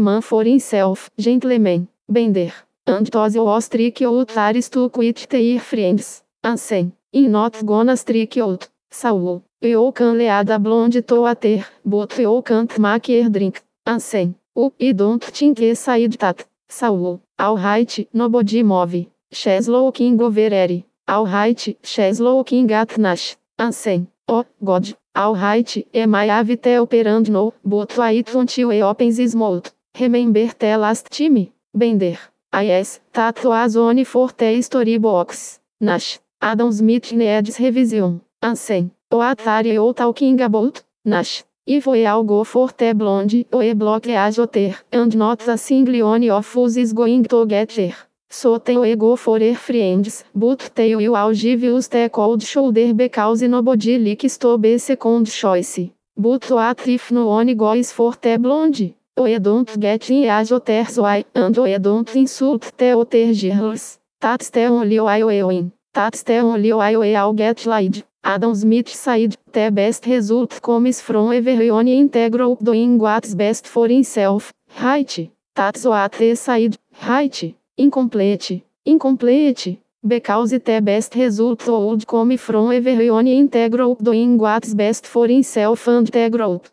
man for Himself, Gentleman, Bender, and Tosio Strick Out Laris to Quit their Friends, Ansen, In Not Gonna Strick Out, Saul, Eu Can Leada Blonde To ter, But Eu Can't Make Drink. Ansem, o i don't think said that, Saul, alright, nobody move, Cheslow king overere, alright, Cheslow king at nash, Ansem, oh, God, alright, e my have te operand no, but I don't e opens smote, remember the last time, bender, I yes, that was only for the story box, nash, Adam Smith needs revision, Ansem, o atari ou talking about, nash. If we all go for the blonde, we block ajoter, and not a single one of us is going to get there. So tem we go for her friends, but they will all give us the cold shoulder because nobody likes to be second choice. But what if no one goes for the blonde? We don't get in ajoter's why, and we don't insult the other girls. That's the only way we win. That's the only way we all get laid. Adam Smith said, the best result comes from everyone integral doing what's best for himself, right? That's what they said, right? Incomplete, incomplete, because the best result would come from everyone integral doing what's best for himself and the group.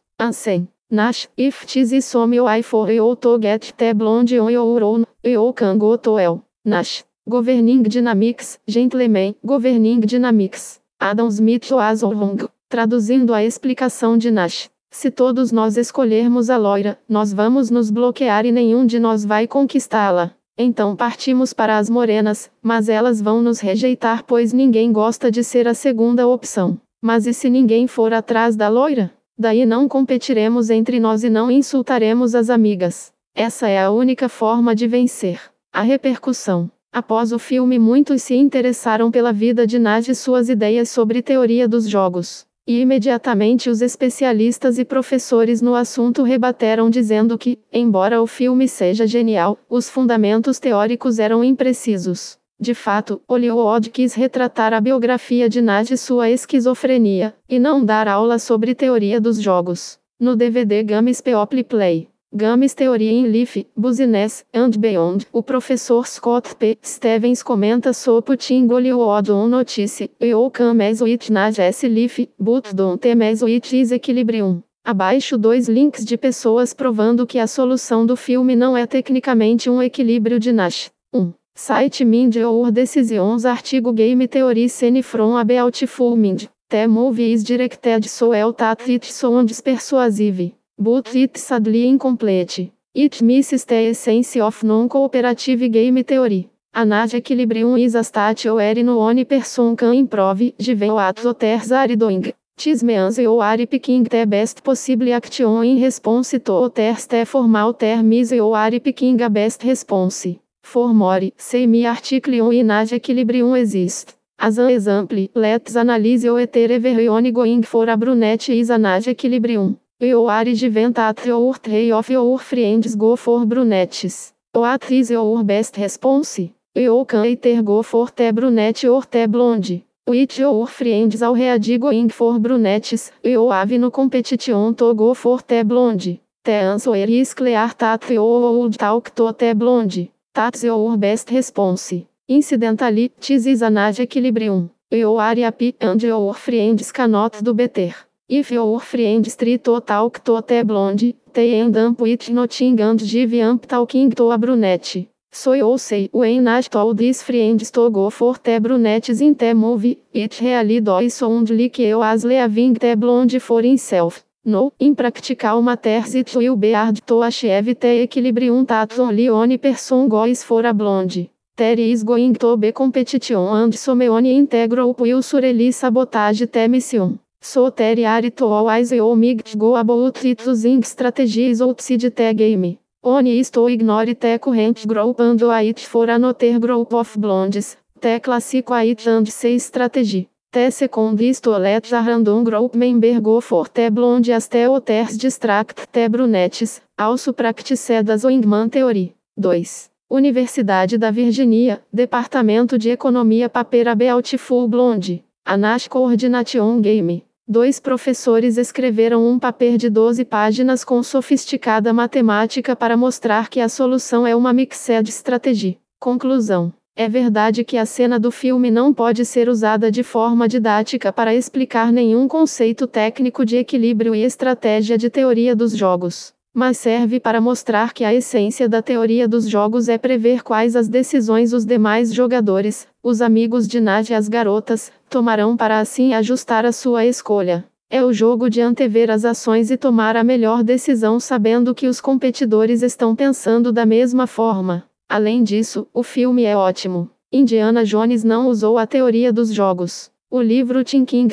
Nash, if this is some way for you to get the blonde on your own, you can go to hell. Nash. Governing Dynamics, Gentlemen, Governing Dynamics. Adam Smith was wrong, traduzindo a explicação de Nash. Se todos nós escolhermos a loira, nós vamos nos bloquear e nenhum de nós vai conquistá-la. Então partimos para as morenas, mas elas vão nos rejeitar pois ninguém gosta de ser a segunda opção. Mas e se ninguém for atrás da loira? Daí não competiremos entre nós e não insultaremos as amigas. Essa é a única forma de vencer. A repercussão. Após o filme, muitos se interessaram pela vida de Naj e suas ideias sobre teoria dos jogos. E imediatamente os especialistas e professores no assunto rebateram dizendo que, embora o filme seja genial, os fundamentos teóricos eram imprecisos. De fato, Hollywood quis retratar a biografia de Naj e sua esquizofrenia, e não dar aula sobre teoria dos jogos. No DVD Games People Play. Games Theory in Life, Business, and Beyond, o professor Scott P. Stevens comenta sobre Tingoliod on notice, you can measure it nas S Life, but don't measure it is equilibrium. Abaixo dois links de pessoas provando que a solução do filme não é tecnicamente um equilíbrio de Nash. 1. Um. Site Mind or Decisions Artigo Game Theory Scene from a Beautiful Mind. The movie is directed so well that it sounds persuasive but it sadly incomplete. It misses the essence of non-cooperative game theory. Anad equilibrium is a state where no one person can improve, given what others are doing. Tis means you are picking the best possible action in response to others the formal term is you are picking a best response. For more, see my article on Anad equilibrium exist. As an example, let's analyze whether everyone going for a brunette is Anad equilibrium. Your de at your tray of your friends go for brunettes. What is your best response? Eu can either go for te brunette or te blonde. With your friends ao ready going for brunettes, eu have no competition to go for te blonde. The answer is clear that you old talk to te blonde. That's your best response. Incidentally, this is an age equilibrium. You are and your friends cannot do better. If your friend street to talk to te blonde, te end up with nothing and give up talking to a brunette. So you say when I told these friends to go for te brunettes in te movie, it really does sound like you as leaving te blonde for himself. No, impractical practical matters it will be hard to achieve te equilibrium that only one person goes for a blonde. There is going to be competition and some one integral will surely sabotage te mission. Soter Arito go Migtgo Aboutitu Zing Strategies ou Te Game. Oni isto ignore te current group and it for anoter group of blondes, te classico it and seis strategy. Te second let a random group member go for te blonde as te oters distract te brunettes, also practice das Oingman Theory. 2. Universidade da Virgínia, Departamento de Economia Papera Beautiful Blonde. Anash Coordination Game. Dois professores escreveram um paper de 12 páginas com sofisticada matemática para mostrar que a solução é uma mixed strategy. Conclusão. É verdade que a cena do filme não pode ser usada de forma didática para explicar nenhum conceito técnico de equilíbrio e estratégia de teoria dos jogos mas serve para mostrar que a essência da teoria dos jogos é prever quais as decisões os demais jogadores, os amigos de Nad e as garotas, tomarão para assim ajustar a sua escolha. É o jogo de antever as ações e tomar a melhor decisão sabendo que os competidores estão pensando da mesma forma. Além disso, o filme é ótimo. Indiana Jones não usou a teoria dos jogos. O livro Thinking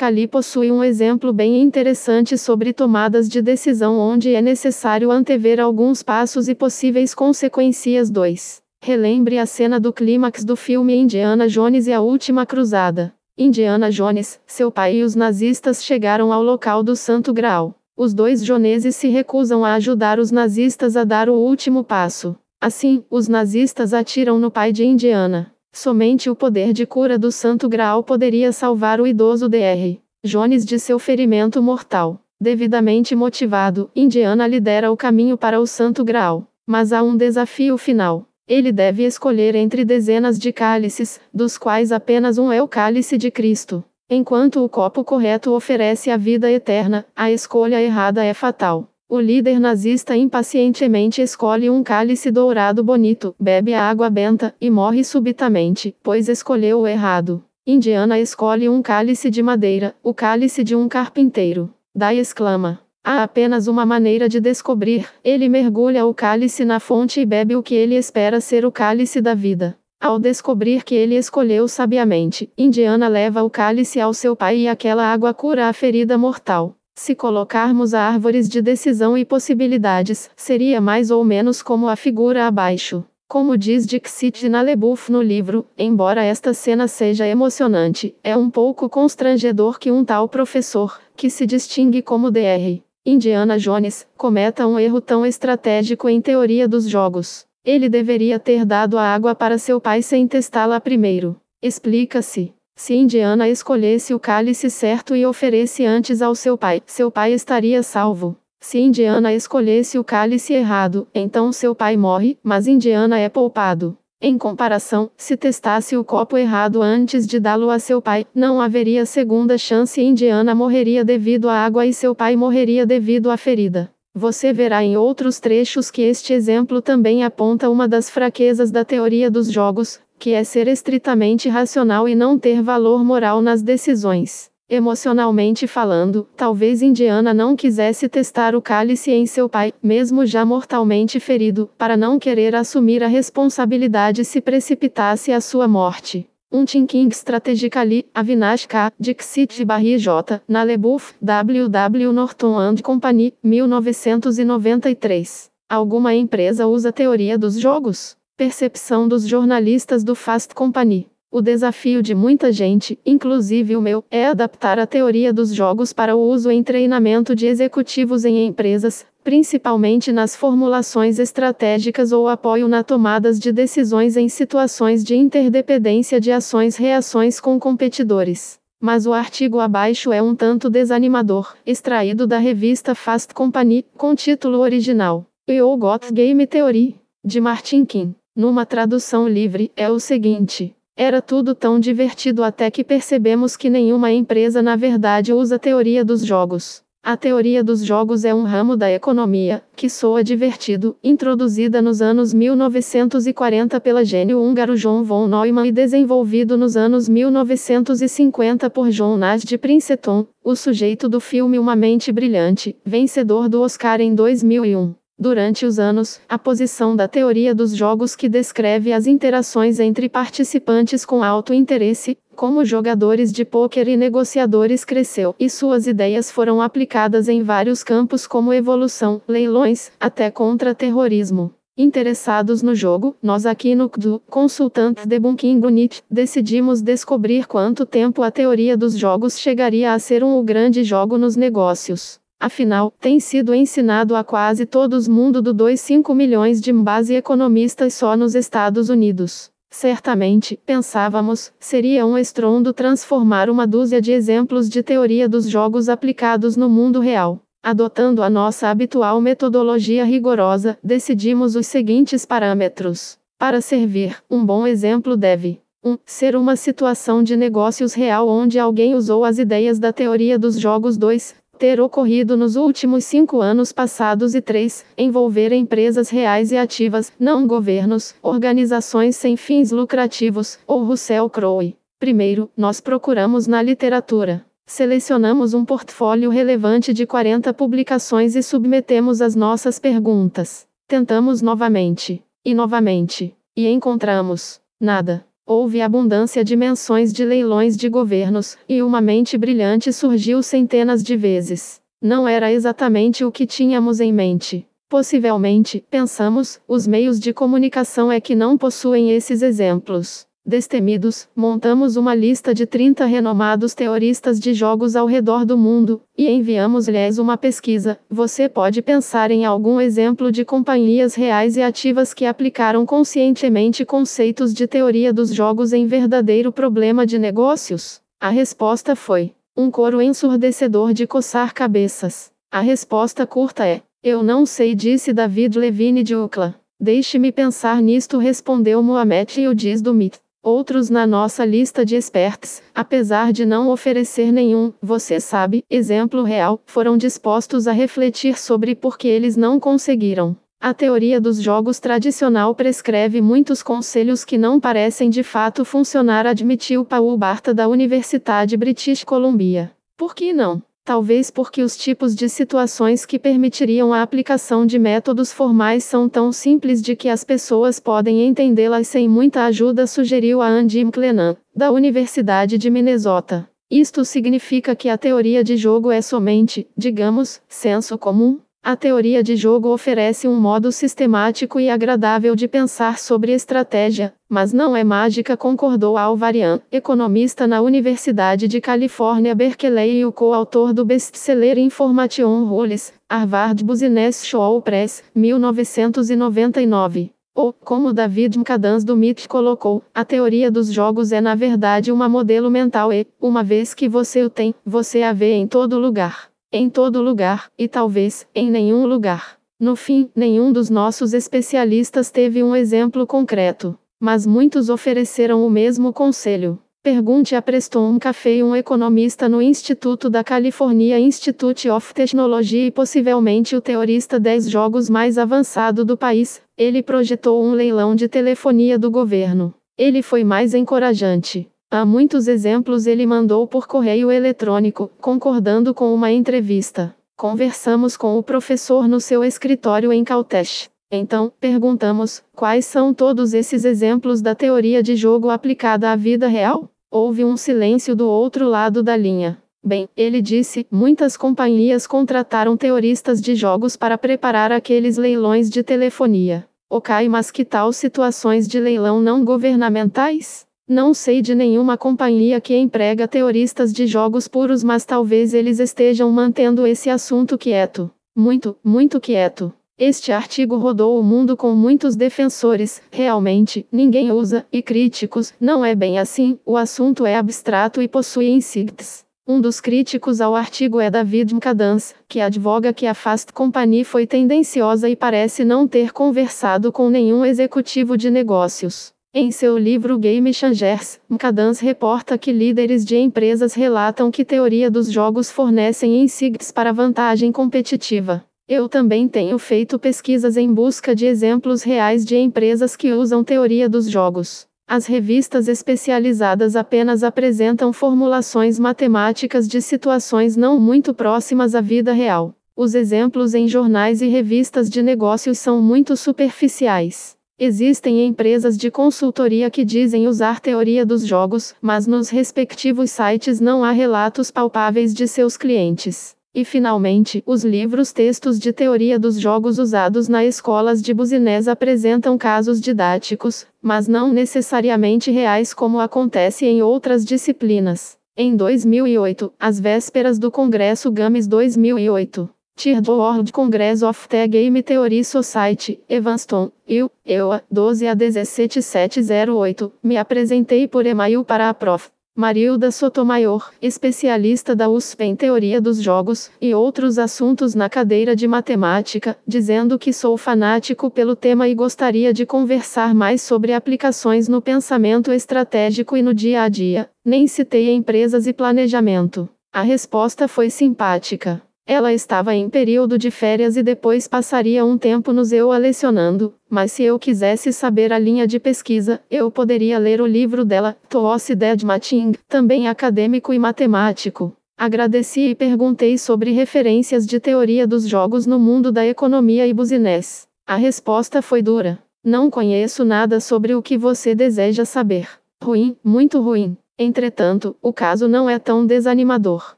ali possui um exemplo bem interessante sobre tomadas de decisão onde é necessário antever alguns passos e possíveis consequências. 2. Relembre a cena do clímax do filme Indiana Jones e a Última Cruzada. Indiana Jones, seu pai e os nazistas chegaram ao local do Santo Graal. Os dois joneses se recusam a ajudar os nazistas a dar o último passo. Assim, os nazistas atiram no pai de Indiana. Somente o poder de cura do Santo Graal poderia salvar o idoso Dr. Jones de seu ferimento mortal. Devidamente motivado, Indiana lidera o caminho para o Santo Graal. Mas há um desafio final. Ele deve escolher entre dezenas de cálices, dos quais apenas um é o cálice de Cristo. Enquanto o copo correto oferece a vida eterna, a escolha errada é fatal. O líder nazista impacientemente escolhe um cálice dourado bonito, bebe a água benta e morre subitamente, pois escolheu o errado. Indiana escolhe um cálice de madeira, o cálice de um carpinteiro. Dai exclama: Há apenas uma maneira de descobrir. Ele mergulha o cálice na fonte e bebe o que ele espera ser o cálice da vida. Ao descobrir que ele escolheu sabiamente, Indiana leva o cálice ao seu pai e aquela água cura a ferida mortal. Se colocarmos árvores de decisão e possibilidades, seria mais ou menos como a figura abaixo. Como diz Dixit Nalebuff no livro, embora esta cena seja emocionante, é um pouco constrangedor que um tal professor, que se distingue como Dr. Indiana Jones, cometa um erro tão estratégico em teoria dos jogos. Ele deveria ter dado a água para seu pai sem testá-la primeiro. Explica-se. Se Indiana escolhesse o cálice certo e oferecesse antes ao seu pai, seu pai estaria salvo. Se Indiana escolhesse o cálice errado, então seu pai morre, mas Indiana é poupado. Em comparação, se testasse o copo errado antes de dá-lo a seu pai, não haveria segunda chance e Indiana morreria devido à água e seu pai morreria devido à ferida. Você verá em outros trechos que este exemplo também aponta uma das fraquezas da teoria dos jogos, que é ser estritamente racional e não ter valor moral nas decisões. Emocionalmente falando, talvez Indiana não quisesse testar o cálice em seu pai, mesmo já mortalmente ferido, para não querer assumir a responsabilidade se precipitasse a sua morte. Um Tinking strategically, Avinash K. Dixit Barry J. na Lebouf, W.W. Norton and Company, 1993. Alguma empresa usa teoria dos jogos? Percepção dos jornalistas do Fast Company. O desafio de muita gente, inclusive o meu, é adaptar a teoria dos jogos para o uso em treinamento de executivos em empresas, principalmente nas formulações estratégicas ou apoio na tomadas de decisões em situações de interdependência de ações-reações com competidores. Mas o artigo abaixo é um tanto desanimador, extraído da revista Fast Company, com título original: You Got Game Theory, de Martin King numa tradução livre, é o seguinte: era tudo tão divertido até que percebemos que nenhuma empresa na verdade usa teoria dos jogos. A teoria dos jogos é um ramo da economia, que soa divertido, introduzida nos anos 1940 pela gênio húngaro John von Neumann e desenvolvido nos anos 1950 por John Nash de Princeton, o sujeito do filme Uma Mente Brilhante, vencedor do Oscar em 2001 durante os anos, a posição da teoria dos jogos que descreve as interações entre participantes com alto interesse, como jogadores de pôquer e negociadores cresceu, e suas ideias foram aplicadas em vários campos como evolução, leilões, até contra-terrorismo. Interessados no jogo, nós aqui no CDU, consultantes de Bunkingunit, decidimos descobrir quanto tempo a teoria dos jogos chegaria a ser um grande jogo nos negócios. Afinal, tem sido ensinado a quase todos mundo do 2,5 milhões de mbás e economistas só nos Estados Unidos. Certamente, pensávamos, seria um estrondo transformar uma dúzia de exemplos de teoria dos jogos aplicados no mundo real. Adotando a nossa habitual metodologia rigorosa, decidimos os seguintes parâmetros. Para servir, um bom exemplo deve 1. Um, ser uma situação de negócios real onde alguém usou as ideias da teoria dos jogos. 2 ter ocorrido nos últimos cinco anos passados e três Envolver empresas reais e ativas, não governos, organizações sem fins lucrativos, ou Russell Crowe. Primeiro, nós procuramos na literatura. Selecionamos um portfólio relevante de 40 publicações e submetemos as nossas perguntas. Tentamos novamente, e novamente, e encontramos nada. Houve abundância de menções de leilões de governos, e uma mente brilhante surgiu centenas de vezes. Não era exatamente o que tínhamos em mente. Possivelmente, pensamos, os meios de comunicação é que não possuem esses exemplos destemidos, montamos uma lista de 30 renomados teoristas de jogos ao redor do mundo e enviamos-lhes uma pesquisa. Você pode pensar em algum exemplo de companhias reais e ativas que aplicaram conscientemente conceitos de teoria dos jogos em verdadeiro problema de negócios? A resposta foi: um coro ensurdecedor de coçar cabeças. A resposta curta é: eu não sei, disse David Levine de Ucla. Deixe-me pensar nisto, respondeu Mohamed diz do MIT. Outros na nossa lista de experts, apesar de não oferecer nenhum, você sabe, exemplo real, foram dispostos a refletir sobre por que eles não conseguiram. A teoria dos jogos tradicional prescreve muitos conselhos que não parecem de fato funcionar, admitiu Paul Barta da Universidade British Columbia. Por que não? talvez porque os tipos de situações que permitiriam a aplicação de métodos formais são tão simples de que as pessoas podem entendê-las sem muita ajuda, sugeriu a Andy Clenan, da Universidade de Minnesota. Isto significa que a teoria de jogo é somente, digamos, senso comum? A teoria de jogo oferece um modo sistemático e agradável de pensar sobre estratégia, mas não é mágica, concordou Alvarian, economista na Universidade de Califórnia Berkeley e o coautor do best-seller Information Rules, Harvard Business School Press, 1999. Ou, como David Mcadans do MIT colocou, a teoria dos jogos é na verdade uma modelo mental e, uma vez que você o tem, você a vê em todo lugar em todo lugar, e talvez, em nenhum lugar. No fim, nenhum dos nossos especialistas teve um exemplo concreto, mas muitos ofereceram o mesmo conselho. Pergunte a Preston Café, um economista no Instituto da Califórnia Institute of Technology e possivelmente o teorista 10 jogos mais avançado do país. Ele projetou um leilão de telefonia do governo. Ele foi mais encorajante. Há muitos exemplos ele mandou por correio eletrônico, concordando com uma entrevista. Conversamos com o professor no seu escritório em Caltech. Então, perguntamos: quais são todos esses exemplos da teoria de jogo aplicada à vida real? Houve um silêncio do outro lado da linha. Bem, ele disse: muitas companhias contrataram teoristas de jogos para preparar aqueles leilões de telefonia. Ok, mas que tal situações de leilão não governamentais? Não sei de nenhuma companhia que emprega teoristas de jogos puros, mas talvez eles estejam mantendo esse assunto quieto. Muito, muito quieto. Este artigo rodou o mundo com muitos defensores, realmente, ninguém usa, e críticos, não é bem assim, o assunto é abstrato e possui insights. Um dos críticos ao artigo é David Mcadans, que advoga que a Fast Company foi tendenciosa e parece não ter conversado com nenhum executivo de negócios. Em seu livro Game Changers, McAdams reporta que líderes de empresas relatam que teoria dos jogos fornecem insights para vantagem competitiva. Eu também tenho feito pesquisas em busca de exemplos reais de empresas que usam teoria dos jogos. As revistas especializadas apenas apresentam formulações matemáticas de situações não muito próximas à vida real. Os exemplos em jornais e revistas de negócios são muito superficiais. Existem empresas de consultoria que dizem usar teoria dos jogos, mas nos respectivos sites não há relatos palpáveis de seus clientes. E finalmente, os livros textos de teoria dos jogos usados nas escolas de business apresentam casos didáticos, mas não necessariamente reais como acontece em outras disciplinas. Em 2008, às vésperas do Congresso GAMES 2008, Third World Congress of the Game Theory Society, Evanston, eu, EUA, 12 a 17708, me apresentei por e-mail para a prof. Marilda Sotomayor, especialista da USP em teoria dos jogos e outros assuntos na cadeira de matemática, dizendo que sou fanático pelo tema e gostaria de conversar mais sobre aplicações no pensamento estratégico e no dia a dia. Nem citei empresas e planejamento. A resposta foi simpática. Ela estava em período de férias e depois passaria um tempo nos eu a lecionando, mas se eu quisesse saber a linha de pesquisa, eu poderia ler o livro dela, Toossi Dedmating, também acadêmico e matemático. Agradeci e perguntei sobre referências de teoria dos jogos no mundo da economia e business. A resposta foi dura. Não conheço nada sobre o que você deseja saber. Ruim, muito ruim. Entretanto, o caso não é tão desanimador.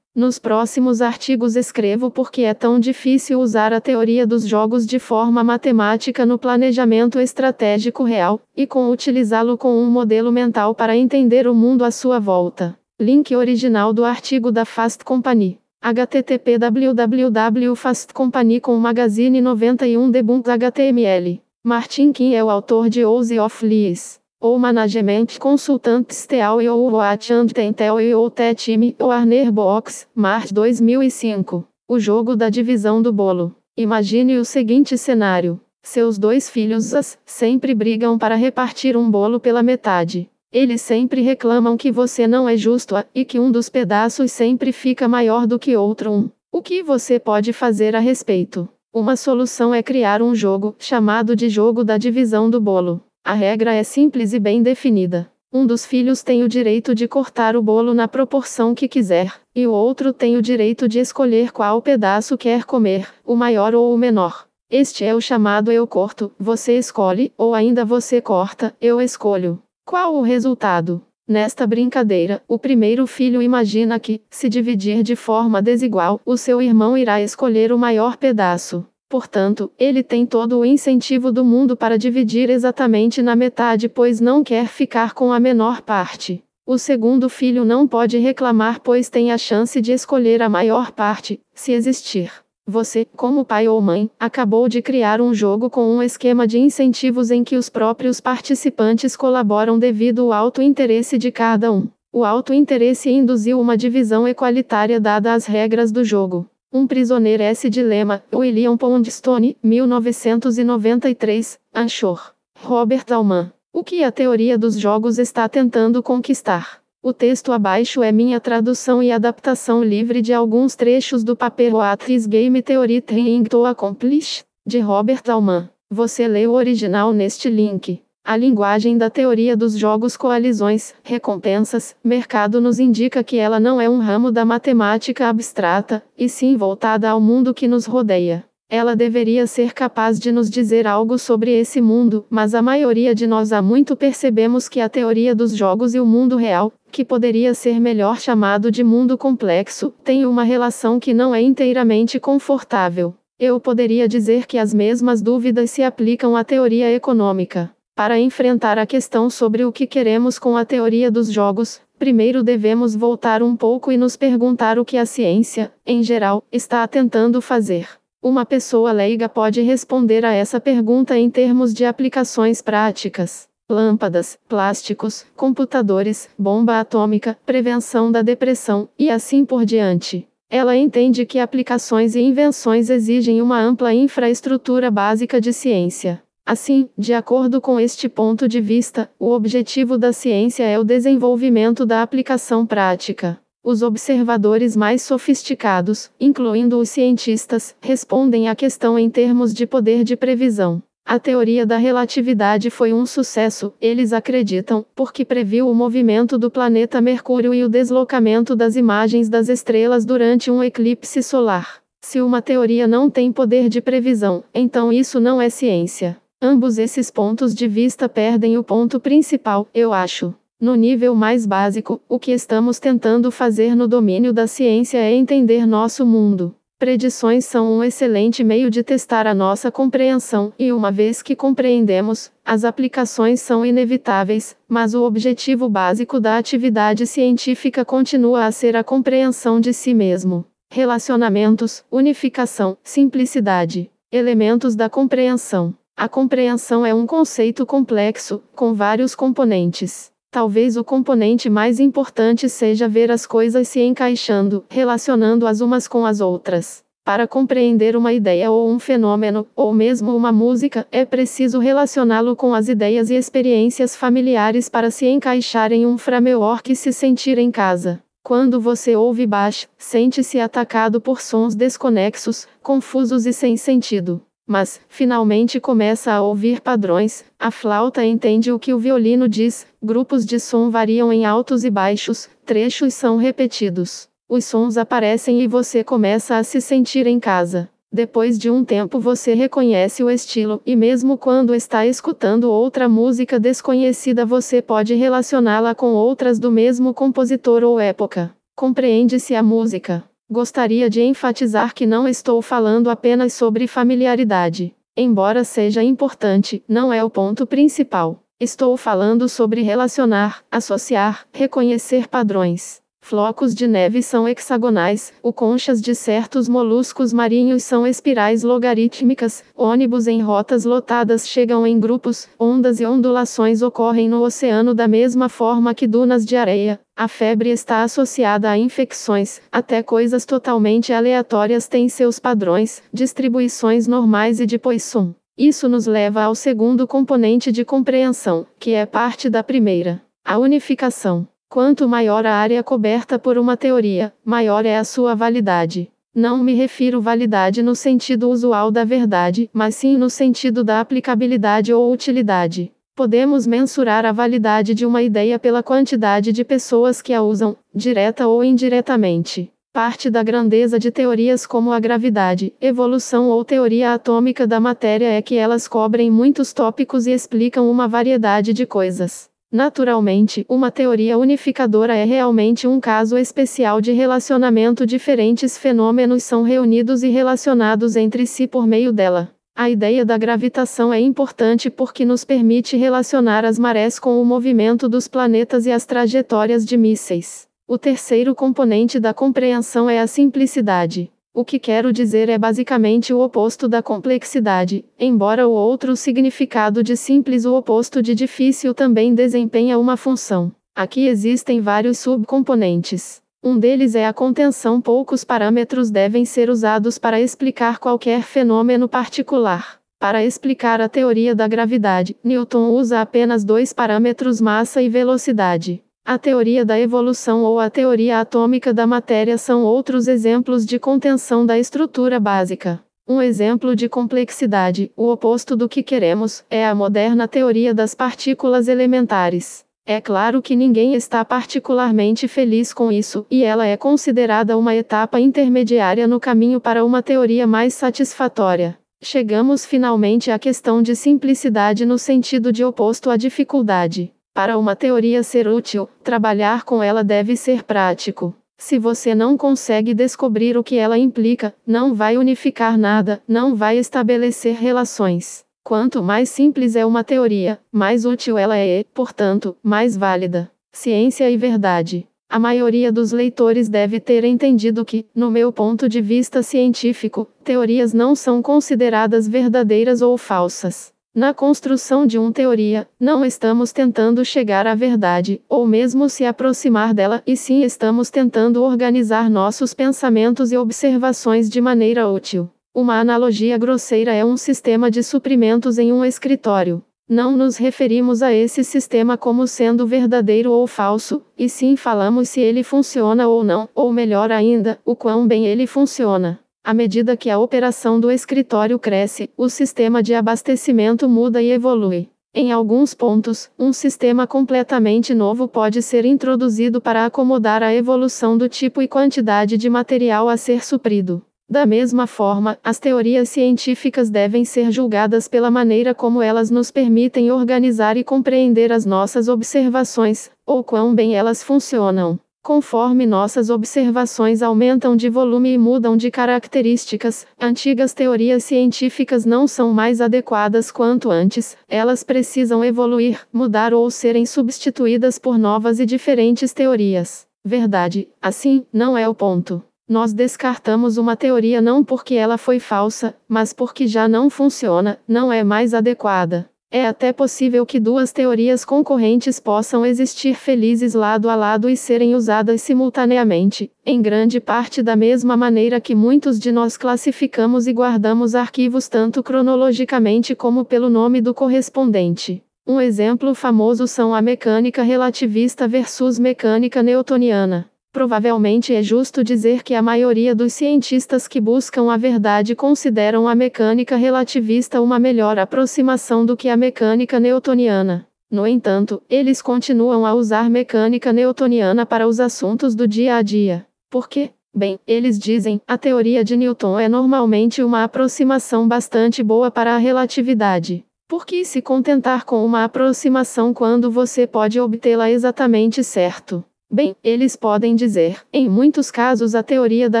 Nos próximos artigos escrevo por que é tão difícil usar a teoria dos jogos de forma matemática no planejamento estratégico real, e com utilizá-lo com um modelo mental para entender o mundo à sua volta. Link original do artigo da Fast Company. http www.fastcompany com magazine 91 debunkhtml. Martin Kim é o autor de Ouse of Lees o management consultants teal e o watch and tentel e o te ou Arner Box, March 2005. O jogo da divisão do bolo. Imagine o seguinte cenário. Seus dois filhos as, sempre brigam para repartir um bolo pela metade. Eles sempre reclamam que você não é justo a, e que um dos pedaços sempre fica maior do que outro um. O que você pode fazer a respeito? Uma solução é criar um jogo, chamado de jogo da divisão do bolo. A regra é simples e bem definida. Um dos filhos tem o direito de cortar o bolo na proporção que quiser, e o outro tem o direito de escolher qual pedaço quer comer, o maior ou o menor. Este é o chamado eu corto, você escolhe, ou ainda você corta, eu escolho. Qual o resultado? Nesta brincadeira, o primeiro filho imagina que, se dividir de forma desigual, o seu irmão irá escolher o maior pedaço. Portanto, ele tem todo o incentivo do mundo para dividir exatamente na metade, pois não quer ficar com a menor parte. O segundo filho não pode reclamar, pois tem a chance de escolher a maior parte, se existir. Você, como pai ou mãe, acabou de criar um jogo com um esquema de incentivos em que os próprios participantes colaboram devido ao alto interesse de cada um. O alto interesse induziu uma divisão equalitária dada às regras do jogo. Um prisioneiro é S. Dilema, William Poundstone, 1993, Anchor. Robert Alman. O que a teoria dos jogos está tentando conquistar? O texto abaixo é minha tradução e adaptação livre de alguns trechos do papel What Game Theory Trying to Accomplish, de Robert Alman. Você lê o original neste link. A linguagem da teoria dos jogos coalizões, recompensas, mercado nos indica que ela não é um ramo da matemática abstrata, e sim voltada ao mundo que nos rodeia. Ela deveria ser capaz de nos dizer algo sobre esse mundo, mas a maioria de nós há muito percebemos que a teoria dos jogos e o mundo real, que poderia ser melhor chamado de mundo complexo, tem uma relação que não é inteiramente confortável. Eu poderia dizer que as mesmas dúvidas se aplicam à teoria econômica. Para enfrentar a questão sobre o que queremos com a teoria dos jogos, primeiro devemos voltar um pouco e nos perguntar o que a ciência, em geral, está tentando fazer. Uma pessoa leiga pode responder a essa pergunta em termos de aplicações práticas. Lâmpadas, plásticos, computadores, bomba atômica, prevenção da depressão, e assim por diante. Ela entende que aplicações e invenções exigem uma ampla infraestrutura básica de ciência. Assim, de acordo com este ponto de vista, o objetivo da ciência é o desenvolvimento da aplicação prática. Os observadores mais sofisticados, incluindo os cientistas, respondem à questão em termos de poder de previsão. A teoria da relatividade foi um sucesso, eles acreditam, porque previu o movimento do planeta Mercúrio e o deslocamento das imagens das estrelas durante um eclipse solar. Se uma teoria não tem poder de previsão, então isso não é ciência. Ambos esses pontos de vista perdem o ponto principal, eu acho. No nível mais básico, o que estamos tentando fazer no domínio da ciência é entender nosso mundo. Predições são um excelente meio de testar a nossa compreensão, e uma vez que compreendemos, as aplicações são inevitáveis, mas o objetivo básico da atividade científica continua a ser a compreensão de si mesmo. Relacionamentos, unificação, simplicidade. Elementos da compreensão. A compreensão é um conceito complexo, com vários componentes. Talvez o componente mais importante seja ver as coisas se encaixando, relacionando-as umas com as outras. Para compreender uma ideia ou um fenômeno, ou mesmo uma música, é preciso relacioná-lo com as ideias e experiências familiares para se encaixar em um framework e se sentir em casa. Quando você ouve Bach, sente-se atacado por sons desconexos, confusos e sem sentido. Mas, finalmente começa a ouvir padrões, a flauta entende o que o violino diz, grupos de som variam em altos e baixos, trechos são repetidos. Os sons aparecem e você começa a se sentir em casa. Depois de um tempo você reconhece o estilo, e mesmo quando está escutando outra música desconhecida você pode relacioná-la com outras do mesmo compositor ou época. Compreende-se a música. Gostaria de enfatizar que não estou falando apenas sobre familiaridade. Embora seja importante, não é o ponto principal. Estou falando sobre relacionar, associar, reconhecer padrões. Flocos de neve são hexagonais, o conchas de certos moluscos marinhos são espirais logarítmicas, ônibus em rotas lotadas chegam em grupos, ondas e ondulações ocorrem no oceano da mesma forma que dunas de areia. A febre está associada a infecções, até coisas totalmente aleatórias têm seus padrões, distribuições normais e de Poisson. Isso nos leva ao segundo componente de compreensão, que é parte da primeira, a unificação. Quanto maior a área coberta por uma teoria, maior é a sua validade. Não me refiro validade no sentido usual da verdade, mas sim no sentido da aplicabilidade ou utilidade. Podemos mensurar a validade de uma ideia pela quantidade de pessoas que a usam, direta ou indiretamente. Parte da grandeza de teorias como a gravidade, evolução ou teoria atômica da matéria é que elas cobrem muitos tópicos e explicam uma variedade de coisas. Naturalmente, uma teoria unificadora é realmente um caso especial de relacionamento diferentes fenômenos são reunidos e relacionados entre si por meio dela. A ideia da gravitação é importante porque nos permite relacionar as marés com o movimento dos planetas e as trajetórias de mísseis. O terceiro componente da compreensão é a simplicidade. O que quero dizer é basicamente o oposto da complexidade, embora o outro significado de simples o oposto de difícil também desempenha uma função. Aqui existem vários subcomponentes. Um deles é a contenção. Poucos parâmetros devem ser usados para explicar qualquer fenômeno particular. Para explicar a teoria da gravidade, Newton usa apenas dois parâmetros massa e velocidade. A teoria da evolução ou a teoria atômica da matéria são outros exemplos de contenção da estrutura básica. Um exemplo de complexidade, o oposto do que queremos, é a moderna teoria das partículas elementares. É claro que ninguém está particularmente feliz com isso, e ela é considerada uma etapa intermediária no caminho para uma teoria mais satisfatória. Chegamos finalmente à questão de simplicidade no sentido de oposto à dificuldade. Para uma teoria ser útil, trabalhar com ela deve ser prático. Se você não consegue descobrir o que ela implica, não vai unificar nada, não vai estabelecer relações. Quanto mais simples é uma teoria, mais útil ela é e, portanto, mais válida. Ciência e verdade. A maioria dos leitores deve ter entendido que, no meu ponto de vista científico, teorias não são consideradas verdadeiras ou falsas. Na construção de uma teoria, não estamos tentando chegar à verdade, ou mesmo se aproximar dela, e sim estamos tentando organizar nossos pensamentos e observações de maneira útil. Uma analogia grosseira é um sistema de suprimentos em um escritório. Não nos referimos a esse sistema como sendo verdadeiro ou falso, e sim falamos se ele funciona ou não, ou melhor ainda, o quão bem ele funciona. À medida que a operação do escritório cresce, o sistema de abastecimento muda e evolui. Em alguns pontos, um sistema completamente novo pode ser introduzido para acomodar a evolução do tipo e quantidade de material a ser suprido. Da mesma forma, as teorias científicas devem ser julgadas pela maneira como elas nos permitem organizar e compreender as nossas observações, ou quão bem elas funcionam. Conforme nossas observações aumentam de volume e mudam de características, antigas teorias científicas não são mais adequadas quanto antes, elas precisam evoluir, mudar ou serem substituídas por novas e diferentes teorias. Verdade, assim, não é o ponto. Nós descartamos uma teoria não porque ela foi falsa, mas porque já não funciona, não é mais adequada. É até possível que duas teorias concorrentes possam existir felizes lado a lado e serem usadas simultaneamente, em grande parte da mesma maneira que muitos de nós classificamos e guardamos arquivos tanto cronologicamente como pelo nome do correspondente. Um exemplo famoso são a mecânica relativista versus mecânica newtoniana. Provavelmente é justo dizer que a maioria dos cientistas que buscam a verdade consideram a mecânica relativista uma melhor aproximação do que a mecânica newtoniana. No entanto, eles continuam a usar mecânica newtoniana para os assuntos do dia a dia. Por quê? Bem, eles dizem, a teoria de Newton é normalmente uma aproximação bastante boa para a relatividade. Por que se contentar com uma aproximação quando você pode obtê-la exatamente certo? Bem, eles podem dizer, em muitos casos a teoria da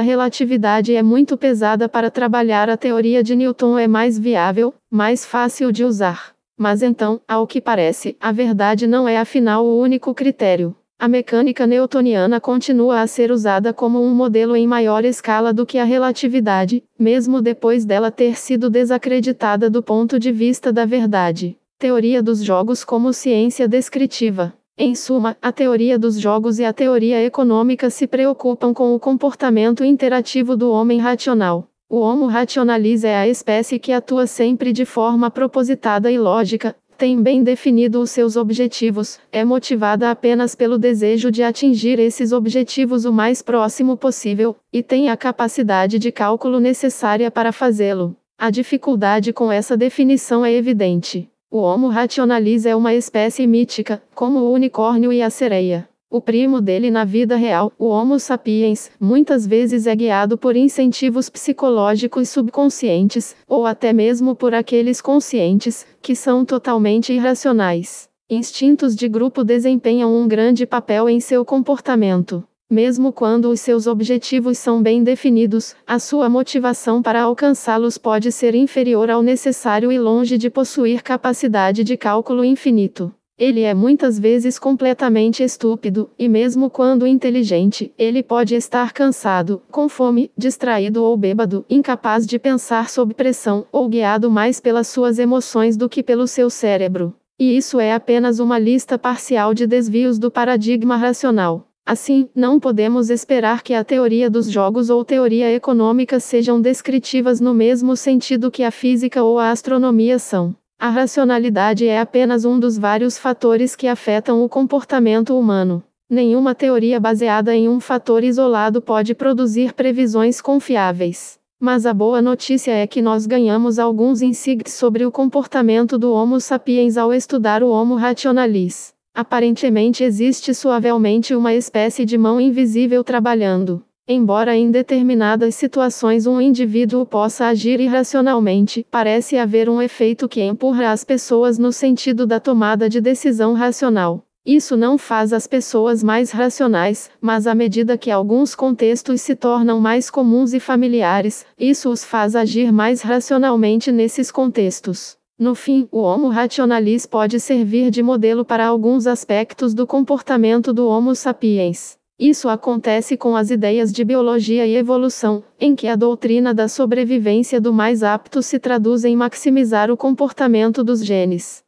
relatividade é muito pesada para trabalhar, a teoria de Newton é mais viável, mais fácil de usar. Mas então, ao que parece, a verdade não é afinal o único critério. A mecânica newtoniana continua a ser usada como um modelo em maior escala do que a relatividade, mesmo depois dela ter sido desacreditada do ponto de vista da verdade. Teoria dos jogos como ciência descritiva. Em suma, a teoria dos jogos e a teoria econômica se preocupam com o comportamento interativo do homem racional. O homo rationalis é a espécie que atua sempre de forma propositada e lógica, tem bem definido os seus objetivos, é motivada apenas pelo desejo de atingir esses objetivos o mais próximo possível, e tem a capacidade de cálculo necessária para fazê-lo. A dificuldade com essa definição é evidente. O Homo rationalis é uma espécie mítica, como o unicórnio e a sereia. O primo dele na vida real, o Homo sapiens, muitas vezes é guiado por incentivos psicológicos subconscientes, ou até mesmo por aqueles conscientes, que são totalmente irracionais. Instintos de grupo desempenham um grande papel em seu comportamento. Mesmo quando os seus objetivos são bem definidos, a sua motivação para alcançá-los pode ser inferior ao necessário e longe de possuir capacidade de cálculo infinito. Ele é muitas vezes completamente estúpido, e mesmo quando inteligente, ele pode estar cansado, com fome, distraído ou bêbado, incapaz de pensar sob pressão, ou guiado mais pelas suas emoções do que pelo seu cérebro. E isso é apenas uma lista parcial de desvios do paradigma racional. Assim, não podemos esperar que a teoria dos jogos ou teoria econômica sejam descritivas no mesmo sentido que a física ou a astronomia são. A racionalidade é apenas um dos vários fatores que afetam o comportamento humano. Nenhuma teoria baseada em um fator isolado pode produzir previsões confiáveis. Mas a boa notícia é que nós ganhamos alguns insights sobre o comportamento do Homo sapiens ao estudar o Homo rationalis. Aparentemente existe suavemente uma espécie de mão invisível trabalhando. Embora em determinadas situações um indivíduo possa agir irracionalmente, parece haver um efeito que empurra as pessoas no sentido da tomada de decisão racional. Isso não faz as pessoas mais racionais, mas à medida que alguns contextos se tornam mais comuns e familiares, isso os faz agir mais racionalmente nesses contextos. No fim, o Homo rationalis pode servir de modelo para alguns aspectos do comportamento do Homo sapiens. Isso acontece com as ideias de biologia e evolução, em que a doutrina da sobrevivência do mais apto se traduz em maximizar o comportamento dos genes.